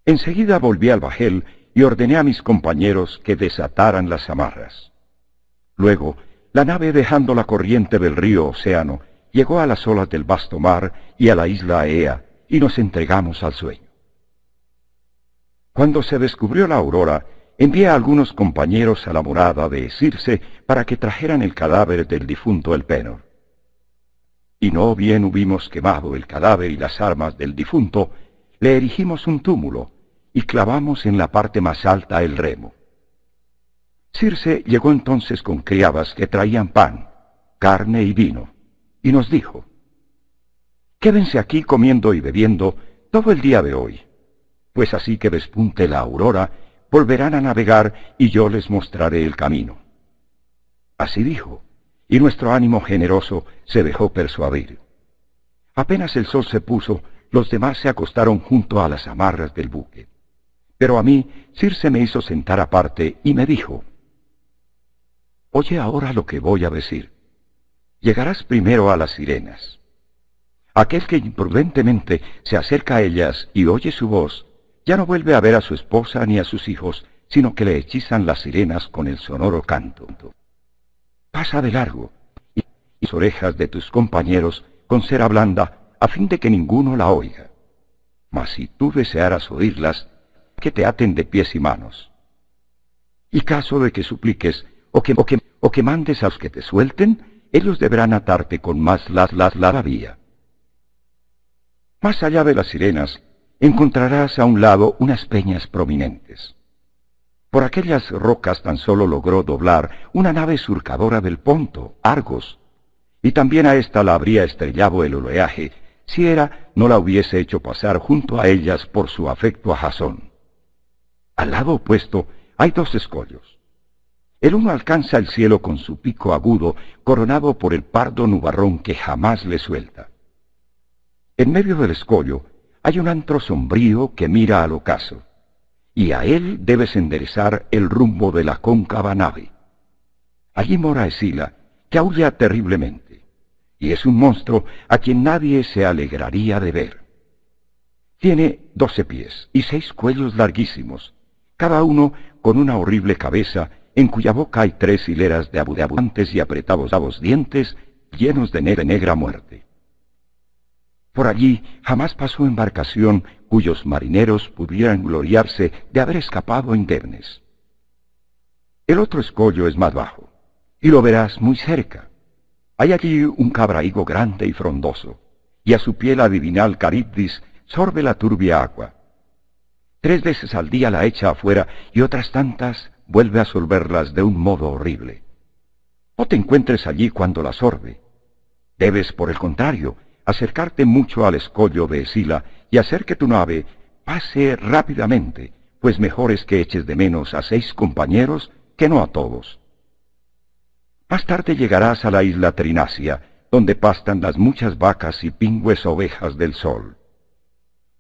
Enseguida volví al bajel y ordené a mis compañeros que desataran las amarras. Luego, la nave dejando la corriente del río Océano, llegó a las olas del vasto mar y a la isla Ea, y nos entregamos al sueño. Cuando se descubrió la aurora, envié a algunos compañeros a la morada de Circe para que trajeran el cadáver del difunto Elpenor. Y no bien hubimos quemado el cadáver y las armas del difunto, le erigimos un túmulo y clavamos en la parte más alta el remo. Circe llegó entonces con criadas que traían pan, carne y vino, y nos dijo, Quédense aquí comiendo y bebiendo todo el día de hoy pues así que despunte la aurora, volverán a navegar y yo les mostraré el camino. Así dijo, y nuestro ánimo generoso se dejó persuadir. Apenas el sol se puso, los demás se acostaron junto a las amarras del buque. Pero a mí, Circe me hizo sentar aparte y me dijo, Oye ahora lo que voy a decir. Llegarás primero a las sirenas. Aquel que imprudentemente se acerca a ellas y oye su voz ya no vuelve a ver a su esposa ni a sus hijos, sino que le hechizan las sirenas con el sonoro canto. Pasa de largo, y las orejas de tus compañeros con cera blanda, a fin de que ninguno la oiga. Mas si tú desearas oírlas, que te aten de pies y manos. Y caso de que supliques, o que, o que, mandes a los que te suelten, ellos deberán atarte con más las las la vía. Más allá de las sirenas, encontrarás a un lado unas peñas prominentes. Por aquellas rocas tan solo logró doblar una nave surcadora del Ponto, Argos, y también a esta la habría estrellado el oleaje, si era no la hubiese hecho pasar junto a ellas por su afecto a Jasón. Al lado opuesto hay dos escollos. El uno alcanza el cielo con su pico agudo, coronado por el pardo nubarrón que jamás le suelta. En medio del escollo hay un antro sombrío que mira al ocaso, y a él debes enderezar el rumbo de la cóncava nave. Allí mora Esila, que aúlla terriblemente, y es un monstruo a quien nadie se alegraría de ver. Tiene doce pies y seis cuellos larguísimos, cada uno con una horrible cabeza en cuya boca hay tres hileras de abundantes y apretados dientes llenos de negra muerte. Por allí jamás pasó embarcación cuyos marineros pudieran gloriarse de haber escapado indemnes. El otro escollo es más bajo, y lo verás muy cerca. Hay allí un cabraigo grande y frondoso, y a su piel la Caribdis sorbe la turbia agua. Tres veces al día la echa afuera y otras tantas vuelve a solverlas de un modo horrible. No te encuentres allí cuando la sorbe. Debes, por el contrario, acercarte mucho al escollo de Esila, y hacer que tu nave pase rápidamente, pues mejor es que eches de menos a seis compañeros que no a todos. Más tarde llegarás a la isla Trinacia, donde pastan las muchas vacas y pingües ovejas del sol.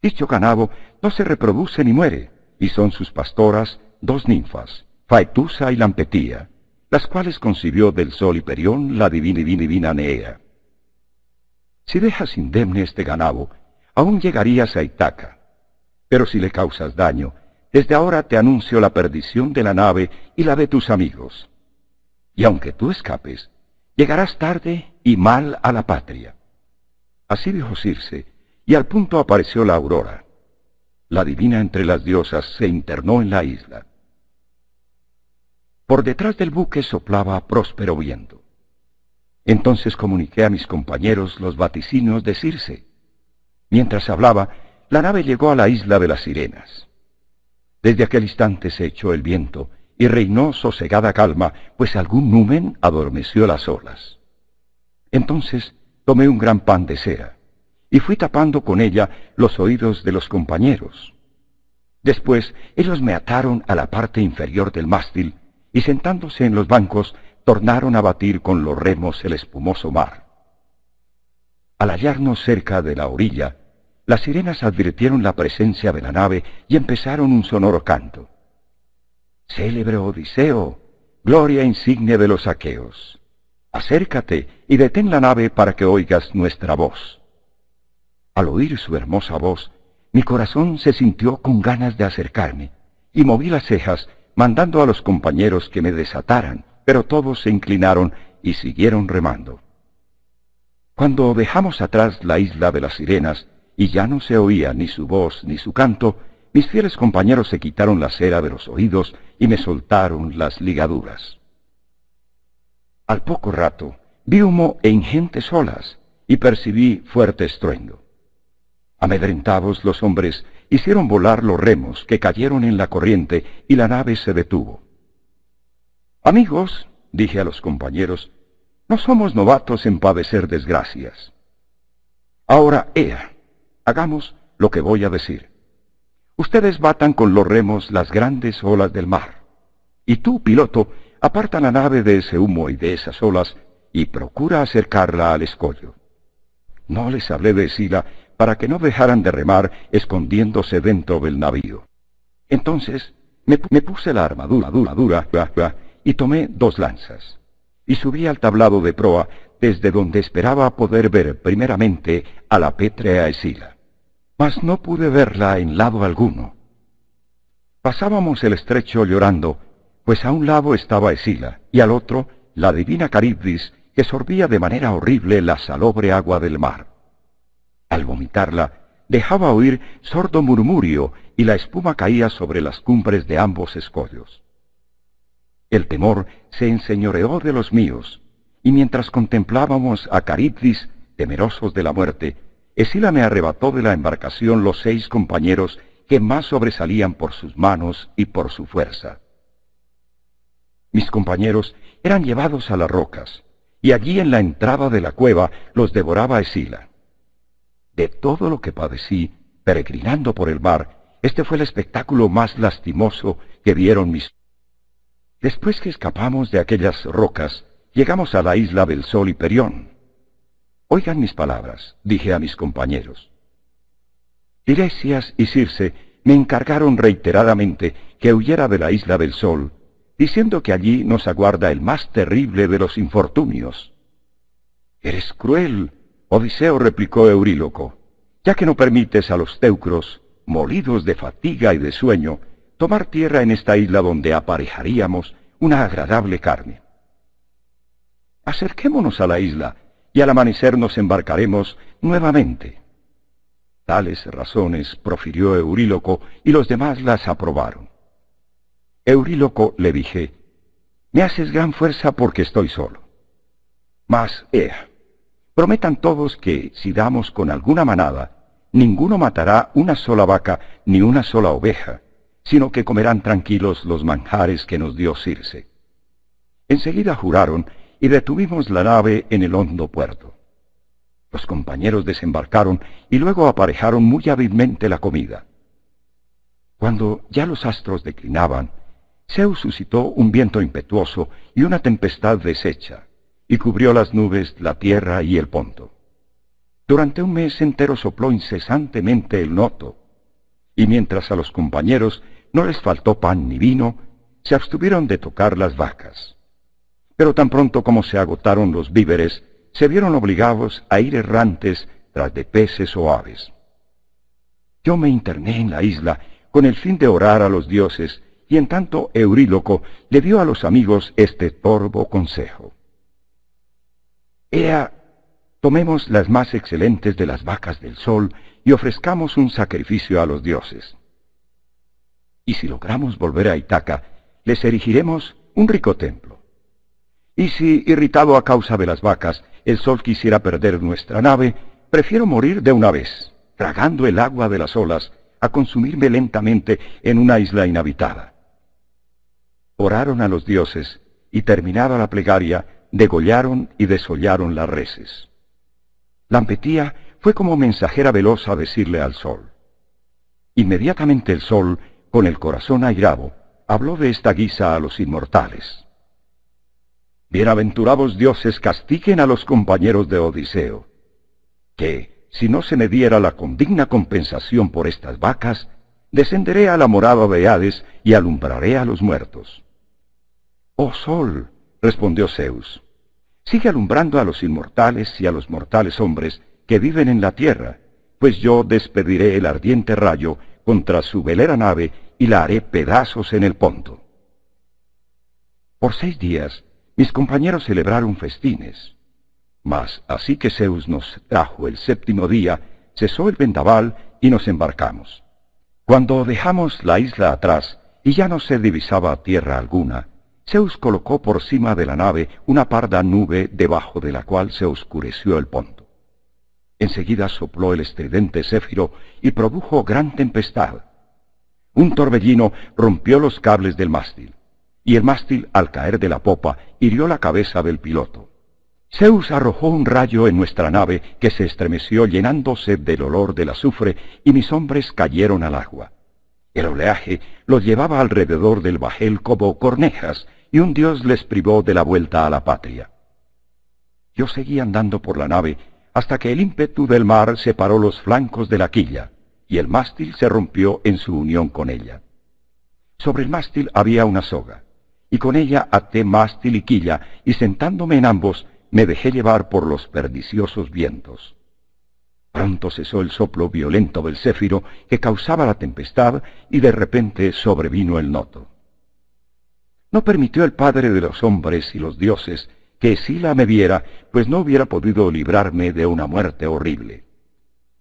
Dicho ganado no se reproduce ni muere, y son sus pastoras dos ninfas, Faetusa y Lampetía, las cuales concibió del sol Hiperión la divina y divina Nea. Si dejas indemne este ganado, aún llegarías a Itaca. Pero si le causas daño, desde ahora te anuncio la perdición de la nave y la de tus amigos. Y aunque tú escapes, llegarás tarde y mal a la patria. Así dijo Circe, y al punto apareció la aurora. La divina entre las diosas se internó en la isla. Por detrás del buque soplaba próspero viento. Entonces comuniqué a mis compañeros los vaticinios de Circe. Mientras hablaba, la nave llegó a la isla de las sirenas. Desde aquel instante se echó el viento y reinó sosegada calma, pues algún numen adormeció las olas. Entonces tomé un gran pan de cera y fui tapando con ella los oídos de los compañeros. Después ellos me ataron a la parte inferior del mástil y sentándose en los bancos tornaron a batir con los remos el espumoso mar. Al hallarnos cerca de la orilla, las sirenas advirtieron la presencia de la nave y empezaron un sonoro canto. Célebre Odiseo, gloria insigne de los aqueos, acércate y detén la nave para que oigas nuestra voz. Al oír su hermosa voz, mi corazón se sintió con ganas de acercarme, y moví las cejas, mandando a los compañeros que me desataran, pero todos se inclinaron y siguieron remando. Cuando dejamos atrás la isla de las sirenas, y ya no se oía ni su voz ni su canto, mis fieles compañeros se quitaron la cera de los oídos y me soltaron las ligaduras. Al poco rato vi humo en ingentes olas y percibí fuerte estruendo. Amedrentados los hombres hicieron volar los remos que cayeron en la corriente y la nave se detuvo. Amigos, dije a los compañeros, no somos novatos en padecer desgracias. Ahora, Ea, hagamos lo que voy a decir. Ustedes batan con los remos las grandes olas del mar. Y tú, piloto, aparta la nave de ese humo y de esas olas y procura acercarla al escollo. No les hablé de Sila para que no dejaran de remar escondiéndose dentro del navío. Entonces me, puse la armadura dura dura, dura y tomé dos lanzas. Y subí al tablado de proa, desde donde esperaba poder ver primeramente a la pétrea Esila. Mas no pude verla en lado alguno. Pasábamos el estrecho llorando, pues a un lado estaba Esila, y al otro, la divina Caribdis, que sorbía de manera horrible la salobre agua del mar. Al vomitarla, dejaba oír sordo murmurio y la espuma caía sobre las cumbres de ambos escollos. El temor se enseñoreó de los míos, y mientras contemplábamos a Caribdis, temerosos de la muerte, Esila me arrebató de la embarcación los seis compañeros que más sobresalían por sus manos y por su fuerza. Mis compañeros eran llevados a las rocas, y allí en la entrada de la cueva los devoraba Esila. De todo lo que padecí, peregrinando por el mar, este fue el espectáculo más lastimoso que vieron mis Después que escapamos de aquellas rocas, llegamos a la isla del Sol y Perión. Oigan mis palabras, dije a mis compañeros. Tiresias y Circe me encargaron reiteradamente que huyera de la isla del Sol, diciendo que allí nos aguarda el más terrible de los infortunios. Eres cruel, Odiseo replicó Euríloco, ya que no permites a los teucros, molidos de fatiga y de sueño, tomar tierra en esta isla donde aparejaríamos una agradable carne. Acerquémonos a la isla y al amanecer nos embarcaremos nuevamente. Tales razones profirió Euríloco y los demás las aprobaron. Euríloco le dije, me haces gran fuerza porque estoy solo. Mas, ea, prometan todos que si damos con alguna manada, ninguno matará una sola vaca ni una sola oveja, sino que comerán tranquilos los manjares que nos dio Circe. Enseguida juraron y detuvimos la nave en el hondo puerto. Los compañeros desembarcaron y luego aparejaron muy hábilmente la comida. Cuando ya los astros declinaban, Zeus suscitó un viento impetuoso y una tempestad deshecha, y cubrió las nubes, la tierra y el ponto. Durante un mes entero sopló incesantemente el noto, y mientras a los compañeros no les faltó pan ni vino, se abstuvieron de tocar las vacas. Pero tan pronto como se agotaron los víveres, se vieron obligados a ir errantes tras de peces o aves. Yo me interné en la isla con el fin de orar a los dioses, y en tanto Euríloco le dio a los amigos este torvo consejo. Ea, tomemos las más excelentes de las vacas del sol y ofrezcamos un sacrificio a los dioses y si logramos volver a Itaca, les erigiremos un rico templo. Y si, irritado a causa de las vacas, el sol quisiera perder nuestra nave, prefiero morir de una vez, tragando el agua de las olas, a consumirme lentamente en una isla inhabitada. Oraron a los dioses, y terminada la plegaria, degollaron y desollaron las reses. Lampetía fue como mensajera veloz a decirle al sol. Inmediatamente el sol con el corazón airado, habló de esta guisa a los inmortales. Bienaventurados dioses castiguen a los compañeros de Odiseo, que, si no se me diera la condigna compensación por estas vacas, descenderé a la morada de Hades y alumbraré a los muertos. Oh sol, respondió Zeus, sigue alumbrando a los inmortales y a los mortales hombres que viven en la tierra, pues yo despediré el ardiente rayo contra su velera nave y la haré pedazos en el Ponto. Por seis días mis compañeros celebraron festines. Mas así que Zeus nos trajo el séptimo día, cesó el vendaval y nos embarcamos. Cuando dejamos la isla atrás y ya no se divisaba tierra alguna, Zeus colocó por cima de la nave una parda nube debajo de la cual se oscureció el ponto. Enseguida sopló el estridente céfiro y produjo gran tempestad, un torbellino rompió los cables del mástil, y el mástil, al caer de la popa, hirió la cabeza del piloto. Zeus arrojó un rayo en nuestra nave que se estremeció llenándose del olor del azufre y mis hombres cayeron al agua. El oleaje los llevaba alrededor del bajel como cornejas y un dios les privó de la vuelta a la patria. Yo seguí andando por la nave hasta que el ímpetu del mar separó los flancos de la quilla y el mástil se rompió en su unión con ella. Sobre el mástil había una soga, y con ella até mástil y quilla, y sentándome en ambos, me dejé llevar por los perniciosos vientos. Pronto cesó el soplo violento del céfiro que causaba la tempestad, y de repente sobrevino el noto. No permitió el Padre de los hombres y los dioses que Sila me viera, pues no hubiera podido librarme de una muerte horrible.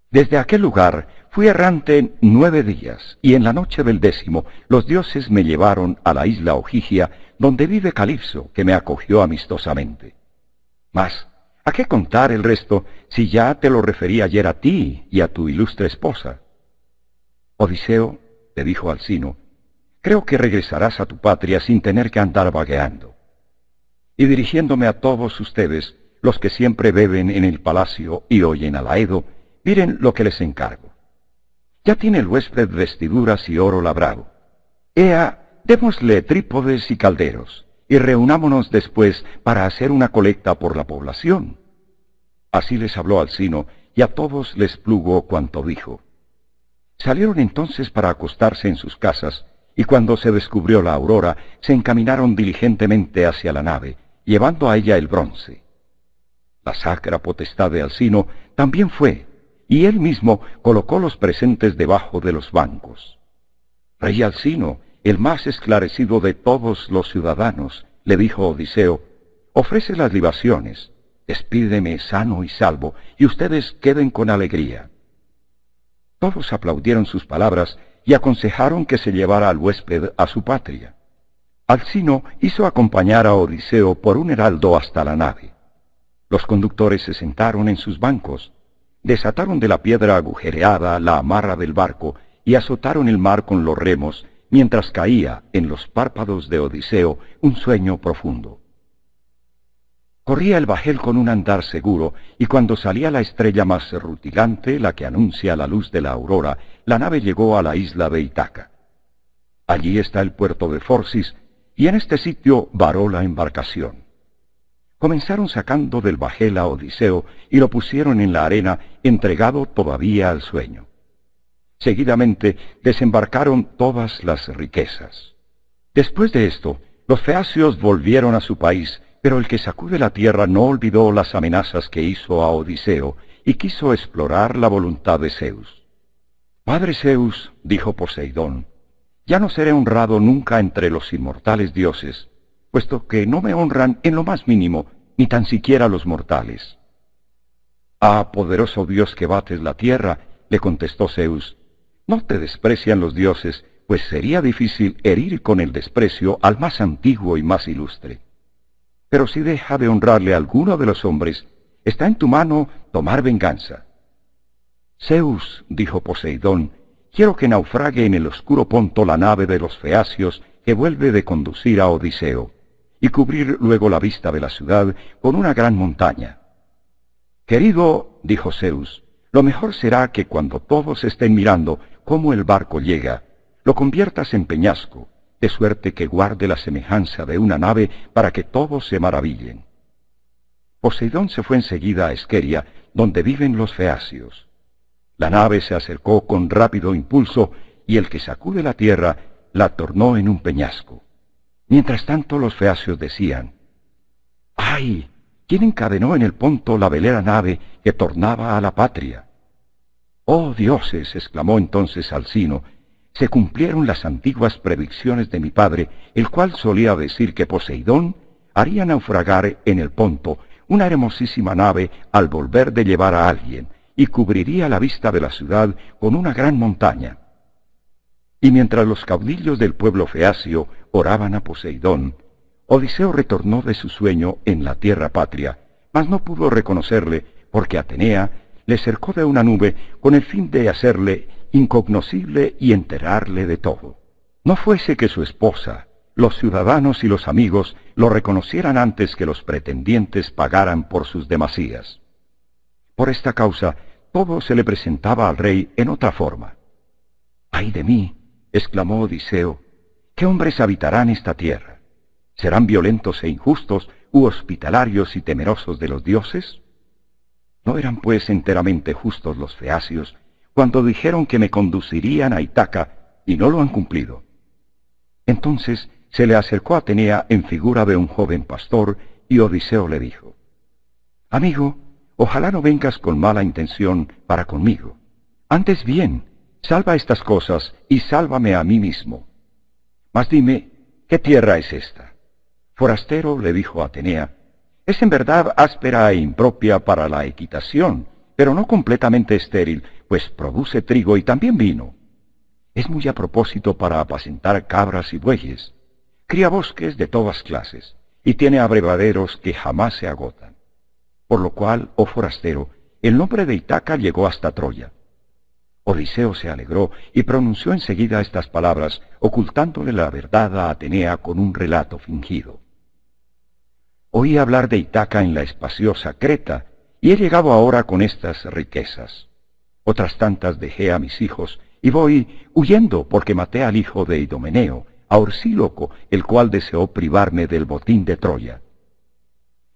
Desde aquel lugar fui errante nueve días, y en la noche del décimo los dioses me llevaron a la isla Ojigia, donde vive Calipso, que me acogió amistosamente. Mas, ¿a qué contar el resto si ya te lo referí ayer a ti y a tu ilustre esposa? Odiseo, le dijo Alcino, creo que regresarás a tu patria sin tener que andar vagueando. Y dirigiéndome a todos ustedes, los que siempre beben en el palacio y oyen a Laedo, Miren lo que les encargo. Ya tiene el huésped vestiduras y oro labrado. Ea, démosle trípodes y calderos, y reunámonos después para hacer una colecta por la población. Así les habló Alcino, y a todos les plugó cuanto dijo. Salieron entonces para acostarse en sus casas, y cuando se descubrió la aurora, se encaminaron diligentemente hacia la nave, llevando a ella el bronce. La sacra potestad de Alcino también fue, y él mismo colocó los presentes debajo de los bancos. Rey Alcino, el más esclarecido de todos los ciudadanos, le dijo a Odiseo, ofrece las libaciones, despídeme sano y salvo, y ustedes queden con alegría. Todos aplaudieron sus palabras y aconsejaron que se llevara al huésped a su patria. Alcino hizo acompañar a Odiseo por un heraldo hasta la nave. Los conductores se sentaron en sus bancos, desataron de la piedra agujereada la amarra del barco y azotaron el mar con los remos, mientras caía en los párpados de Odiseo un sueño profundo. Corría el bajel con un andar seguro, y cuando salía la estrella más rutilante, la que anuncia la luz de la aurora, la nave llegó a la isla de Itaca. Allí está el puerto de Forcis, y en este sitio varó la embarcación comenzaron sacando del bajel a Odiseo y lo pusieron en la arena, entregado todavía al sueño. Seguidamente desembarcaron todas las riquezas. Después de esto, los feacios volvieron a su país, pero el que sacude la tierra no olvidó las amenazas que hizo a Odiseo y quiso explorar la voluntad de Zeus. Padre Zeus, dijo Poseidón, ya no seré honrado nunca entre los inmortales dioses, puesto que no me honran en lo más mínimo, ni tan siquiera los mortales. Ah, poderoso Dios que bates la tierra, le contestó Zeus, no te desprecian los dioses, pues sería difícil herir con el desprecio al más antiguo y más ilustre. Pero si deja de honrarle a alguno de los hombres, está en tu mano tomar venganza. Zeus, dijo Poseidón, quiero que naufrague en el oscuro punto la nave de los feacios que vuelve de conducir a Odiseo y cubrir luego la vista de la ciudad con una gran montaña. Querido, dijo Zeus, lo mejor será que cuando todos estén mirando cómo el barco llega, lo conviertas en peñasco, de suerte que guarde la semejanza de una nave para que todos se maravillen. Poseidón se fue enseguida a Esqueria, donde viven los feacios. La nave se acercó con rápido impulso y el que sacude la tierra la tornó en un peñasco. Mientras tanto los feacios decían, ¡Ay! ¿Quién encadenó en el ponto la velera nave que tornaba a la patria? ¡Oh dioses! exclamó entonces Alcino, se cumplieron las antiguas predicciones de mi padre, el cual solía decir que Poseidón haría naufragar en el ponto una hermosísima nave al volver de llevar a alguien, y cubriría la vista de la ciudad con una gran montaña. Y mientras los caudillos del pueblo feacio oraban a Poseidón, Odiseo retornó de su sueño en la tierra patria, mas no pudo reconocerle, porque Atenea le cercó de una nube con el fin de hacerle incognoscible y enterarle de todo. No fuese que su esposa, los ciudadanos y los amigos lo reconocieran antes que los pretendientes pagaran por sus demasías. Por esta causa, todo se le presentaba al rey en otra forma. ¡Ay de mí! exclamó Odiseo, ¿qué hombres habitarán esta tierra? ¿Serán violentos e injustos, u hospitalarios y temerosos de los dioses? ¿No eran pues enteramente justos los feacios cuando dijeron que me conducirían a Itaca y no lo han cumplido? Entonces se le acercó Atenea en figura de un joven pastor y Odiseo le dijo, Amigo, ojalá no vengas con mala intención para conmigo. Antes bien, Salva estas cosas y sálvame a mí mismo. Mas dime, ¿qué tierra es esta? Forastero le dijo a Atenea, es en verdad áspera e impropia para la equitación, pero no completamente estéril, pues produce trigo y también vino. Es muy a propósito para apacentar cabras y bueyes. Cría bosques de todas clases, y tiene abrevaderos que jamás se agotan. Por lo cual, oh forastero, el nombre de Itaca llegó hasta Troya. Odiseo se alegró y pronunció enseguida estas palabras, ocultándole la verdad a Atenea con un relato fingido. Oí hablar de Itaca en la espaciosa Creta, y he llegado ahora con estas riquezas. Otras tantas dejé a mis hijos, y voy huyendo porque maté al hijo de Idomeneo, a Orsíloco, el cual deseó privarme del botín de Troya.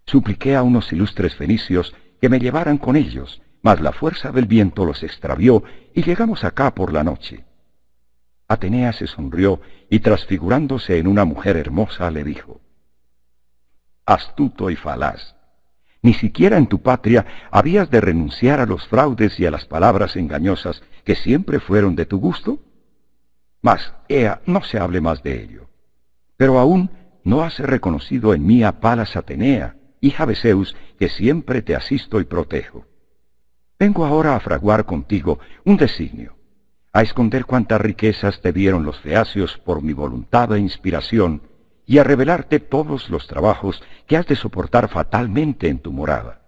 Supliqué a unos ilustres fenicios que me llevaran con ellos, mas la fuerza del viento los extravió y llegamos acá por la noche. Atenea se sonrió y transfigurándose en una mujer hermosa le dijo, Astuto y falaz, ni siquiera en tu patria habías de renunciar a los fraudes y a las palabras engañosas que siempre fueron de tu gusto. Mas, Ea, no se hable más de ello. Pero aún no has reconocido en mí a Palas Atenea, hija de Zeus, que siempre te asisto y protejo vengo ahora a fraguar contigo un designio, a esconder cuantas riquezas te dieron los feacios por mi voluntad e inspiración, y a revelarte todos los trabajos que has de soportar fatalmente en tu morada.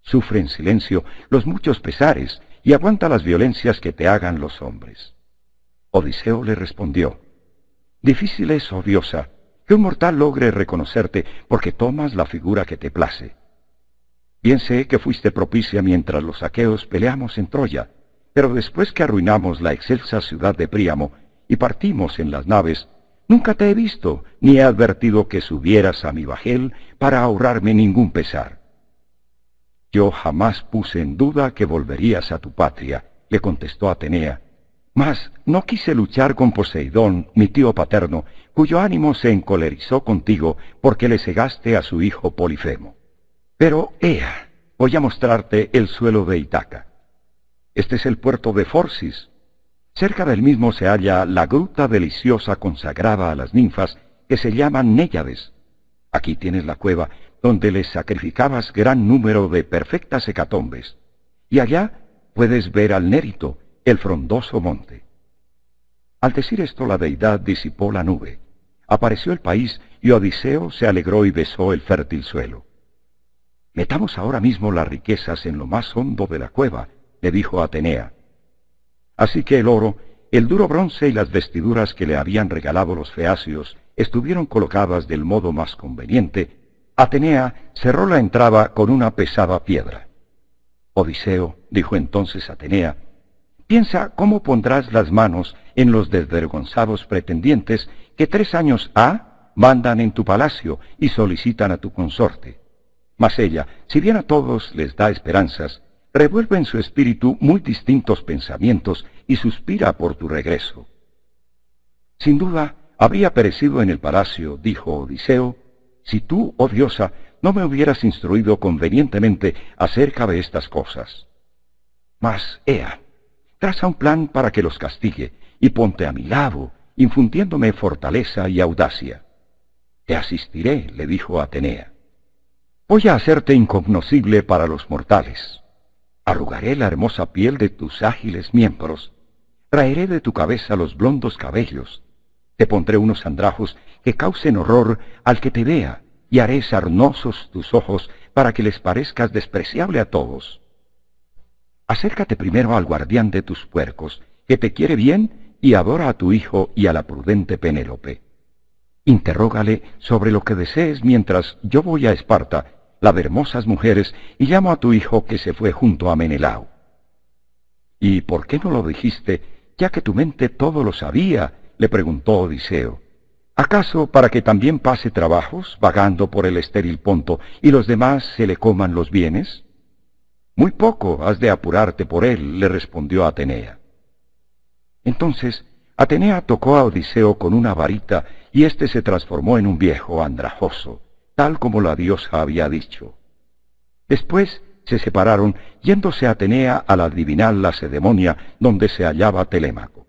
Sufre en silencio los muchos pesares y aguanta las violencias que te hagan los hombres. Odiseo le respondió, Difícil es, odiosa, oh que un mortal logre reconocerte porque tomas la figura que te place Bien sé que fuiste propicia mientras los aqueos peleamos en Troya, pero después que arruinamos la excelsa ciudad de Príamo y partimos en las naves, nunca te he visto ni he advertido que subieras a mi bajel para ahorrarme ningún pesar. Yo jamás puse en duda que volverías a tu patria, le contestó Atenea, mas no quise luchar con Poseidón, mi tío paterno, cuyo ánimo se encolerizó contigo porque le cegaste a su hijo Polifemo. Pero, Ea, voy a mostrarte el suelo de Itaca. Este es el puerto de Forcis. Cerca del mismo se halla la gruta deliciosa consagrada a las ninfas, que se llaman Néyades. Aquí tienes la cueva, donde le sacrificabas gran número de perfectas hecatombes. Y allá puedes ver al Nérito, el frondoso monte. Al decir esto la deidad disipó la nube. Apareció el país y Odiseo se alegró y besó el fértil suelo. Metamos ahora mismo las riquezas en lo más hondo de la cueva, le dijo Atenea. Así que el oro, el duro bronce y las vestiduras que le habían regalado los feacios estuvieron colocadas del modo más conveniente. Atenea cerró la entrada con una pesada piedra. Odiseo, dijo entonces Atenea, piensa cómo pondrás las manos en los desvergonzados pretendientes que tres años ha mandan en tu palacio y solicitan a tu consorte. Mas ella, si bien a todos les da esperanzas, revuelve en su espíritu muy distintos pensamientos y suspira por tu regreso. Sin duda, habría perecido en el palacio, dijo Odiseo, si tú, oh diosa, no me hubieras instruido convenientemente acerca de estas cosas. Mas, Ea, traza un plan para que los castigue, y ponte a mi lado, infundiéndome fortaleza y audacia. Te asistiré, le dijo Atenea. Voy a hacerte incognoscible para los mortales. Arrugaré la hermosa piel de tus ágiles miembros. Traeré de tu cabeza los blondos cabellos. Te pondré unos andrajos que causen horror al que te vea, y haré sarnosos tus ojos para que les parezcas despreciable a todos. Acércate primero al guardián de tus puercos, que te quiere bien y adora a tu hijo y a la prudente Penélope. Interrógale sobre lo que desees mientras yo voy a Esparta, la de hermosas mujeres, y llamo a tu hijo que se fue junto a Menelao. ¿Y por qué no lo dijiste, ya que tu mente todo lo sabía? le preguntó Odiseo. ¿Acaso para que también pase trabajos, vagando por el estéril Ponto, y los demás se le coman los bienes? Muy poco has de apurarte por él, le respondió Atenea. Entonces, Atenea tocó a Odiseo con una varita y éste se transformó en un viejo andrajoso, tal como la diosa había dicho. Después se separaron yéndose Atenea al adivinar la Sedemonia donde se hallaba Telémaco.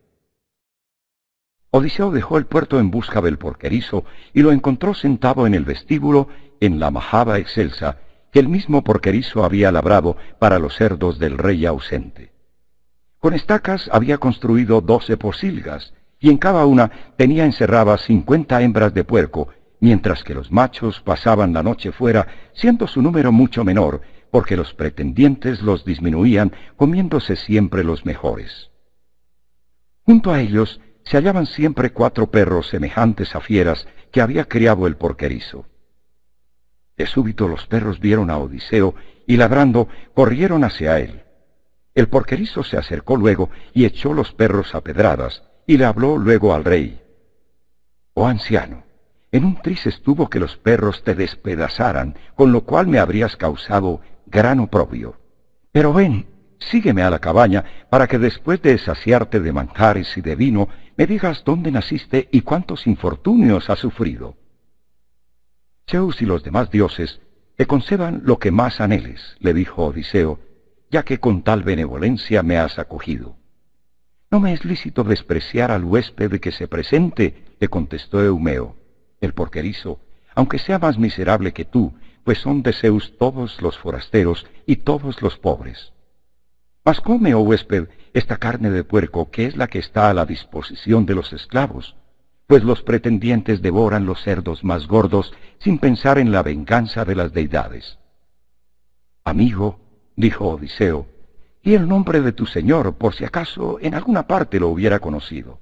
Odiseo dejó el puerto en busca del porquerizo y lo encontró sentado en el vestíbulo en la majaba excelsa que el mismo porquerizo había labrado para los cerdos del rey ausente. Con estacas había construido doce porcilgas, y en cada una tenía encerradas cincuenta hembras de puerco, mientras que los machos pasaban la noche fuera, siendo su número mucho menor, porque los pretendientes los disminuían comiéndose siempre los mejores. Junto a ellos se hallaban siempre cuatro perros semejantes a fieras que había criado el porquerizo. De súbito los perros vieron a Odiseo y ladrando corrieron hacia él. El porquerizo se acercó luego y echó los perros a pedradas, y le habló luego al rey. Oh anciano, en un tris estuvo que los perros te despedazaran, con lo cual me habrías causado gran oprobio. Pero ven, sígueme a la cabaña, para que después de saciarte de manjares y de vino, me digas dónde naciste y cuántos infortunios has sufrido. Zeus y los demás dioses te concedan lo que más anheles, le dijo Odiseo, ya que con tal benevolencia me has acogido. No me es lícito despreciar al huésped que se presente, le contestó Eumeo, el porquerizo, aunque sea más miserable que tú, pues son de Zeus todos los forasteros y todos los pobres. Mas come, oh huésped, esta carne de puerco, que es la que está a la disposición de los esclavos, pues los pretendientes devoran los cerdos más gordos sin pensar en la venganza de las deidades. Amigo, dijo Odiseo, y el nombre de tu señor, por si acaso en alguna parte lo hubiera conocido.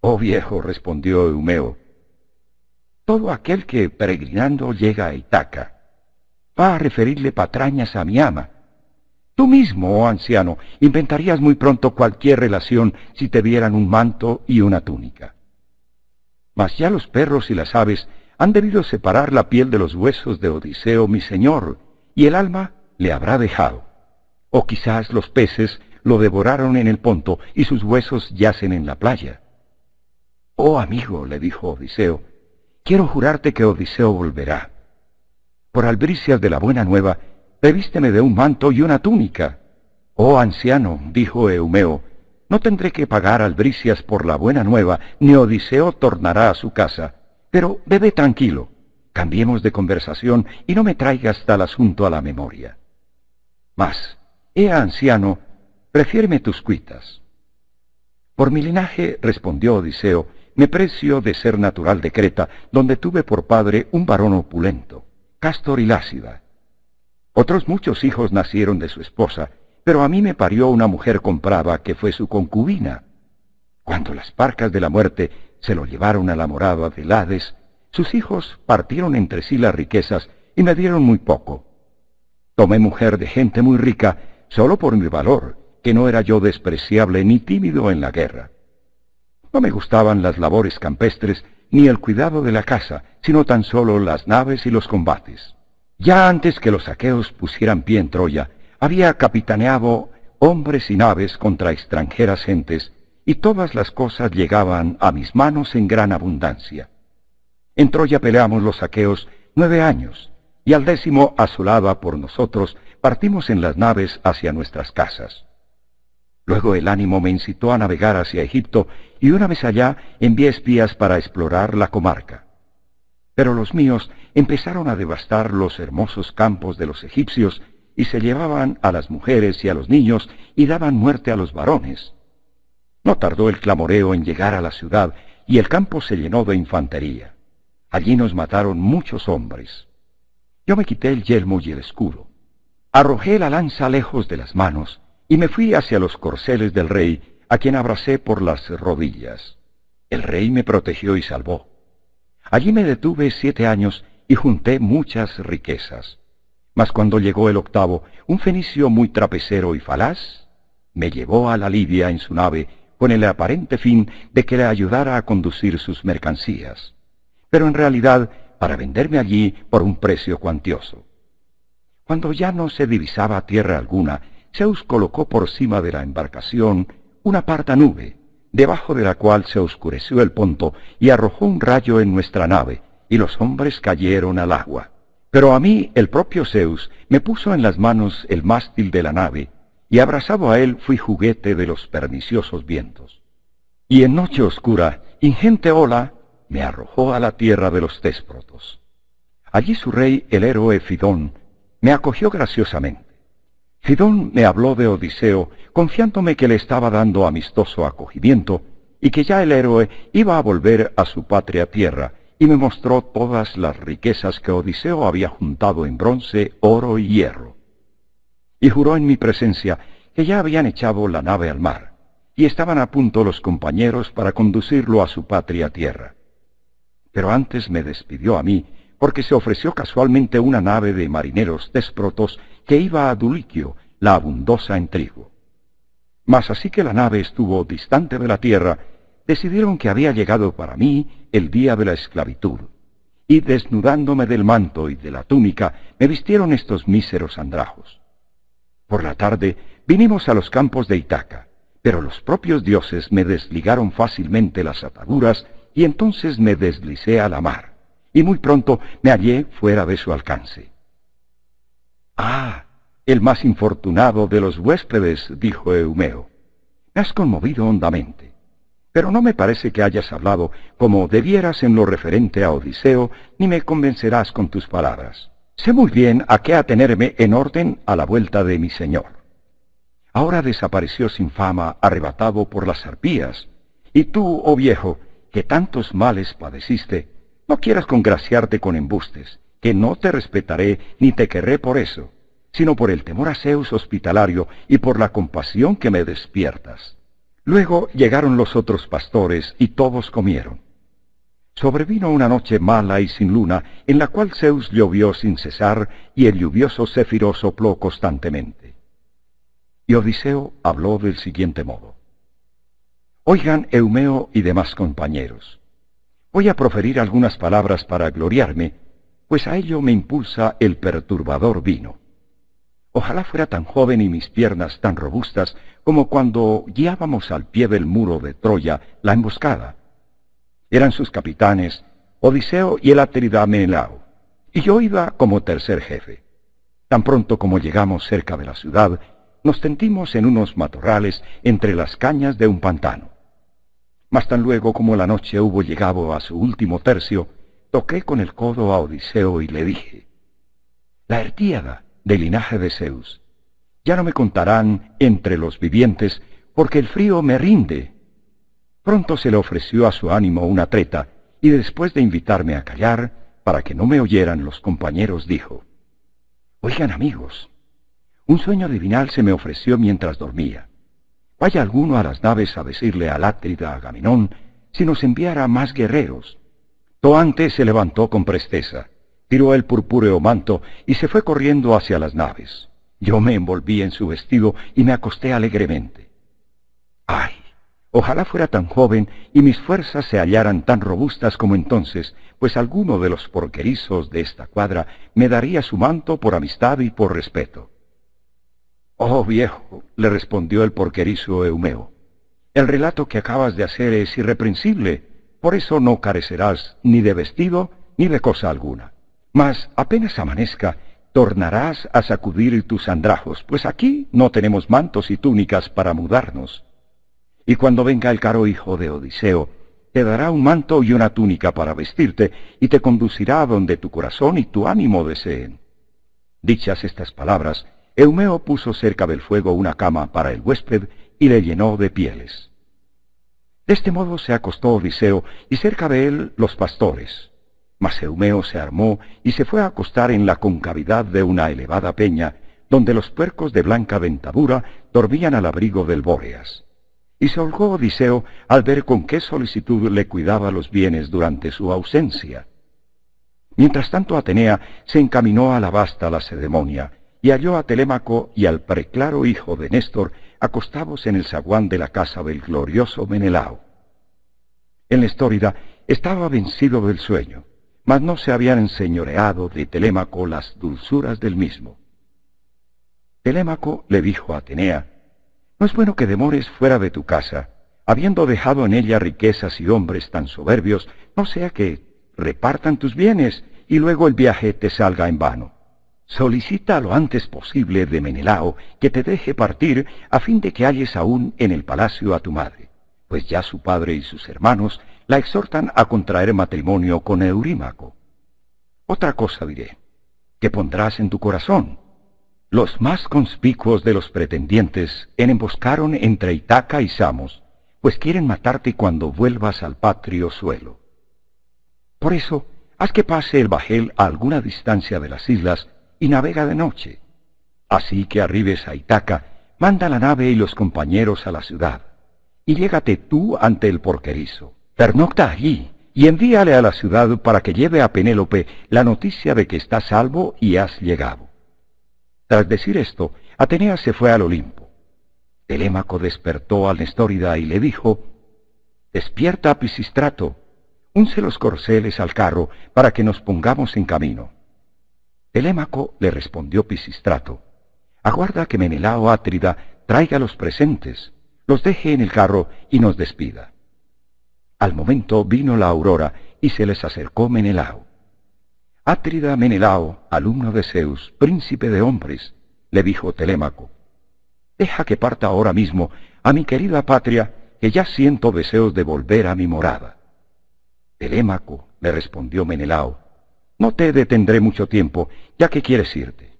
Oh viejo, respondió Eumeo, todo aquel que peregrinando llega a Itaca va a referirle patrañas a mi ama. Tú mismo, oh anciano, inventarías muy pronto cualquier relación si te vieran un manto y una túnica. Mas ya los perros y las aves han debido separar la piel de los huesos de Odiseo, mi señor, y el alma le habrá dejado. O quizás los peces lo devoraron en el ponto y sus huesos yacen en la playa. Oh amigo, le dijo Odiseo, quiero jurarte que Odiseo volverá. Por albricias de la buena nueva, revísteme de un manto y una túnica. Oh anciano, dijo Eumeo, no tendré que pagar albricias por la buena nueva, ni Odiseo tornará a su casa. Pero bebe tranquilo, cambiemos de conversación y no me traigas tal asunto a la memoria. Mas, ea anciano, prefiérme tus cuitas. Por mi linaje, respondió Odiseo, me precio de ser natural de Creta, donde tuve por padre un varón opulento, Castor y Lácida. Otros muchos hijos nacieron de su esposa, pero a mí me parió una mujer compraba que fue su concubina. Cuando las parcas de la muerte se lo llevaron a la morada de Lades, sus hijos partieron entre sí las riquezas y me dieron muy poco. Tomé mujer de gente muy rica solo por mi valor, que no era yo despreciable ni tímido en la guerra. No me gustaban las labores campestres ni el cuidado de la casa, sino tan solo las naves y los combates. Ya antes que los aqueos pusieran pie en Troya, había capitaneado hombres y naves contra extranjeras gentes, y todas las cosas llegaban a mis manos en gran abundancia. En Troya peleamos los aqueos nueve años, y al décimo asolaba por nosotros, partimos en las naves hacia nuestras casas. Luego el ánimo me incitó a navegar hacia Egipto y una vez allá envié espías para explorar la comarca. Pero los míos empezaron a devastar los hermosos campos de los egipcios y se llevaban a las mujeres y a los niños y daban muerte a los varones. No tardó el clamoreo en llegar a la ciudad y el campo se llenó de infantería. Allí nos mataron muchos hombres. Yo me quité el yelmo y el escudo. Arrojé la lanza lejos de las manos y me fui hacia los corceles del rey, a quien abracé por las rodillas. El rey me protegió y salvó. Allí me detuve siete años y junté muchas riquezas. Mas cuando llegó el octavo, un fenicio muy trapecero y falaz me llevó a la Libia en su nave con el aparente fin de que le ayudara a conducir sus mercancías. Pero en realidad para venderme allí por un precio cuantioso. Cuando ya no se divisaba tierra alguna, Zeus colocó por cima de la embarcación una parta nube, debajo de la cual se oscureció el ponto y arrojó un rayo en nuestra nave, y los hombres cayeron al agua. Pero a mí el propio Zeus me puso en las manos el mástil de la nave, y abrazado a él fui juguete de los perniciosos vientos. Y en noche oscura, ingente ola, me arrojó a la tierra de los Tésprotos. Allí su rey, el héroe Fidón, me acogió graciosamente. Fidón me habló de Odiseo, confiándome que le estaba dando amistoso acogimiento y que ya el héroe iba a volver a su patria tierra, y me mostró todas las riquezas que Odiseo había juntado en bronce, oro y hierro. Y juró en mi presencia que ya habían echado la nave al mar, y estaban a punto los compañeros para conducirlo a su patria tierra pero antes me despidió a mí, porque se ofreció casualmente una nave de marineros desprotos que iba a Duliquio, la abundosa en trigo. Mas así que la nave estuvo distante de la tierra, decidieron que había llegado para mí el día de la esclavitud, y desnudándome del manto y de la túnica, me vistieron estos míseros andrajos. Por la tarde vinimos a los campos de Itaca, pero los propios dioses me desligaron fácilmente las ataduras y entonces me deslicé a la mar, y muy pronto me hallé fuera de su alcance. Ah, el más infortunado de los huéspedes, dijo Eumeo, me has conmovido hondamente, pero no me parece que hayas hablado como debieras en lo referente a Odiseo, ni me convencerás con tus palabras. Sé muy bien a qué atenerme en orden a la vuelta de mi señor. Ahora desapareció sin fama, arrebatado por las arpías, y tú, oh viejo, que tantos males padeciste, no quieras congraciarte con embustes, que no te respetaré ni te querré por eso, sino por el temor a Zeus hospitalario y por la compasión que me despiertas. Luego llegaron los otros pastores y todos comieron. Sobrevino una noche mala y sin luna, en la cual Zeus llovió sin cesar y el lluvioso céfiro sopló constantemente. Y Odiseo habló del siguiente modo. Oigan, Eumeo y demás compañeros, voy a proferir algunas palabras para gloriarme, pues a ello me impulsa el perturbador vino. Ojalá fuera tan joven y mis piernas tan robustas como cuando guiábamos al pie del muro de Troya la emboscada. Eran sus capitanes Odiseo y el atrida Menelao, y yo iba como tercer jefe. Tan pronto como llegamos cerca de la ciudad, nos sentimos en unos matorrales entre las cañas de un pantano. Mas tan luego como la noche hubo llegado a su último tercio, toqué con el codo a Odiseo y le dije, La ertíada del linaje de Zeus, ya no me contarán entre los vivientes, porque el frío me rinde. Pronto se le ofreció a su ánimo una treta, y después de invitarme a callar, para que no me oyeran los compañeros, dijo, Oigan amigos, un sueño divinal se me ofreció mientras dormía. Vaya alguno a las naves a decirle al átrida Gaminón, si nos enviara más guerreros. Toante se levantó con presteza, tiró el purpúreo manto y se fue corriendo hacia las naves. Yo me envolví en su vestido y me acosté alegremente. ¡Ay! Ojalá fuera tan joven y mis fuerzas se hallaran tan robustas como entonces, pues alguno de los porquerizos de esta cuadra me daría su manto por amistad y por respeto. Oh viejo, le respondió el porquerizo Eumeo, el relato que acabas de hacer es irreprensible, por eso no carecerás ni de vestido ni de cosa alguna. Mas apenas amanezca, tornarás a sacudir tus andrajos, pues aquí no tenemos mantos y túnicas para mudarnos. Y cuando venga el caro hijo de Odiseo, te dará un manto y una túnica para vestirte, y te conducirá a donde tu corazón y tu ánimo deseen. Dichas estas palabras, Eumeo puso cerca del fuego una cama para el huésped y le llenó de pieles. De este modo se acostó Odiseo y cerca de él los pastores. Mas Eumeo se armó y se fue a acostar en la concavidad de una elevada peña, donde los puercos de blanca ventadura dormían al abrigo del Bóreas. Y se holgó Odiseo al ver con qué solicitud le cuidaba los bienes durante su ausencia. Mientras tanto Atenea se encaminó a la vasta Lacedemonia, y halló a Telémaco y al preclaro hijo de Néstor acostados en el zaguán de la casa del glorioso Menelao. El Nestórida estaba vencido del sueño, mas no se habían enseñoreado de Telémaco las dulzuras del mismo. Telémaco le dijo a Atenea, No es bueno que demores fuera de tu casa, habiendo dejado en ella riquezas y hombres tan soberbios, no sea que repartan tus bienes y luego el viaje te salga en vano. Solicita lo antes posible de Menelao que te deje partir a fin de que halles aún en el palacio a tu madre, pues ya su padre y sus hermanos la exhortan a contraer matrimonio con Eurímaco. Otra cosa diré, que pondrás en tu corazón. Los más conspicuos de los pretendientes en entre Itaca y Samos, pues quieren matarte cuando vuelvas al patrio suelo. Por eso, haz que pase el bajel a alguna distancia de las islas y navega de noche. Así que arribes a Itaca, manda la nave y los compañeros a la ciudad, y llégate tú ante el porquerizo. Pernocta allí, y envíale a la ciudad para que lleve a Penélope la noticia de que estás salvo y has llegado. Tras decir esto, Atenea se fue al Olimpo. Telémaco despertó al Nestórida y le dijo, Despierta, Pisistrato, unce los corceles al carro para que nos pongamos en camino. Telémaco le respondió pisistrato aguarda que Menelao Átrida traiga los presentes, los deje en el carro y nos despida. Al momento vino la aurora y se les acercó Menelao. Átrida Menelao, alumno de Zeus, príncipe de hombres, le dijo Telémaco, deja que parta ahora mismo a mi querida patria, que ya siento deseos de volver a mi morada. Telémaco, le respondió Menelao, no te detendré mucho tiempo, ya que quieres irte.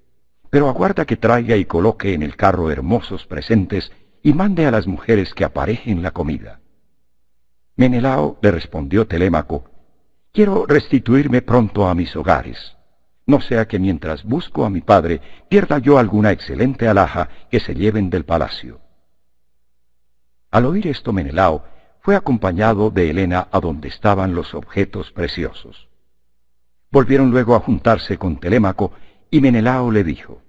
Pero aguarda que traiga y coloque en el carro hermosos presentes y mande a las mujeres que aparejen la comida. Menelao le respondió Telémaco, Quiero restituirme pronto a mis hogares, no sea que mientras busco a mi padre pierda yo alguna excelente alhaja que se lleven del palacio. Al oír esto Menelao fue acompañado de Helena a donde estaban los objetos preciosos. Volvieron luego a juntarse con Telémaco, y Menelao le dijo,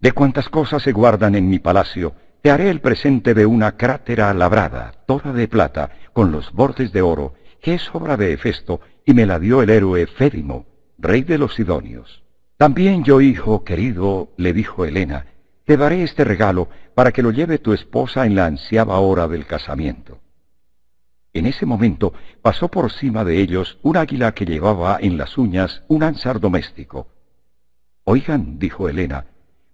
De cuantas cosas se guardan en mi palacio, te haré el presente de una crátera labrada, toda de plata, con los bordes de oro, que es obra de Hefesto, y me la dio el héroe Fédimo, rey de los Sidonios. También yo, hijo querido, le dijo Helena, te daré este regalo para que lo lleve tu esposa en la ansiada hora del casamiento. En ese momento pasó por cima de ellos un águila que llevaba en las uñas un ánsar doméstico. Oigan, dijo Elena,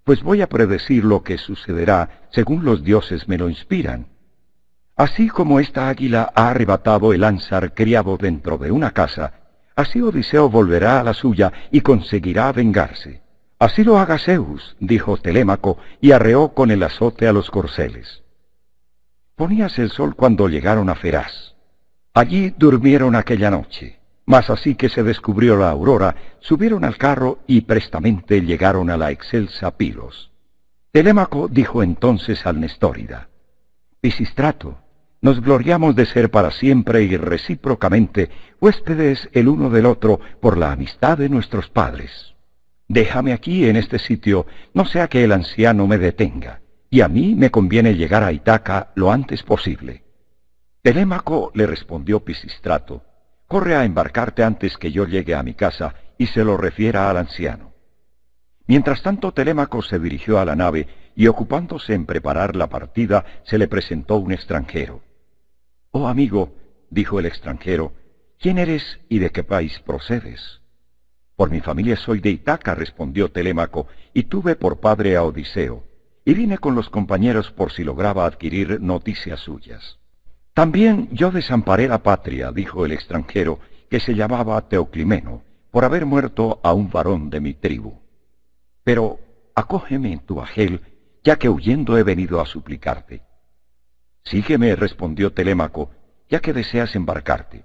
pues voy a predecir lo que sucederá según los dioses me lo inspiran. Así como esta águila ha arrebatado el ánsar criado dentro de una casa, así Odiseo volverá a la suya y conseguirá vengarse. Así lo haga Zeus, dijo Telémaco, y arreó con el azote a los corceles. Poníase el sol cuando llegaron a Feraz. Allí durmieron aquella noche, mas así que se descubrió la aurora, subieron al carro y prestamente llegaron a la excelsa Pilos. Telémaco dijo entonces al Nestórida, Pisistrato, nos gloriamos de ser para siempre y recíprocamente huéspedes el uno del otro por la amistad de nuestros padres. Déjame aquí en este sitio, no sea que el anciano me detenga, y a mí me conviene llegar a Itaca lo antes posible. Telémaco le respondió Pisistrato, corre a embarcarte antes que yo llegue a mi casa y se lo refiera al anciano. Mientras tanto Telémaco se dirigió a la nave y ocupándose en preparar la partida se le presentó un extranjero. Oh amigo, dijo el extranjero, ¿quién eres y de qué país procedes? Por mi familia soy de Itaca, respondió Telémaco, y tuve por padre a Odiseo, y vine con los compañeros por si lograba adquirir noticias suyas. También yo desamparé la patria, dijo el extranjero, que se llamaba Teoclimeno, por haber muerto a un varón de mi tribu. Pero acógeme en tu bajel, ya que huyendo he venido a suplicarte. Sígueme, respondió Telémaco, ya que deseas embarcarte.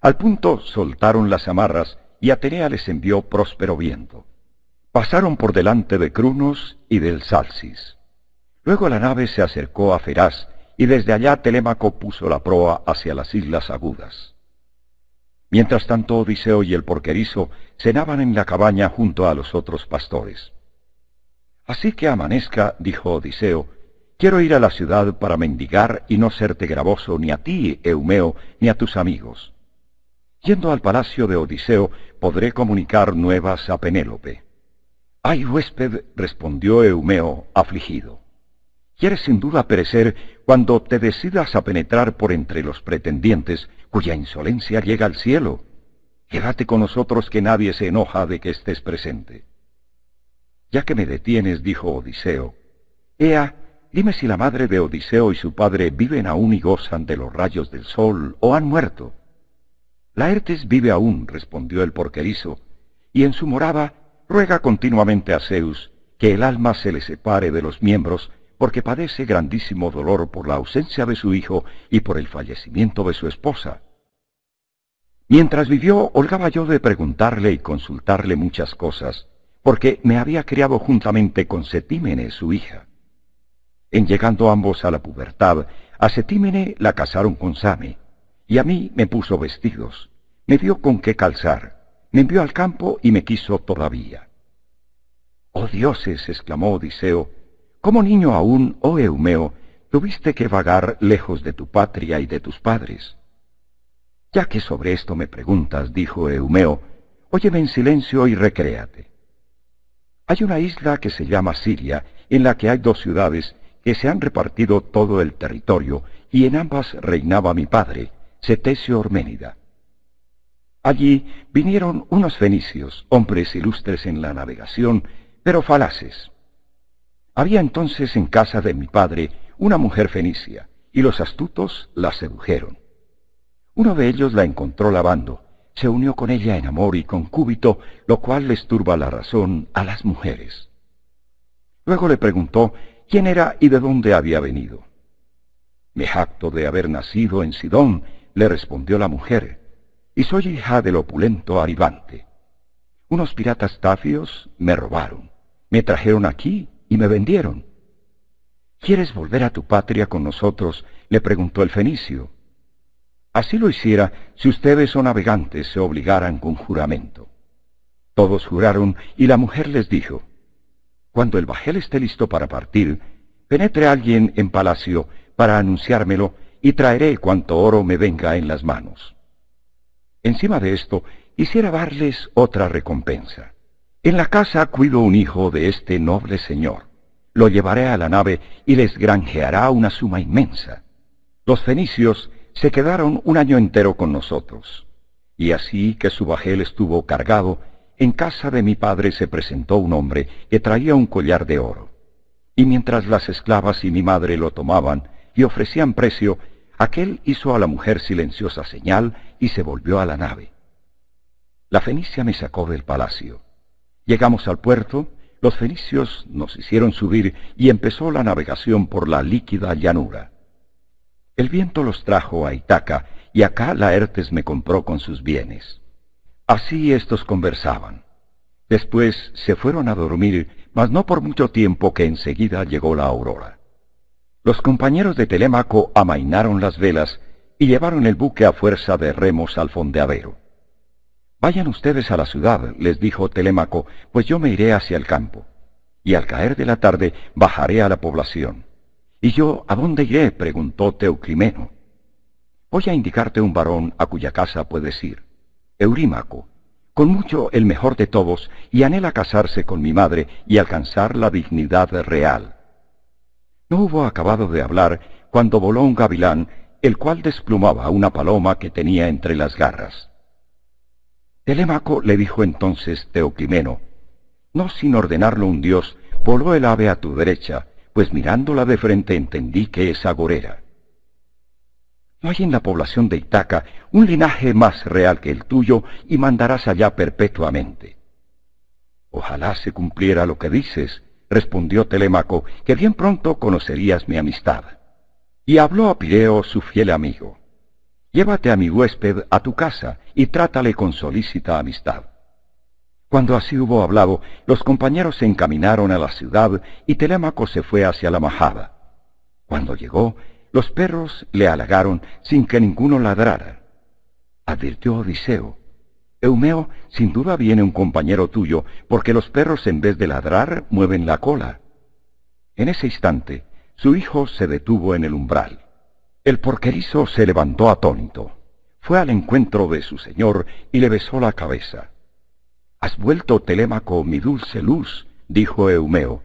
Al punto soltaron las amarras y Atenea les envió próspero viento. Pasaron por delante de Crunos y del Salsis. Luego la nave se acercó a Feraz y desde allá Telémaco puso la proa hacia las islas agudas. Mientras tanto Odiseo y el porquerizo cenaban en la cabaña junto a los otros pastores. Así que amanezca, dijo Odiseo, quiero ir a la ciudad para mendigar y no serte gravoso ni a ti, Eumeo, ni a tus amigos. Yendo al palacio de Odiseo podré comunicar nuevas a Penélope. Ay, huésped, respondió Eumeo, afligido quieres sin duda perecer cuando te decidas a penetrar por entre los pretendientes cuya insolencia llega al cielo. Quédate con nosotros que nadie se enoja de que estés presente. Ya que me detienes, dijo Odiseo, Ea, dime si la madre de Odiseo y su padre viven aún y gozan de los rayos del sol o han muerto. Laertes vive aún, respondió el porquerizo, y en su morada ruega continuamente a Zeus que el alma se le separe de los miembros porque padece grandísimo dolor por la ausencia de su hijo y por el fallecimiento de su esposa. Mientras vivió, holgaba yo de preguntarle y consultarle muchas cosas, porque me había criado juntamente con Setímene, su hija. En llegando ambos a la pubertad, a Setímene la casaron con Same, y a mí me puso vestidos, me dio con qué calzar, me envió al campo y me quiso todavía. ¡Oh dioses! exclamó Odiseo, como niño aún, oh Eumeo, tuviste que vagar lejos de tu patria y de tus padres. Ya que sobre esto me preguntas, dijo Eumeo, óyeme en silencio y recréate. Hay una isla que se llama Siria, en la que hay dos ciudades que se han repartido todo el territorio, y en ambas reinaba mi padre, Cetesio Orménida. Allí vinieron unos fenicios, hombres ilustres en la navegación, pero falaces, había entonces en casa de mi padre una mujer fenicia, y los astutos la sedujeron. Uno de ellos la encontró lavando, se unió con ella en amor y concúbito, lo cual les turba la razón a las mujeres. Luego le preguntó quién era y de dónde había venido. Me jacto de haber nacido en Sidón, le respondió la mujer, y soy hija del opulento Aribante. Unos piratas tafios me robaron, me trajeron aquí y me vendieron. ¿Quieres volver a tu patria con nosotros? le preguntó el fenicio. Así lo hiciera si ustedes o navegantes se obligaran con juramento. Todos juraron y la mujer les dijo, Cuando el bajel esté listo para partir, penetre alguien en palacio para anunciármelo y traeré cuanto oro me venga en las manos. Encima de esto, quisiera darles otra recompensa. En la casa cuido un hijo de este noble señor. Lo llevaré a la nave y les granjeará una suma inmensa. Los fenicios se quedaron un año entero con nosotros. Y así que su bajel estuvo cargado, en casa de mi padre se presentó un hombre que traía un collar de oro. Y mientras las esclavas y mi madre lo tomaban y ofrecían precio, aquel hizo a la mujer silenciosa señal y se volvió a la nave. La fenicia me sacó del palacio Llegamos al puerto, los fenicios nos hicieron subir y empezó la navegación por la líquida llanura. El viento los trajo a Itaca y acá Laertes me compró con sus bienes. Así estos conversaban. Después se fueron a dormir, mas no por mucho tiempo que enseguida llegó la aurora. Los compañeros de Telémaco amainaron las velas y llevaron el buque a fuerza de remos al fondeadero. Vayan ustedes a la ciudad, les dijo Telémaco, pues yo me iré hacia el campo. Y al caer de la tarde bajaré a la población. ¿Y yo a dónde iré? preguntó Teucrimeno. Voy a indicarte un varón a cuya casa puedes ir. Eurímaco, con mucho el mejor de todos, y anhela casarse con mi madre y alcanzar la dignidad real. No hubo acabado de hablar cuando voló un gavilán, el cual desplumaba una paloma que tenía entre las garras. Telémaco le dijo entonces Teoclimeno, no sin ordenarlo un dios, voló el ave a tu derecha, pues mirándola de frente entendí que es agorera. No hay en la población de Itaca un linaje más real que el tuyo y mandarás allá perpetuamente. Ojalá se cumpliera lo que dices, respondió Telémaco, que bien pronto conocerías mi amistad. Y habló a Pireo, su fiel amigo. Llévate a mi huésped a tu casa y trátale con solícita amistad. Cuando así hubo hablado, los compañeros se encaminaron a la ciudad y Telémaco se fue hacia la majada. Cuando llegó, los perros le halagaron sin que ninguno ladrara. Advirtió Odiseo, Eumeo, sin duda viene un compañero tuyo, porque los perros en vez de ladrar mueven la cola. En ese instante, su hijo se detuvo en el umbral. El porquerizo se levantó atónito. Fue al encuentro de su señor y le besó la cabeza. Has vuelto, Telémaco, mi dulce luz, dijo Eumeo.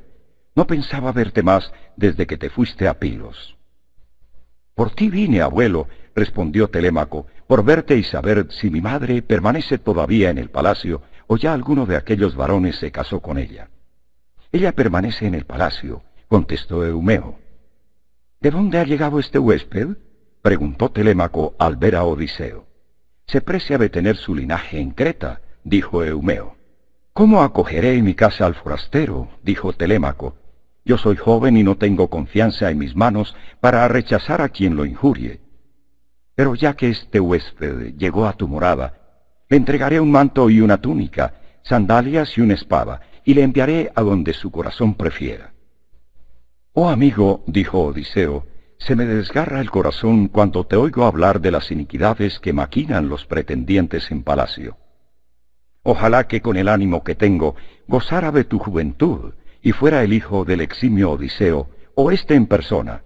No pensaba verte más desde que te fuiste a Pilos. Por ti vine, abuelo, respondió Telémaco, por verte y saber si mi madre permanece todavía en el palacio o ya alguno de aquellos varones se casó con ella. Ella permanece en el palacio, contestó Eumeo. ¿De dónde ha llegado este huésped? preguntó Telémaco al ver a Odiseo. Se precia de tener su linaje en Creta, dijo Eumeo. ¿Cómo acogeré en mi casa al forastero? dijo Telémaco. Yo soy joven y no tengo confianza en mis manos para rechazar a quien lo injurie. Pero ya que este huésped llegó a tu morada, le entregaré un manto y una túnica, sandalias y una espada, y le enviaré a donde su corazón prefiera. Oh amigo, dijo Odiseo, se me desgarra el corazón cuando te oigo hablar de las iniquidades que maquinan los pretendientes en palacio. Ojalá que con el ánimo que tengo gozara de tu juventud y fuera el hijo del eximio Odiseo, o éste en persona.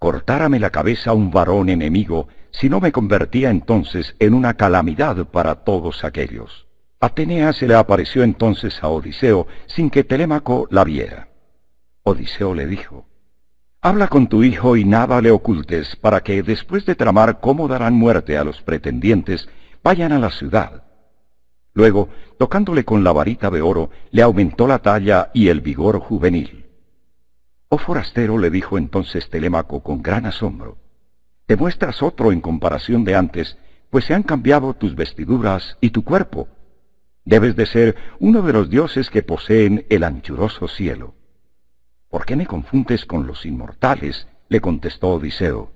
Cortárame la cabeza un varón enemigo si no me convertía entonces en una calamidad para todos aquellos. Atenea se le apareció entonces a Odiseo sin que Telémaco la viera. Odiseo le dijo, Habla con tu hijo y nada le ocultes, para que después de tramar cómo darán muerte a los pretendientes, vayan a la ciudad. Luego, tocándole con la varita de oro, le aumentó la talla y el vigor juvenil. Oh forastero, le dijo entonces Telémaco con gran asombro, te muestras otro en comparación de antes, pues se han cambiado tus vestiduras y tu cuerpo. Debes de ser uno de los dioses que poseen el anchuroso cielo. ¿Por qué me confundes con los inmortales? le contestó Odiseo.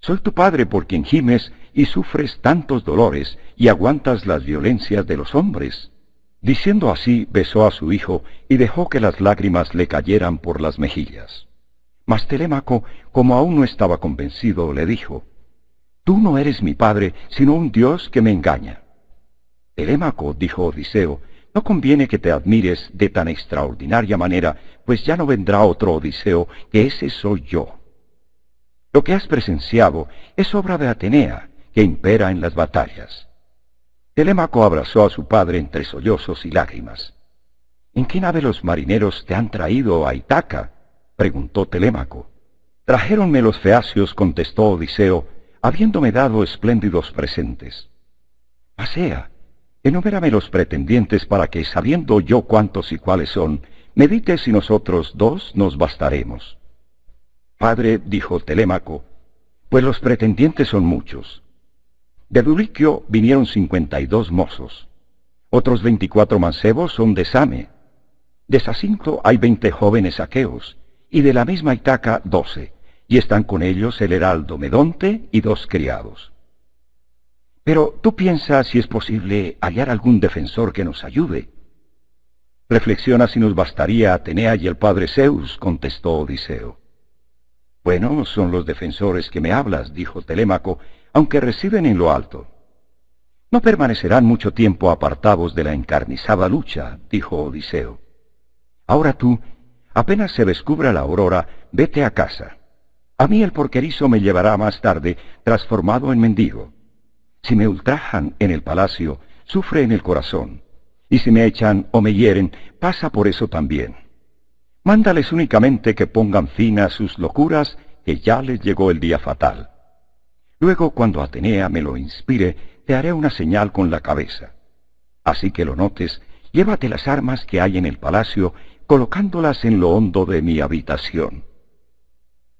Soy tu padre por quien gimes y sufres tantos dolores y aguantas las violencias de los hombres. Diciendo así, besó a su hijo y dejó que las lágrimas le cayeran por las mejillas. Mas Telémaco, como aún no estaba convencido, le dijo, Tú no eres mi padre, sino un dios que me engaña. Telémaco, dijo Odiseo, no conviene que te admires de tan extraordinaria manera, pues ya no vendrá otro Odiseo, que ese soy yo. Lo que has presenciado es obra de Atenea, que impera en las batallas. Telémaco abrazó a su padre entre sollozos y lágrimas. ¿En qué nave los marineros te han traído a Itaca? preguntó Telémaco. Trajéronme los feacios, contestó Odiseo, habiéndome dado espléndidos presentes. Pasea, Enumérame los pretendientes para que, sabiendo yo cuántos y cuáles son, medite si nosotros dos nos bastaremos. Padre, dijo Telémaco, pues los pretendientes son muchos. De Duliquio vinieron cincuenta y dos mozos. Otros veinticuatro mancebos son de Same. De Sacinto hay veinte jóvenes aqueos, y de la misma Itaca doce, y están con ellos el heraldo Medonte y dos criados. Pero tú piensas si es posible hallar algún defensor que nos ayude. Reflexiona si nos bastaría Atenea y el padre Zeus, contestó Odiseo. Bueno, son los defensores que me hablas, dijo Telémaco, aunque residen en lo alto. No permanecerán mucho tiempo apartados de la encarnizada lucha, dijo Odiseo. Ahora tú, apenas se descubra la aurora, vete a casa. A mí el porquerizo me llevará más tarde, transformado en mendigo. Si me ultrajan en el palacio, sufre en el corazón. Y si me echan o me hieren, pasa por eso también. Mándales únicamente que pongan fin a sus locuras, que ya les llegó el día fatal. Luego, cuando Atenea me lo inspire, te haré una señal con la cabeza. Así que lo notes, llévate las armas que hay en el palacio, colocándolas en lo hondo de mi habitación.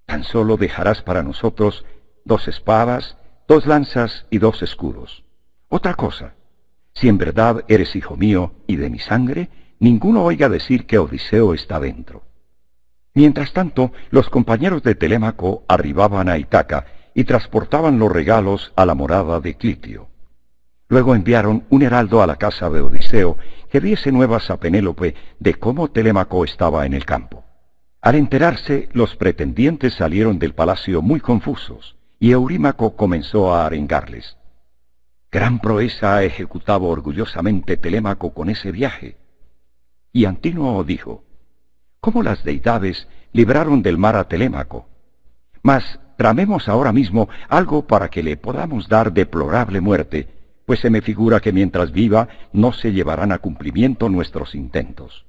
Tan solo dejarás para nosotros dos espadas, dos lanzas y dos escudos. Otra cosa, si en verdad eres hijo mío y de mi sangre, ninguno oiga decir que Odiseo está dentro. Mientras tanto, los compañeros de Telémaco arribaban a Itaca y transportaban los regalos a la morada de Clitio. Luego enviaron un heraldo a la casa de Odiseo que diese nuevas a Penélope de cómo Telémaco estaba en el campo. Al enterarse, los pretendientes salieron del palacio muy confusos y Eurímaco comenzó a arengarles. Gran proeza ejecutaba orgullosamente Telémaco con ese viaje. Y Antínoo dijo, ¿Cómo las deidades libraron del mar a Telémaco? Mas tramemos ahora mismo algo para que le podamos dar deplorable muerte, pues se me figura que mientras viva no se llevarán a cumplimiento nuestros intentos.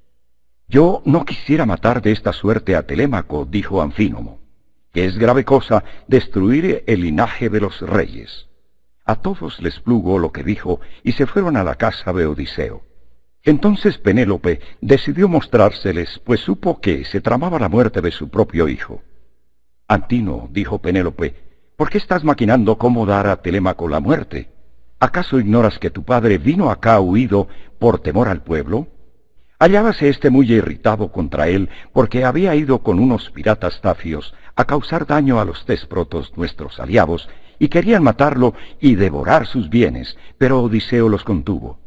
Yo no quisiera matar de esta suerte a Telémaco, dijo Anfínomo que es grave cosa destruir el linaje de los reyes. A todos les plugó lo que dijo y se fueron a la casa de Odiseo. Entonces Penélope decidió mostrárseles, pues supo que se tramaba la muerte de su propio hijo. Antino, dijo Penélope, ¿por qué estás maquinando cómo dar a Telémaco la muerte? ¿Acaso ignoras que tu padre vino acá huido por temor al pueblo? Hallábase éste muy irritado contra él porque había ido con unos piratas tafios a causar daño a los tésprotos, nuestros aliados, y querían matarlo y devorar sus bienes, pero Odiseo los contuvo.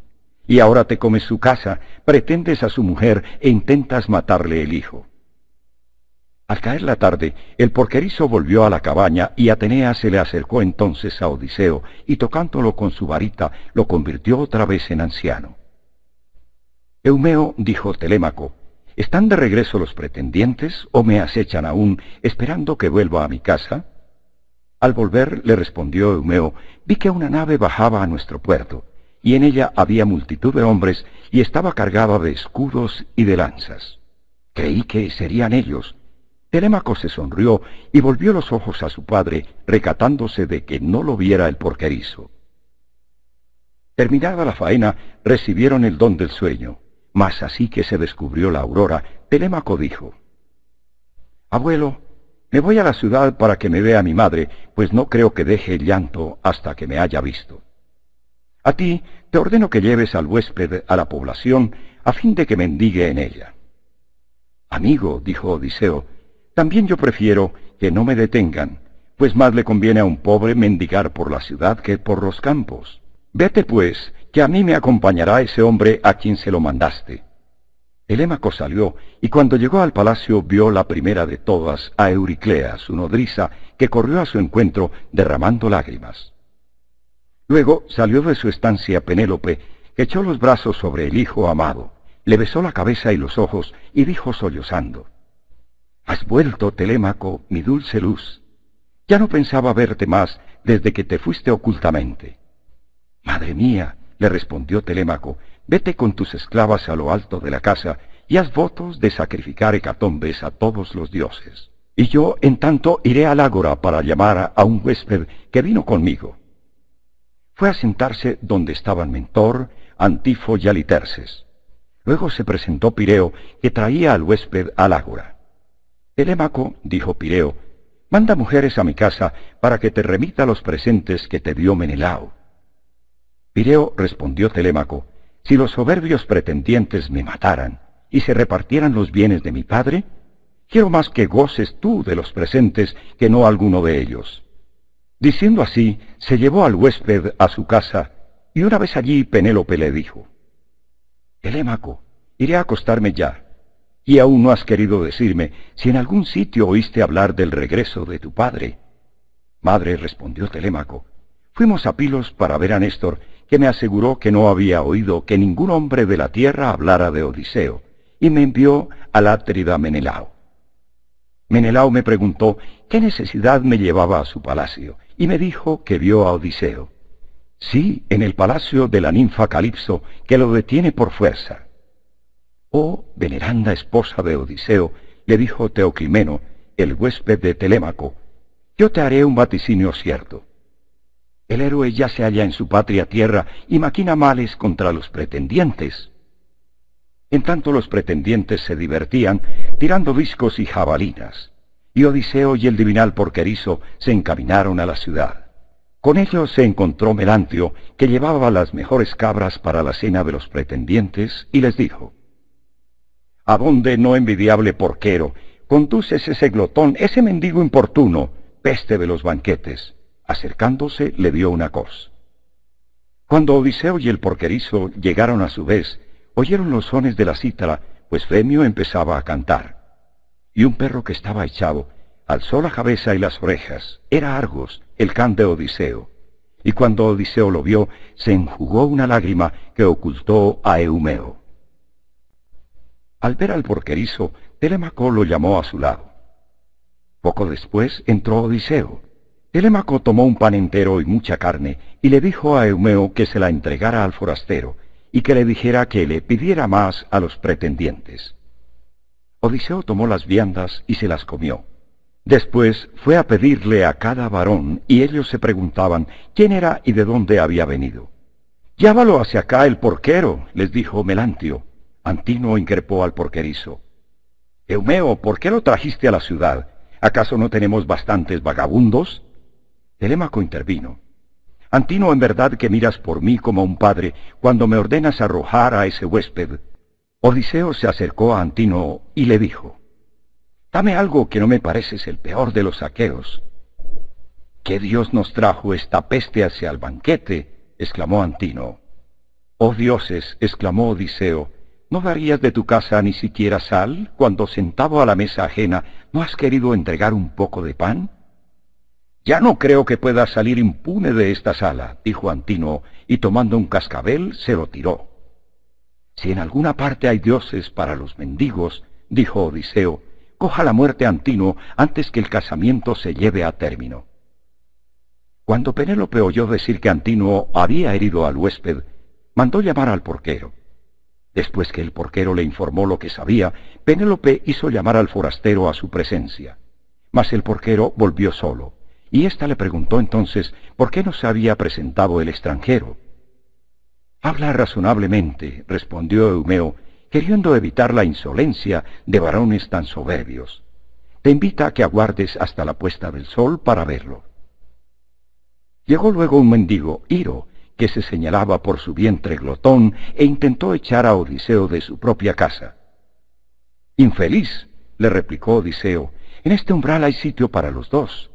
Y ahora te comes su casa, pretendes a su mujer e intentas matarle el hijo. Al caer la tarde, el porquerizo volvió a la cabaña y Atenea se le acercó entonces a Odiseo y tocándolo con su varita lo convirtió otra vez en anciano. Eumeo dijo Telémaco, ¿Están de regreso los pretendientes o me acechan aún esperando que vuelva a mi casa? Al volver, le respondió Eumeo, vi que una nave bajaba a nuestro puerto, y en ella había multitud de hombres y estaba cargada de escudos y de lanzas. Creí que serían ellos. Telémaco se sonrió y volvió los ojos a su padre, recatándose de que no lo viera el porquerizo. Terminada la faena, recibieron el don del sueño. Mas así que se descubrió la aurora, Telémaco dijo, Abuelo, me voy a la ciudad para que me vea mi madre, pues no creo que deje el llanto hasta que me haya visto. A ti te ordeno que lleves al huésped a la población a fin de que mendigue en ella. Amigo, dijo Odiseo, también yo prefiero que no me detengan, pues más le conviene a un pobre mendigar por la ciudad que por los campos. Vete, pues, que a mí me acompañará ese hombre a quien se lo mandaste. Telémaco salió, y cuando llegó al palacio vio la primera de todas a Euriclea, su nodriza, que corrió a su encuentro derramando lágrimas. Luego salió de su estancia Penélope, echó los brazos sobre el hijo amado, le besó la cabeza y los ojos, y dijo sollozando, Has vuelto, Telémaco, mi dulce luz. Ya no pensaba verte más desde que te fuiste ocultamente. Madre mía, le respondió Telémaco, vete con tus esclavas a lo alto de la casa y haz votos de sacrificar hecatombes a todos los dioses. Y yo, en tanto, iré al ágora para llamar a un huésped que vino conmigo. Fue a sentarse donde estaban Mentor, Antifo y Aliterces. Luego se presentó Pireo, que traía al huésped al ágora. Telémaco, dijo Pireo, manda mujeres a mi casa para que te remita los presentes que te dio Menelao. Pireo respondió Telémaco, Si los soberbios pretendientes me mataran y se repartieran los bienes de mi padre, quiero más que goces tú de los presentes que no alguno de ellos. Diciendo así, se llevó al huésped a su casa, y una vez allí Penélope le dijo, Telémaco, iré a acostarme ya, y aún no has querido decirme si en algún sitio oíste hablar del regreso de tu padre. Madre, respondió Telémaco, Fuimos a Pilos para ver a Néstor, que me aseguró que no había oído que ningún hombre de la tierra hablara de Odiseo, y me envió al átrida Menelao. Menelao me preguntó qué necesidad me llevaba a su palacio, y me dijo que vio a Odiseo. Sí, en el palacio de la ninfa Calipso, que lo detiene por fuerza. Oh, veneranda esposa de Odiseo, le dijo Teoclimeno, el huésped de Telémaco, yo te haré un vaticinio cierto. El héroe ya se halla en su patria tierra y maquina males contra los pretendientes. En tanto los pretendientes se divertían tirando discos y jabalinas, y Odiseo y el divinal porquerizo se encaminaron a la ciudad. Con ellos se encontró Melantio, que llevaba las mejores cabras para la cena de los pretendientes, y les dijo, ¿A dónde no envidiable porquero, conduces ese glotón, ese mendigo importuno, peste de los banquetes acercándose le dio una cos Cuando Odiseo y el porquerizo llegaron a su vez, oyeron los sones de la cítara, pues Femio empezaba a cantar. Y un perro que estaba echado alzó la cabeza y las orejas. Era Argos, el can de Odiseo. Y cuando Odiseo lo vio, se enjugó una lágrima que ocultó a Eumeo. Al ver al porquerizo, Telemaco lo llamó a su lado. Poco después entró Odiseo. Telemaco tomó un pan entero y mucha carne, y le dijo a Eumeo que se la entregara al forastero, y que le dijera que le pidiera más a los pretendientes. Odiseo tomó las viandas y se las comió. Después fue a pedirle a cada varón, y ellos se preguntaban quién era y de dónde había venido. —Llávalo hacia acá el porquero, les dijo Melantio. Antino increpó al porquerizo. Eumeo, ¿por qué lo trajiste a la ciudad? ¿Acaso no tenemos bastantes vagabundos? Telémaco intervino. Antino, en verdad que miras por mí como un padre cuando me ordenas arrojar a ese huésped. Odiseo se acercó a Antino y le dijo, Dame algo que no me pareces el peor de los saqueos. ¿Qué Dios nos trajo esta peste hacia el banquete? exclamó Antino. Oh dioses, exclamó Odiseo, ¿no darías de tu casa ni siquiera sal cuando sentado a la mesa ajena no has querido entregar un poco de pan? Ya no creo que pueda salir impune de esta sala, dijo Antino, y tomando un cascabel se lo tiró. Si en alguna parte hay dioses para los mendigos, dijo Odiseo, coja la muerte a Antino antes que el casamiento se lleve a término. Cuando Penélope oyó decir que Antino había herido al huésped, mandó llamar al porquero. Después que el porquero le informó lo que sabía, Penélope hizo llamar al forastero a su presencia. Mas el porquero volvió solo. Y ésta le preguntó entonces por qué no se había presentado el extranjero. Habla razonablemente, respondió Eumeo, queriendo evitar la insolencia de varones tan soberbios. Te invita a que aguardes hasta la puesta del sol para verlo. Llegó luego un mendigo, Iro, que se señalaba por su vientre glotón e intentó echar a Odiseo de su propia casa. Infeliz, le replicó Odiseo, en este umbral hay sitio para los dos.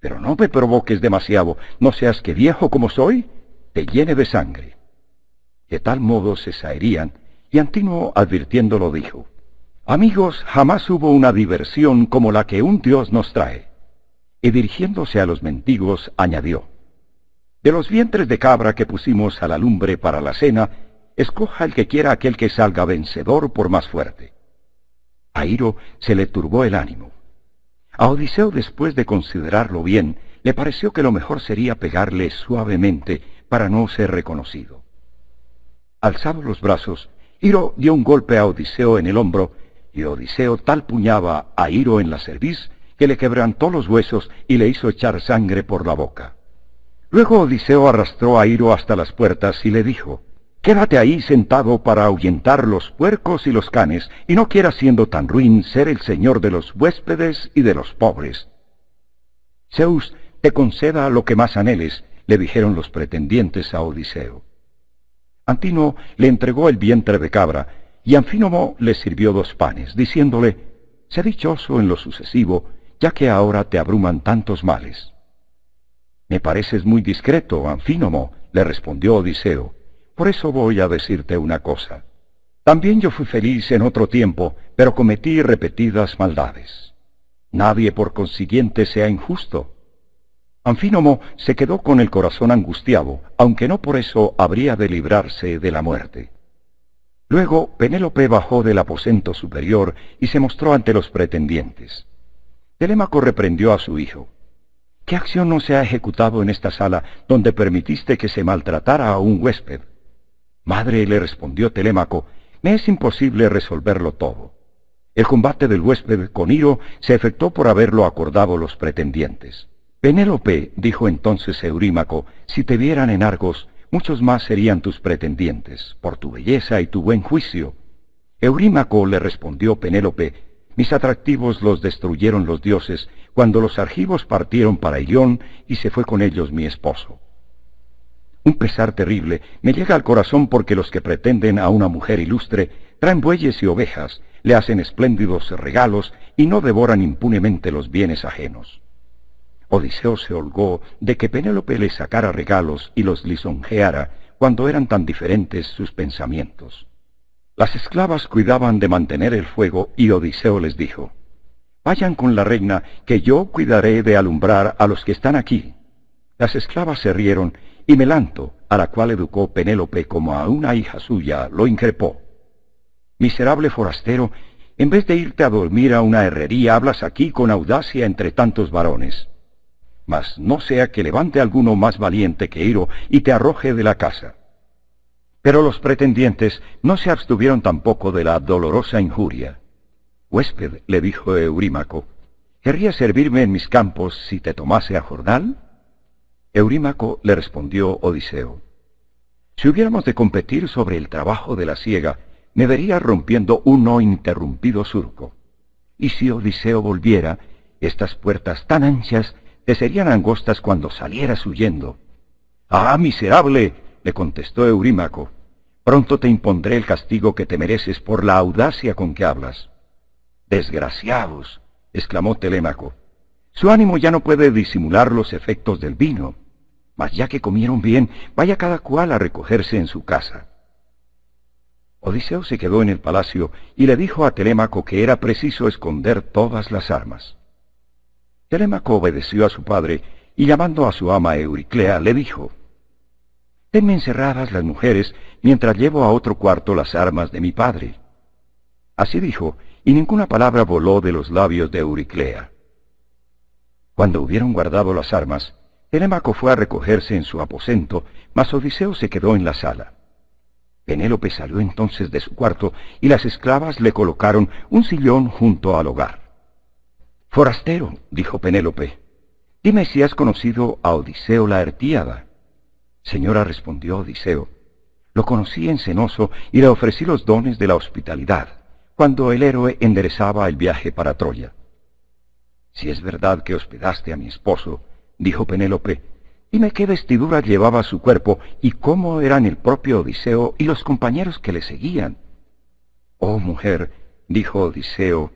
Pero no me provoques demasiado, no seas que viejo como soy, te llene de sangre. De tal modo se saerían, y Antino advirtiéndolo dijo, Amigos, jamás hubo una diversión como la que un Dios nos trae. Y dirigiéndose a los mendigos, añadió, De los vientres de cabra que pusimos a la lumbre para la cena, escoja el que quiera aquel que salga vencedor por más fuerte. A Iro se le turbó el ánimo. A Odiseo, después de considerarlo bien, le pareció que lo mejor sería pegarle suavemente para no ser reconocido. Alzado los brazos, Iro dio un golpe a Odiseo en el hombro, y Odiseo tal puñaba a Iro en la cerviz que le quebrantó los huesos y le hizo echar sangre por la boca. Luego Odiseo arrastró a Iro hasta las puertas y le dijo, Quédate ahí sentado para ahuyentar los puercos y los canes, y no quieras siendo tan ruin ser el señor de los huéspedes y de los pobres. Zeus te conceda lo que más anheles, le dijeron los pretendientes a Odiseo. Antino le entregó el vientre de cabra, y Anfínomo le sirvió dos panes, diciéndole, Sé dichoso en lo sucesivo, ya que ahora te abruman tantos males. Me pareces muy discreto, Anfínomo, le respondió Odiseo. Por eso voy a decirte una cosa. También yo fui feliz en otro tiempo, pero cometí repetidas maldades. Nadie por consiguiente sea injusto. Anfínomo se quedó con el corazón angustiado, aunque no por eso habría de librarse de la muerte. Luego Penélope bajó del aposento superior y se mostró ante los pretendientes. Telémaco reprendió a su hijo. ¿Qué acción no se ha ejecutado en esta sala donde permitiste que se maltratara a un huésped, Madre, le respondió Telémaco, me es imposible resolverlo todo. El combate del huésped con Iro se efectuó por haberlo acordado los pretendientes. Penélope, dijo entonces Eurímaco, si te vieran en Argos, muchos más serían tus pretendientes, por tu belleza y tu buen juicio. Eurímaco le respondió Penélope, mis atractivos los destruyeron los dioses cuando los argivos partieron para Ilión y se fue con ellos mi esposo. Un pesar terrible me llega al corazón porque los que pretenden a una mujer ilustre traen bueyes y ovejas, le hacen espléndidos regalos y no devoran impunemente los bienes ajenos. Odiseo se holgó de que Penélope le sacara regalos y los lisonjeara cuando eran tan diferentes sus pensamientos. Las esclavas cuidaban de mantener el fuego y Odiseo les dijo, Vayan con la reina, que yo cuidaré de alumbrar a los que están aquí. Las esclavas se rieron y Melanto, a la cual educó Penélope como a una hija suya, lo increpó. Miserable forastero, en vez de irte a dormir a una herrería, hablas aquí con audacia entre tantos varones. Mas no sea que levante alguno más valiente que Iro y te arroje de la casa. Pero los pretendientes no se abstuvieron tampoco de la dolorosa injuria. Huésped, le dijo Eurímaco, ¿querrías servirme en mis campos si te tomase a jornal? Eurímaco le respondió Odiseo, Si hubiéramos de competir sobre el trabajo de la siega, me vería rompiendo un no interrumpido surco. Y si Odiseo volviera, estas puertas tan anchas te serían angostas cuando salieras huyendo. ¡Ah, miserable! le contestó Eurímaco. Pronto te impondré el castigo que te mereces por la audacia con que hablas. Desgraciados, exclamó Telémaco. Su ánimo ya no puede disimular los efectos del vino. Mas ya que comieron bien, vaya cada cual a recogerse en su casa. Odiseo se quedó en el palacio y le dijo a Telémaco que era preciso esconder todas las armas. Telémaco obedeció a su padre y llamando a su ama Euriclea le dijo, Tenme encerradas las mujeres mientras llevo a otro cuarto las armas de mi padre. Así dijo, y ninguna palabra voló de los labios de Euriclea. Cuando hubieron guardado las armas, Telémaco fue a recogerse en su aposento, mas Odiseo se quedó en la sala. Penélope salió entonces de su cuarto y las esclavas le colocaron un sillón junto al hogar. Forastero, dijo Penélope, dime si has conocido a Odiseo la Artíada. Señora, respondió Odiseo, lo conocí en Cenoso y le ofrecí los dones de la hospitalidad, cuando el héroe enderezaba el viaje para Troya. Si es verdad que hospedaste a mi esposo, dijo Penélope, dime qué vestidura llevaba su cuerpo y cómo eran el propio Odiseo y los compañeros que le seguían. Oh mujer, dijo Odiseo,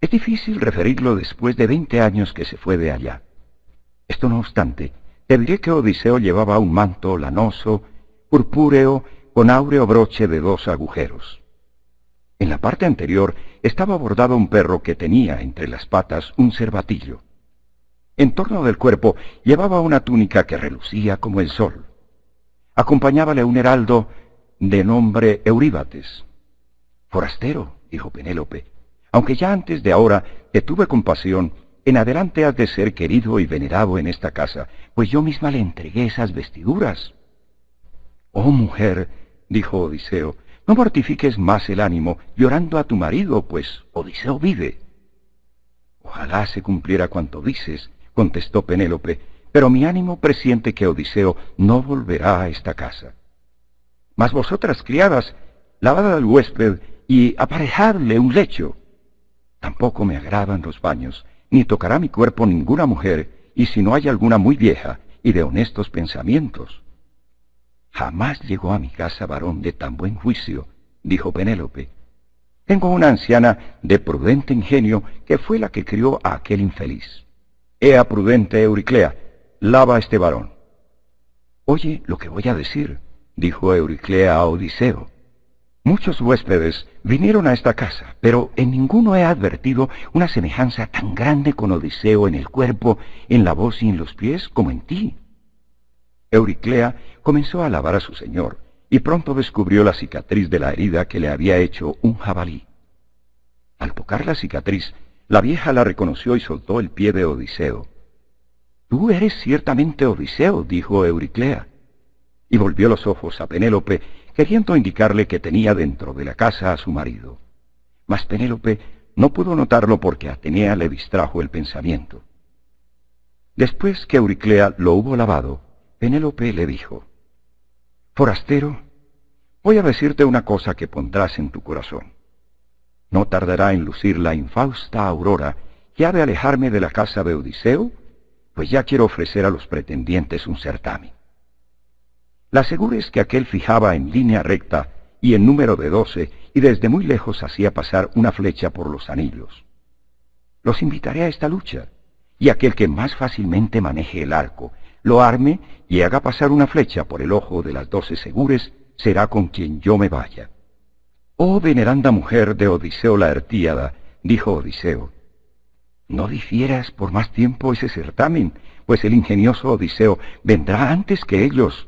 es difícil referirlo después de veinte años que se fue de allá. Esto no obstante, te diré que Odiseo llevaba un manto lanoso, purpúreo, con áureo broche de dos agujeros. En la parte anterior estaba bordado un perro que tenía entre las patas un cervatillo. En torno del cuerpo llevaba una túnica que relucía como el sol. Acompañábale un heraldo de nombre Euríbates. Forastero, dijo Penélope, aunque ya antes de ahora te tuve compasión, en adelante has de ser querido y venerado en esta casa, pues yo misma le entregué esas vestiduras. Oh mujer, dijo Odiseo, no mortifiques más el ánimo llorando a tu marido, pues Odiseo vive. Ojalá se cumpliera cuanto dices, contestó Penélope, pero mi ánimo presiente que Odiseo no volverá a esta casa. Mas vosotras, criadas, lavad al huésped y aparejadle un lecho. Tampoco me agradan los baños, ni tocará mi cuerpo ninguna mujer, y si no hay alguna muy vieja y de honestos pensamientos. Jamás llegó a mi casa varón de tan buen juicio, dijo Penélope. Tengo una anciana de prudente ingenio que fue la que crió a aquel infeliz. Ea prudente Euriclea, lava este varón. Oye lo que voy a decir, dijo Euriclea a Odiseo. Muchos huéspedes vinieron a esta casa, pero en ninguno he advertido una semejanza tan grande con Odiseo en el cuerpo, en la voz y en los pies como en ti. Euriclea comenzó a lavar a su señor, y pronto descubrió la cicatriz de la herida que le había hecho un jabalí. Al tocar la cicatriz, la vieja la reconoció y soltó el pie de Odiseo. Tú eres ciertamente Odiseo, dijo Euriclea. Y volvió los ojos a Penélope, queriendo indicarle que tenía dentro de la casa a su marido. Mas Penélope no pudo notarlo porque Atenea le distrajo el pensamiento. Después que Euriclea lo hubo lavado, Penélope le dijo, Forastero, voy a decirte una cosa que pondrás en tu corazón. No tardará en lucir la infausta aurora que ha de alejarme de la casa de Odiseo, pues ya quiero ofrecer a los pretendientes un certamen. La segura es que aquel fijaba en línea recta y en número de doce, y desde muy lejos hacía pasar una flecha por los anillos. Los invitaré a esta lucha, y aquel que más fácilmente maneje el arco lo arme y haga pasar una flecha por el ojo de las doce segures, será con quien yo me vaya. Oh veneranda mujer de Odiseo la Artíada, dijo Odiseo, no difieras por más tiempo ese certamen, pues el ingenioso Odiseo vendrá antes que ellos.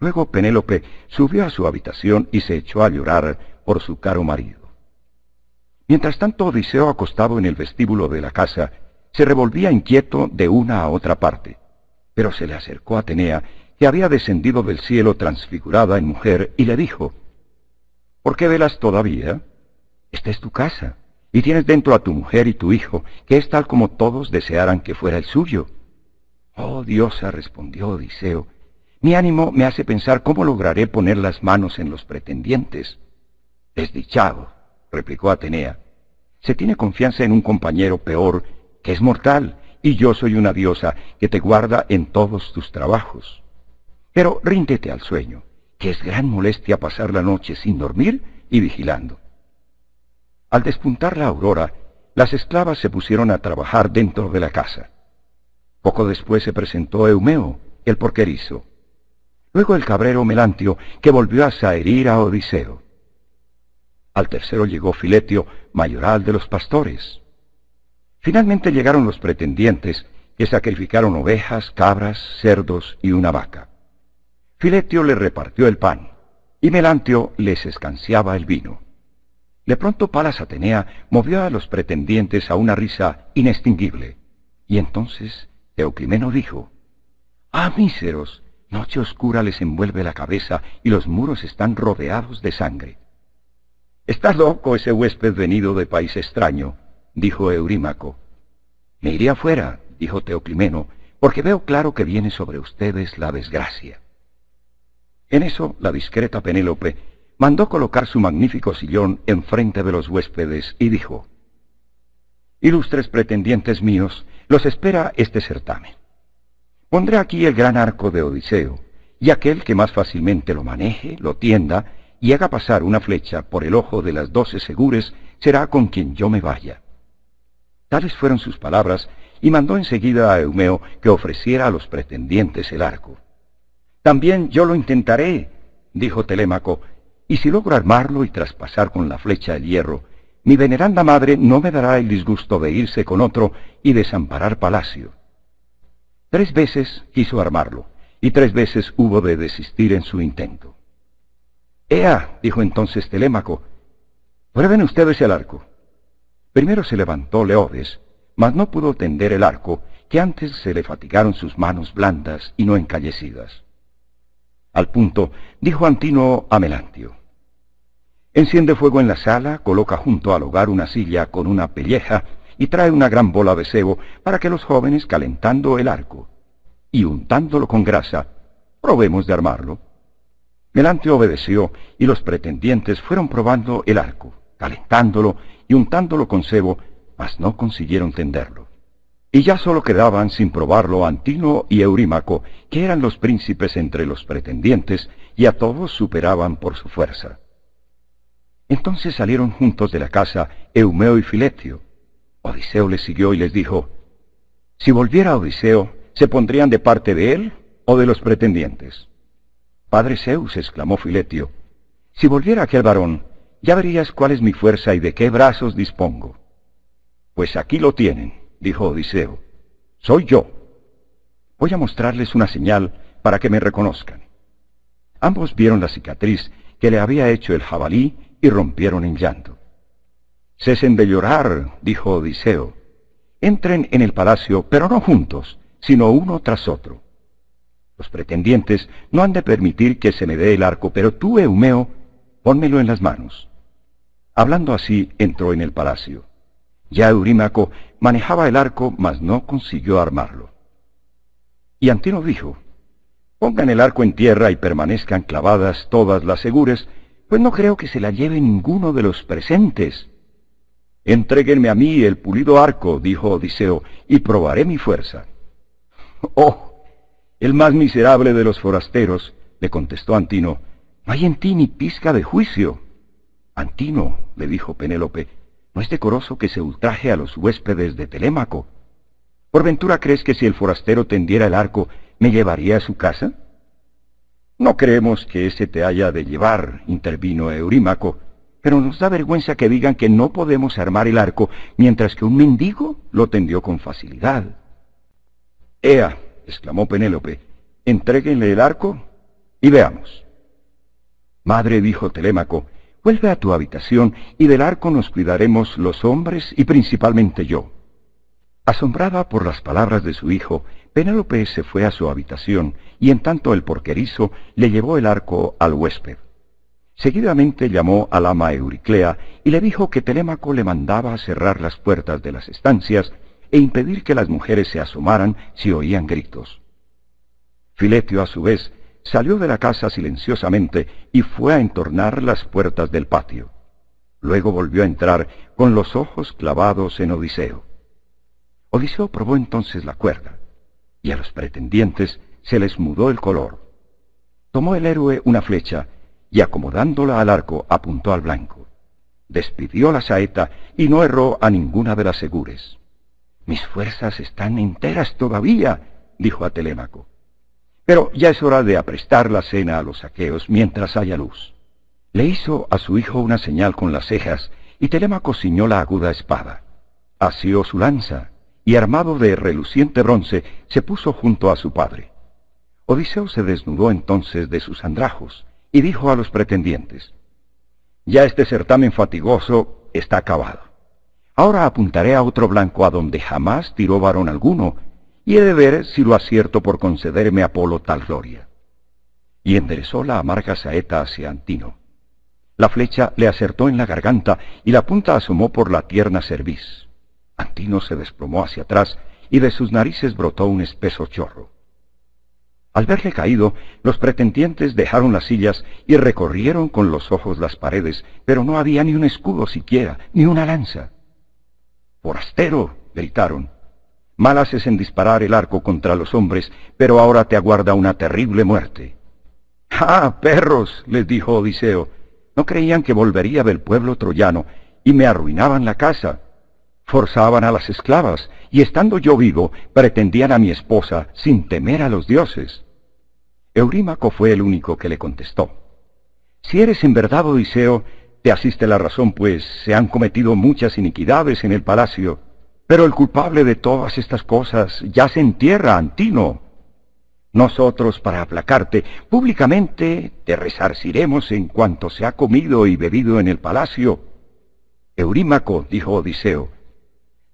Luego Penélope subió a su habitación y se echó a llorar por su caro marido. Mientras tanto Odiseo acostado en el vestíbulo de la casa, se revolvía inquieto de una a otra parte. Pero se le acercó Atenea, que había descendido del cielo transfigurada en mujer, y le dijo, ¿Por qué velas todavía? Esta es tu casa, y tienes dentro a tu mujer y tu hijo, que es tal como todos desearan que fuera el suyo. Oh diosa, respondió Odiseo, mi ánimo me hace pensar cómo lograré poner las manos en los pretendientes. Desdichado, replicó Atenea, se tiene confianza en un compañero peor, que es mortal, y yo soy una diosa que te guarda en todos tus trabajos. Pero ríndete al sueño, que es gran molestia pasar la noche sin dormir y vigilando. Al despuntar la aurora, las esclavas se pusieron a trabajar dentro de la casa. Poco después se presentó Eumeo, el porquerizo. Luego el cabrero Melantio, que volvió a saherir a Odiseo. Al tercero llegó Filetio, mayoral de los pastores. Finalmente llegaron los pretendientes, que sacrificaron ovejas, cabras, cerdos y una vaca. Filetio les repartió el pan, y Melantio les escanciaba el vino. De pronto Palas Atenea movió a los pretendientes a una risa inextinguible, y entonces Teoclimeno dijo, ¡Ah, míseros! Noche oscura les envuelve la cabeza y los muros están rodeados de sangre. ¿Está loco ese huésped venido de país extraño, dijo Eurímaco. Me iré afuera, dijo Teoclimeno, porque veo claro que viene sobre ustedes la desgracia. En eso, la discreta Penélope mandó colocar su magnífico sillón enfrente de los huéspedes y dijo, Ilustres pretendientes míos, los espera este certamen. Pondré aquí el gran arco de Odiseo, y aquel que más fácilmente lo maneje, lo tienda y haga pasar una flecha por el ojo de las doce segures será con quien yo me vaya. Tales fueron sus palabras, y mandó enseguida a Eumeo que ofreciera a los pretendientes el arco. También yo lo intentaré, dijo Telémaco, y si logro armarlo y traspasar con la flecha el hierro, mi veneranda madre no me dará el disgusto de irse con otro y desamparar Palacio. Tres veces quiso armarlo, y tres veces hubo de desistir en su intento. Ea, dijo entonces Telémaco, prueben ustedes el arco. Primero se levantó Leodes, mas no pudo tender el arco, que antes se le fatigaron sus manos blandas y no encallecidas. Al punto, dijo Antino a Melantio, Enciende fuego en la sala, coloca junto al hogar una silla con una pelleja y trae una gran bola de sebo para que los jóvenes, calentando el arco y untándolo con grasa, probemos de armarlo. Melantio obedeció y los pretendientes fueron probando el arco calentándolo y untándolo con cebo, mas no consiguieron tenderlo. Y ya solo quedaban sin probarlo Antino y Eurímaco, que eran los príncipes entre los pretendientes, y a todos superaban por su fuerza. Entonces salieron juntos de la casa Eumeo y Filetio. Odiseo les siguió y les dijo, Si volviera Odiseo, ¿se pondrían de parte de él o de los pretendientes? Padre Zeus, exclamó Filetio, si volviera aquel varón, ya verías cuál es mi fuerza y de qué brazos dispongo. Pues aquí lo tienen, dijo Odiseo. Soy yo. Voy a mostrarles una señal para que me reconozcan. Ambos vieron la cicatriz que le había hecho el jabalí y rompieron en llanto. Cesen de llorar, dijo Odiseo. Entren en el palacio, pero no juntos, sino uno tras otro. Los pretendientes no han de permitir que se me dé el arco, pero tú, Eumeo, pónmelo en las manos. Hablando así, entró en el palacio. Ya Eurímaco manejaba el arco, mas no consiguió armarlo. Y Antino dijo, Pongan el arco en tierra y permanezcan clavadas todas las segures, pues no creo que se la lleve ninguno de los presentes. Entréguenme a mí el pulido arco, dijo Odiseo, y probaré mi fuerza. Oh, el más miserable de los forasteros, le contestó Antino, no hay en ti ni pizca de juicio. Antino, le dijo Penélope, no es decoroso que se ultraje a los huéspedes de Telémaco. ¿Por ventura crees que si el forastero tendiera el arco, me llevaría a su casa? No creemos que ese te haya de llevar, intervino Eurímaco, pero nos da vergüenza que digan que no podemos armar el arco, mientras que un mendigo lo tendió con facilidad. Ea, exclamó Penélope, entréguenle el arco y veamos. Madre, dijo Telémaco, Vuelve a tu habitación y del arco nos cuidaremos los hombres y principalmente yo. Asombrada por las palabras de su hijo, Penélope se fue a su habitación y en tanto el porquerizo le llevó el arco al huésped. Seguidamente llamó al ama Euriclea y le dijo que Telémaco le mandaba a cerrar las puertas de las estancias e impedir que las mujeres se asomaran si oían gritos. Filetio a su vez salió de la casa silenciosamente y fue a entornar las puertas del patio. Luego volvió a entrar con los ojos clavados en Odiseo. Odiseo probó entonces la cuerda, y a los pretendientes se les mudó el color. Tomó el héroe una flecha y acomodándola al arco apuntó al blanco. Despidió la saeta y no erró a ninguna de las segures. Mis fuerzas están enteras todavía, dijo a Telémaco. Pero ya es hora de aprestar la cena a los aqueos mientras haya luz. Le hizo a su hijo una señal con las cejas, y Telemaco ciñó la aguda espada. Asió su lanza, y armado de reluciente bronce, se puso junto a su padre. Odiseo se desnudó entonces de sus andrajos, y dijo a los pretendientes, Ya este certamen fatigoso está acabado. Ahora apuntaré a otro blanco a donde jamás tiró varón alguno, y he de ver si lo acierto por concederme a Apolo tal gloria. Y enderezó la amarga saeta hacia Antino. La flecha le acertó en la garganta y la punta asomó por la tierna cerviz. Antino se desplomó hacia atrás y de sus narices brotó un espeso chorro. Al verle caído, los pretendientes dejaron las sillas y recorrieron con los ojos las paredes, pero no había ni un escudo siquiera, ni una lanza. ¡Forastero! gritaron. Mal haces en disparar el arco contra los hombres, pero ahora te aguarda una terrible muerte. ¡Ah, perros! les dijo Odiseo. No creían que volvería del pueblo troyano, y me arruinaban la casa. Forzaban a las esclavas, y estando yo vivo, pretendían a mi esposa, sin temer a los dioses. Eurímaco fue el único que le contestó. Si eres en verdad Odiseo, te asiste la razón, pues se han cometido muchas iniquidades en el palacio. Pero el culpable de todas estas cosas ya se entierra Antino. Nosotros, para aplacarte, públicamente te resarciremos en cuanto se ha comido y bebido en el palacio. Eurímaco, dijo Odiseo,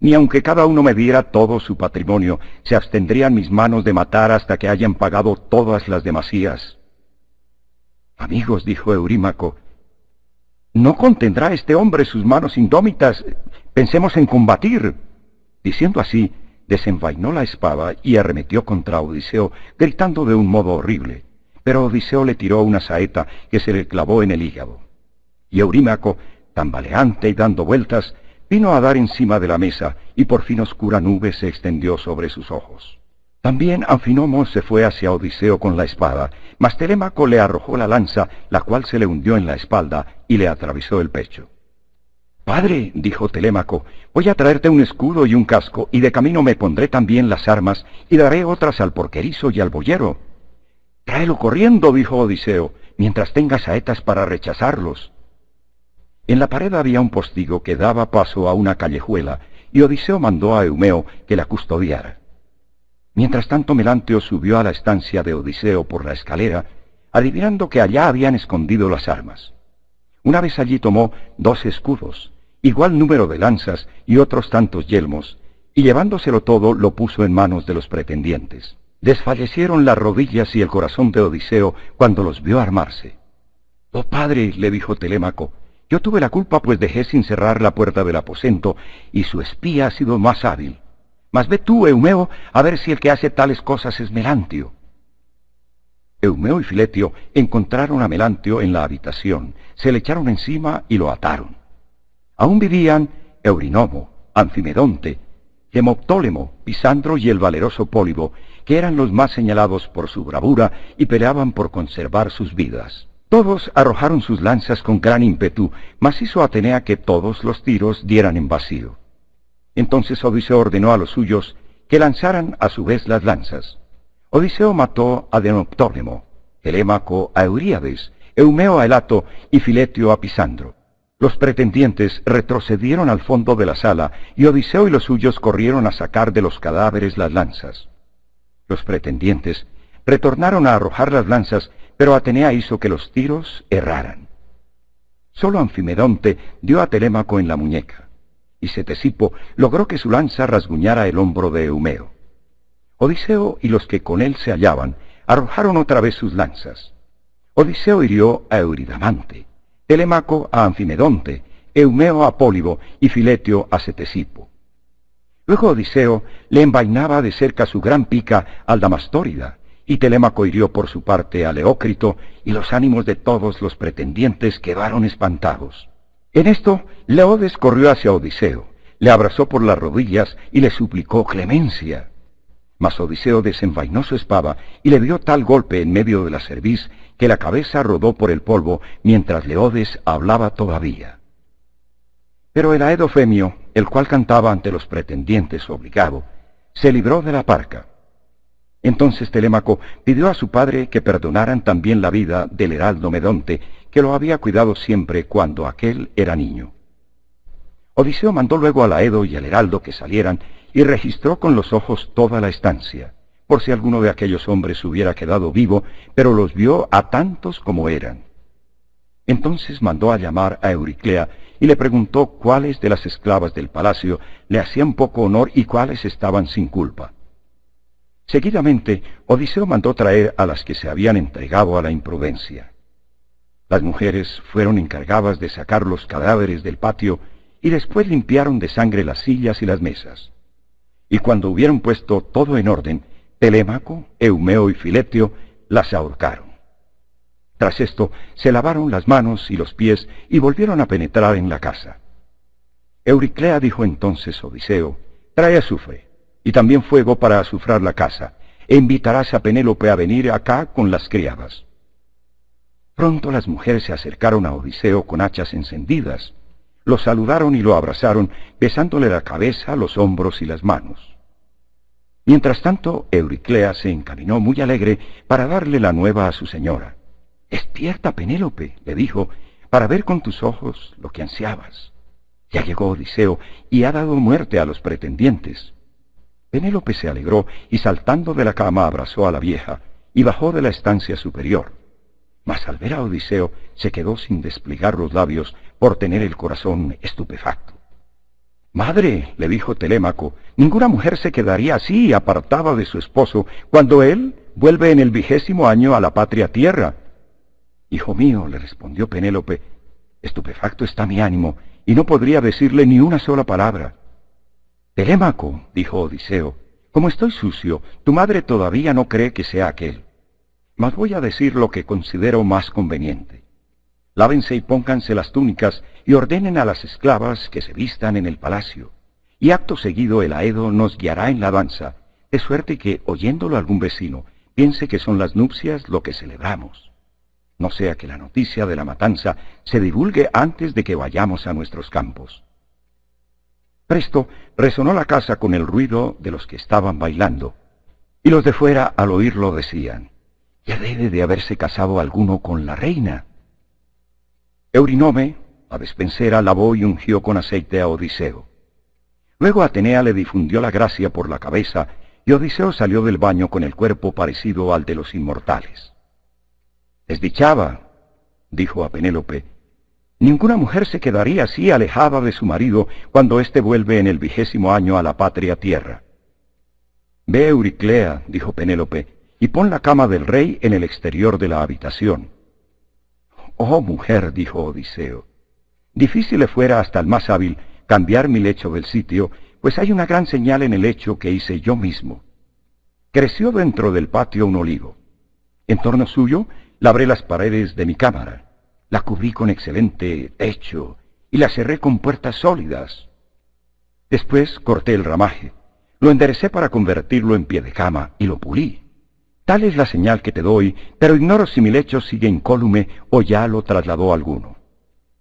ni aunque cada uno me diera todo su patrimonio, se abstendrían mis manos de matar hasta que hayan pagado todas las demasías. Amigos, dijo Eurímaco, ¿no contendrá este hombre sus manos indómitas? Pensemos en combatir. Diciendo así, desenvainó la espada y arremetió contra Odiseo, gritando de un modo horrible. Pero Odiseo le tiró una saeta que se le clavó en el hígado. Y Eurímaco, tambaleante y dando vueltas, vino a dar encima de la mesa y por fin oscura nube se extendió sobre sus ojos. También Anfinomo se fue hacia Odiseo con la espada, mas Telémaco le arrojó la lanza, la cual se le hundió en la espalda y le atravesó el pecho. Padre, dijo Telémaco, voy a traerte un escudo y un casco, y de camino me pondré también las armas, y daré otras al porquerizo y al boyero. Tráelo corriendo, dijo Odiseo, mientras tengas saetas para rechazarlos. En la pared había un postigo que daba paso a una callejuela, y Odiseo mandó a Eumeo que la custodiara. Mientras tanto Melanteo subió a la estancia de Odiseo por la escalera, adivinando que allá habían escondido las armas. Una vez allí tomó dos escudos, igual número de lanzas y otros tantos yelmos, y llevándoselo todo lo puso en manos de los pretendientes. Desfallecieron las rodillas y el corazón de Odiseo cuando los vio armarse. Oh padre, le dijo Telémaco, yo tuve la culpa pues dejé sin cerrar la puerta del aposento, y su espía ha sido más hábil. Mas ve tú, Eumeo, a ver si el que hace tales cosas es Melantio. Eumeo y Filetio encontraron a Melantio en la habitación, se le echaron encima y lo ataron. Aún vivían Eurinomo, Anfimedonte, Hemoptólemo, Pisandro y el valeroso Pólibo, que eran los más señalados por su bravura y peleaban por conservar sus vidas. Todos arrojaron sus lanzas con gran ímpetu, mas hizo Atenea que todos los tiros dieran en vacío. Entonces Odiseo ordenó a los suyos que lanzaran a su vez las lanzas. Odiseo mató a Demoptólemo, Telémaco a Euríades, Eumeo a Elato y Filetio a Pisandro. Los pretendientes retrocedieron al fondo de la sala, y Odiseo y los suyos corrieron a sacar de los cadáveres las lanzas. Los pretendientes retornaron a arrojar las lanzas, pero Atenea hizo que los tiros erraran. Solo Anfimedonte dio a Telémaco en la muñeca, y Setesipo logró que su lanza rasguñara el hombro de Eumeo. Odiseo y los que con él se hallaban arrojaron otra vez sus lanzas. Odiseo hirió a Euridamante, Telemaco a Anfimedonte, Eumeo a Pólibo y Filetio a Setesipo. Luego Odiseo le envainaba de cerca su gran pica al Damastórida, y Telemaco hirió por su parte a Leócrito, y los ánimos de todos los pretendientes quedaron espantados. En esto, Leodes corrió hacia Odiseo, le abrazó por las rodillas y le suplicó clemencia. Mas Odiseo desenvainó su espada y le dio tal golpe en medio de la cerviz que la cabeza rodó por el polvo mientras Leodes hablaba todavía. Pero el aedofemio, el cual cantaba ante los pretendientes obligado, se libró de la parca. Entonces Telémaco pidió a su padre que perdonaran también la vida del heraldo Medonte, que lo había cuidado siempre cuando aquel era niño. Odiseo mandó luego a aedo y al heraldo que salieran y registró con los ojos toda la estancia por si alguno de aquellos hombres hubiera quedado vivo, pero los vio a tantos como eran. Entonces mandó a llamar a Euriclea y le preguntó cuáles de las esclavas del palacio le hacían poco honor y cuáles estaban sin culpa. Seguidamente, Odiseo mandó traer a las que se habían entregado a la imprudencia. Las mujeres fueron encargadas de sacar los cadáveres del patio y después limpiaron de sangre las sillas y las mesas. Y cuando hubieron puesto todo en orden, Telémaco, Eumeo y Filetio las ahorcaron. Tras esto, se lavaron las manos y los pies y volvieron a penetrar en la casa. Euriclea dijo entonces a Odiseo, trae azufre y también fuego para azufrar la casa, e invitarás a Penélope a venir acá con las criadas. Pronto las mujeres se acercaron a Odiseo con hachas encendidas, lo saludaron y lo abrazaron, besándole la cabeza, los hombros y las manos. Mientras tanto, Euriclea se encaminó muy alegre para darle la nueva a su señora. —¡Espierta, Penélope, le dijo, para ver con tus ojos lo que ansiabas. Ya llegó Odiseo y ha dado muerte a los pretendientes. Penélope se alegró y saltando de la cama abrazó a la vieja y bajó de la estancia superior. Mas al ver a Odiseo se quedó sin desplegar los labios por tener el corazón estupefacto. Madre, le dijo Telémaco, ninguna mujer se quedaría así apartada de su esposo cuando él vuelve en el vigésimo año a la patria tierra. Hijo mío, le respondió Penélope, estupefacto está mi ánimo, y no podría decirle ni una sola palabra. Telémaco, dijo Odiseo, como estoy sucio, tu madre todavía no cree que sea aquel. Mas voy a decir lo que considero más conveniente lávense y pónganse las túnicas, y ordenen a las esclavas que se vistan en el palacio. Y acto seguido el aedo nos guiará en la danza, de suerte que, oyéndolo algún vecino, piense que son las nupcias lo que celebramos. No sea que la noticia de la matanza se divulgue antes de que vayamos a nuestros campos. Presto resonó la casa con el ruido de los que estaban bailando, y los de fuera al oírlo decían, ya debe de haberse casado alguno con la reina. Eurinome, a despensera, lavó y ungió con aceite a Odiseo. Luego Atenea le difundió la gracia por la cabeza y Odiseo salió del baño con el cuerpo parecido al de los inmortales. Desdichaba, dijo a Penélope, ninguna mujer se quedaría así alejada de su marido cuando éste vuelve en el vigésimo año a la patria tierra. Ve Euriclea, dijo Penélope, y pon la cama del rey en el exterior de la habitación. Oh mujer, dijo Odiseo, difícil le fuera hasta el más hábil cambiar mi lecho del sitio, pues hay una gran señal en el hecho que hice yo mismo. Creció dentro del patio un olivo. En torno suyo labré las paredes de mi cámara, la cubrí con excelente techo y la cerré con puertas sólidas. Después corté el ramaje, lo enderecé para convertirlo en pie de cama y lo pulí. Tal es la señal que te doy, pero ignoro si mi lecho sigue incólume o ya lo trasladó alguno.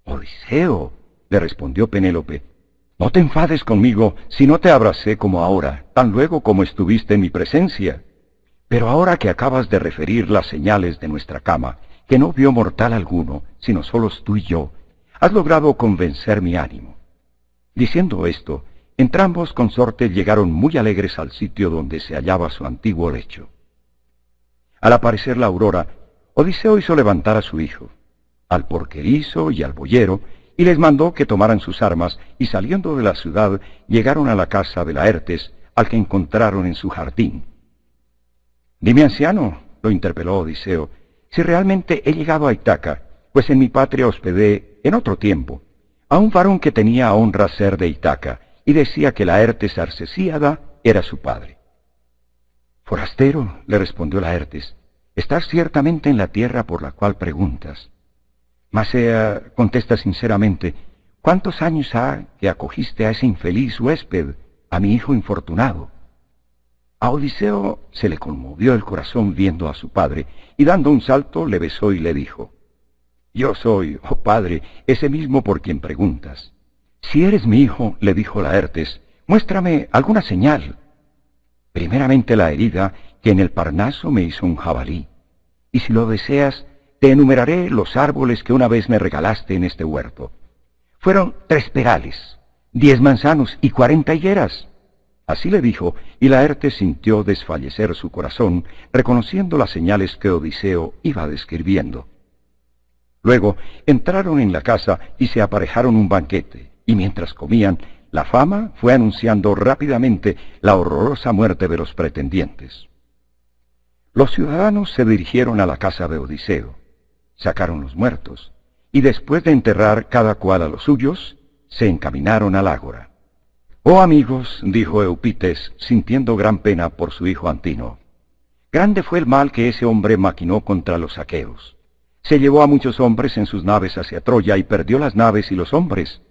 Odiseo, le respondió Penélope, no te enfades conmigo si no te abracé como ahora, tan luego como estuviste en mi presencia. Pero ahora que acabas de referir las señales de nuestra cama, que no vio mortal alguno, sino solos tú y yo, has logrado convencer mi ánimo. Diciendo esto, entrambos consortes llegaron muy alegres al sitio donde se hallaba su antiguo lecho. Al aparecer la aurora, Odiseo hizo levantar a su hijo, al porquerizo y al boyero, y les mandó que tomaran sus armas, y saliendo de la ciudad, llegaron a la casa de Laertes, al que encontraron en su jardín. Dime, anciano, lo interpeló Odiseo, si realmente he llegado a Itaca, pues en mi patria hospedé, en otro tiempo, a un varón que tenía honra ser de Itaca, y decía que la Ertes Arcesíada era su padre. Forastero, le respondió Laertes, estás ciertamente en la tierra por la cual preguntas. sea, eh, contesta sinceramente, ¿cuántos años ha que acogiste a ese infeliz huésped, a mi hijo infortunado? A Odiseo se le conmovió el corazón viendo a su padre, y dando un salto le besó y le dijo, Yo soy, oh padre, ese mismo por quien preguntas. Si eres mi hijo, le dijo Laertes, muéstrame alguna señal primeramente la herida que en el Parnaso me hizo un jabalí. Y si lo deseas, te enumeraré los árboles que una vez me regalaste en este huerto. Fueron tres perales, diez manzanos y cuarenta higueras. Así le dijo, y Laerte sintió desfallecer su corazón, reconociendo las señales que Odiseo iba describiendo. Luego entraron en la casa y se aparejaron un banquete, y mientras comían, la fama fue anunciando rápidamente la horrorosa muerte de los pretendientes. Los ciudadanos se dirigieron a la casa de Odiseo, sacaron los muertos, y después de enterrar cada cual a los suyos, se encaminaron al ágora. Oh amigos, dijo Eupites, sintiendo gran pena por su hijo Antino, grande fue el mal que ese hombre maquinó contra los aqueos. Se llevó a muchos hombres en sus naves hacia Troya y perdió las naves y los hombres.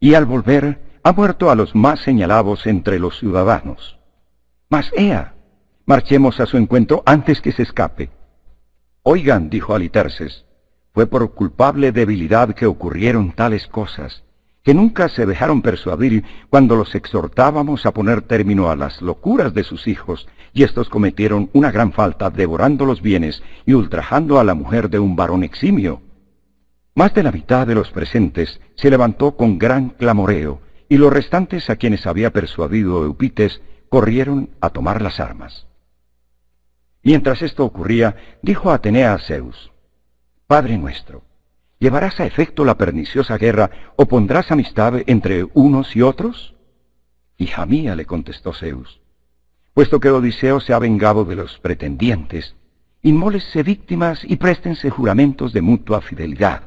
Y al volver, ha muerto a los más señalados entre los ciudadanos. Mas ea, marchemos a su encuentro antes que se escape. Oigan, dijo Aliterces, fue por culpable debilidad que ocurrieron tales cosas, que nunca se dejaron persuadir cuando los exhortábamos a poner término a las locuras de sus hijos, y estos cometieron una gran falta devorando los bienes y ultrajando a la mujer de un varón eximio. Más de la mitad de los presentes se levantó con gran clamoreo, y los restantes a quienes había persuadido Eupites corrieron a tomar las armas. Mientras esto ocurría, dijo Atenea a Zeus, Padre nuestro, ¿llevarás a efecto la perniciosa guerra o pondrás amistad entre unos y otros? Hija mía, le contestó Zeus, puesto que Odiseo se ha vengado de los pretendientes, inmólese víctimas y préstense juramentos de mutua fidelidad.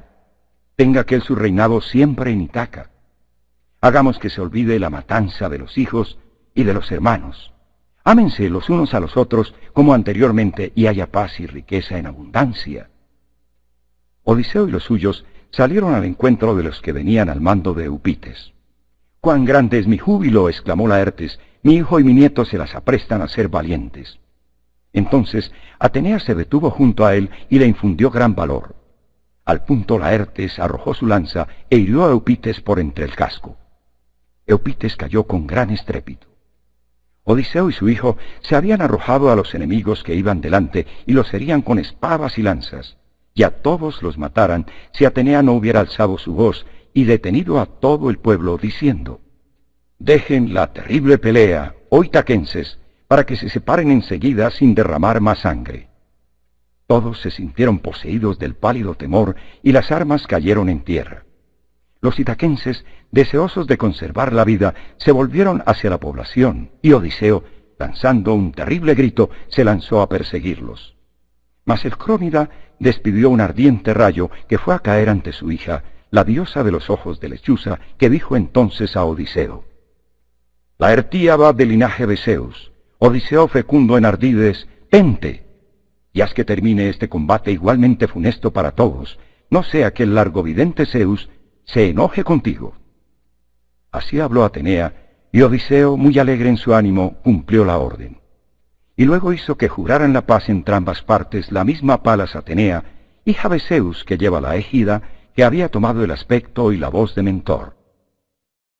Tenga aquel su reinado siempre en Itaca, Hagamos que se olvide la matanza de los hijos y de los hermanos. Ámense los unos a los otros como anteriormente y haya paz y riqueza en abundancia. Odiseo y los suyos salieron al encuentro de los que venían al mando de Eupites. ¡Cuán grande es mi júbilo! exclamó Laertes. Mi hijo y mi nieto se las aprestan a ser valientes. Entonces Atenea se detuvo junto a él y le infundió gran valor. Al punto Laertes arrojó su lanza e hirió a Eupites por entre el casco. Eupites cayó con gran estrépito. Odiseo y su hijo se habían arrojado a los enemigos que iban delante y los herían con espadas y lanzas, y a todos los mataran si Atenea no hubiera alzado su voz y detenido a todo el pueblo diciendo, Dejen la terrible pelea, hoy para que se separen enseguida sin derramar más sangre. Todos se sintieron poseídos del pálido temor y las armas cayeron en tierra los itaquenses, deseosos de conservar la vida, se volvieron hacia la población, y Odiseo, lanzando un terrible grito, se lanzó a perseguirlos. Mas el crónida despidió un ardiente rayo que fue a caer ante su hija, la diosa de los ojos de lechuza, que dijo entonces a Odiseo, La hertía va del linaje de Zeus, Odiseo fecundo en ardides, ente y haz que termine este combate igualmente funesto para todos, no sea que el largo vidente Zeus se enoje contigo. Así habló Atenea, y Odiseo, muy alegre en su ánimo, cumplió la orden. Y luego hizo que juraran la paz ambas partes la misma Palas Atenea, hija de Zeus que lleva la ejida, que había tomado el aspecto y la voz de mentor.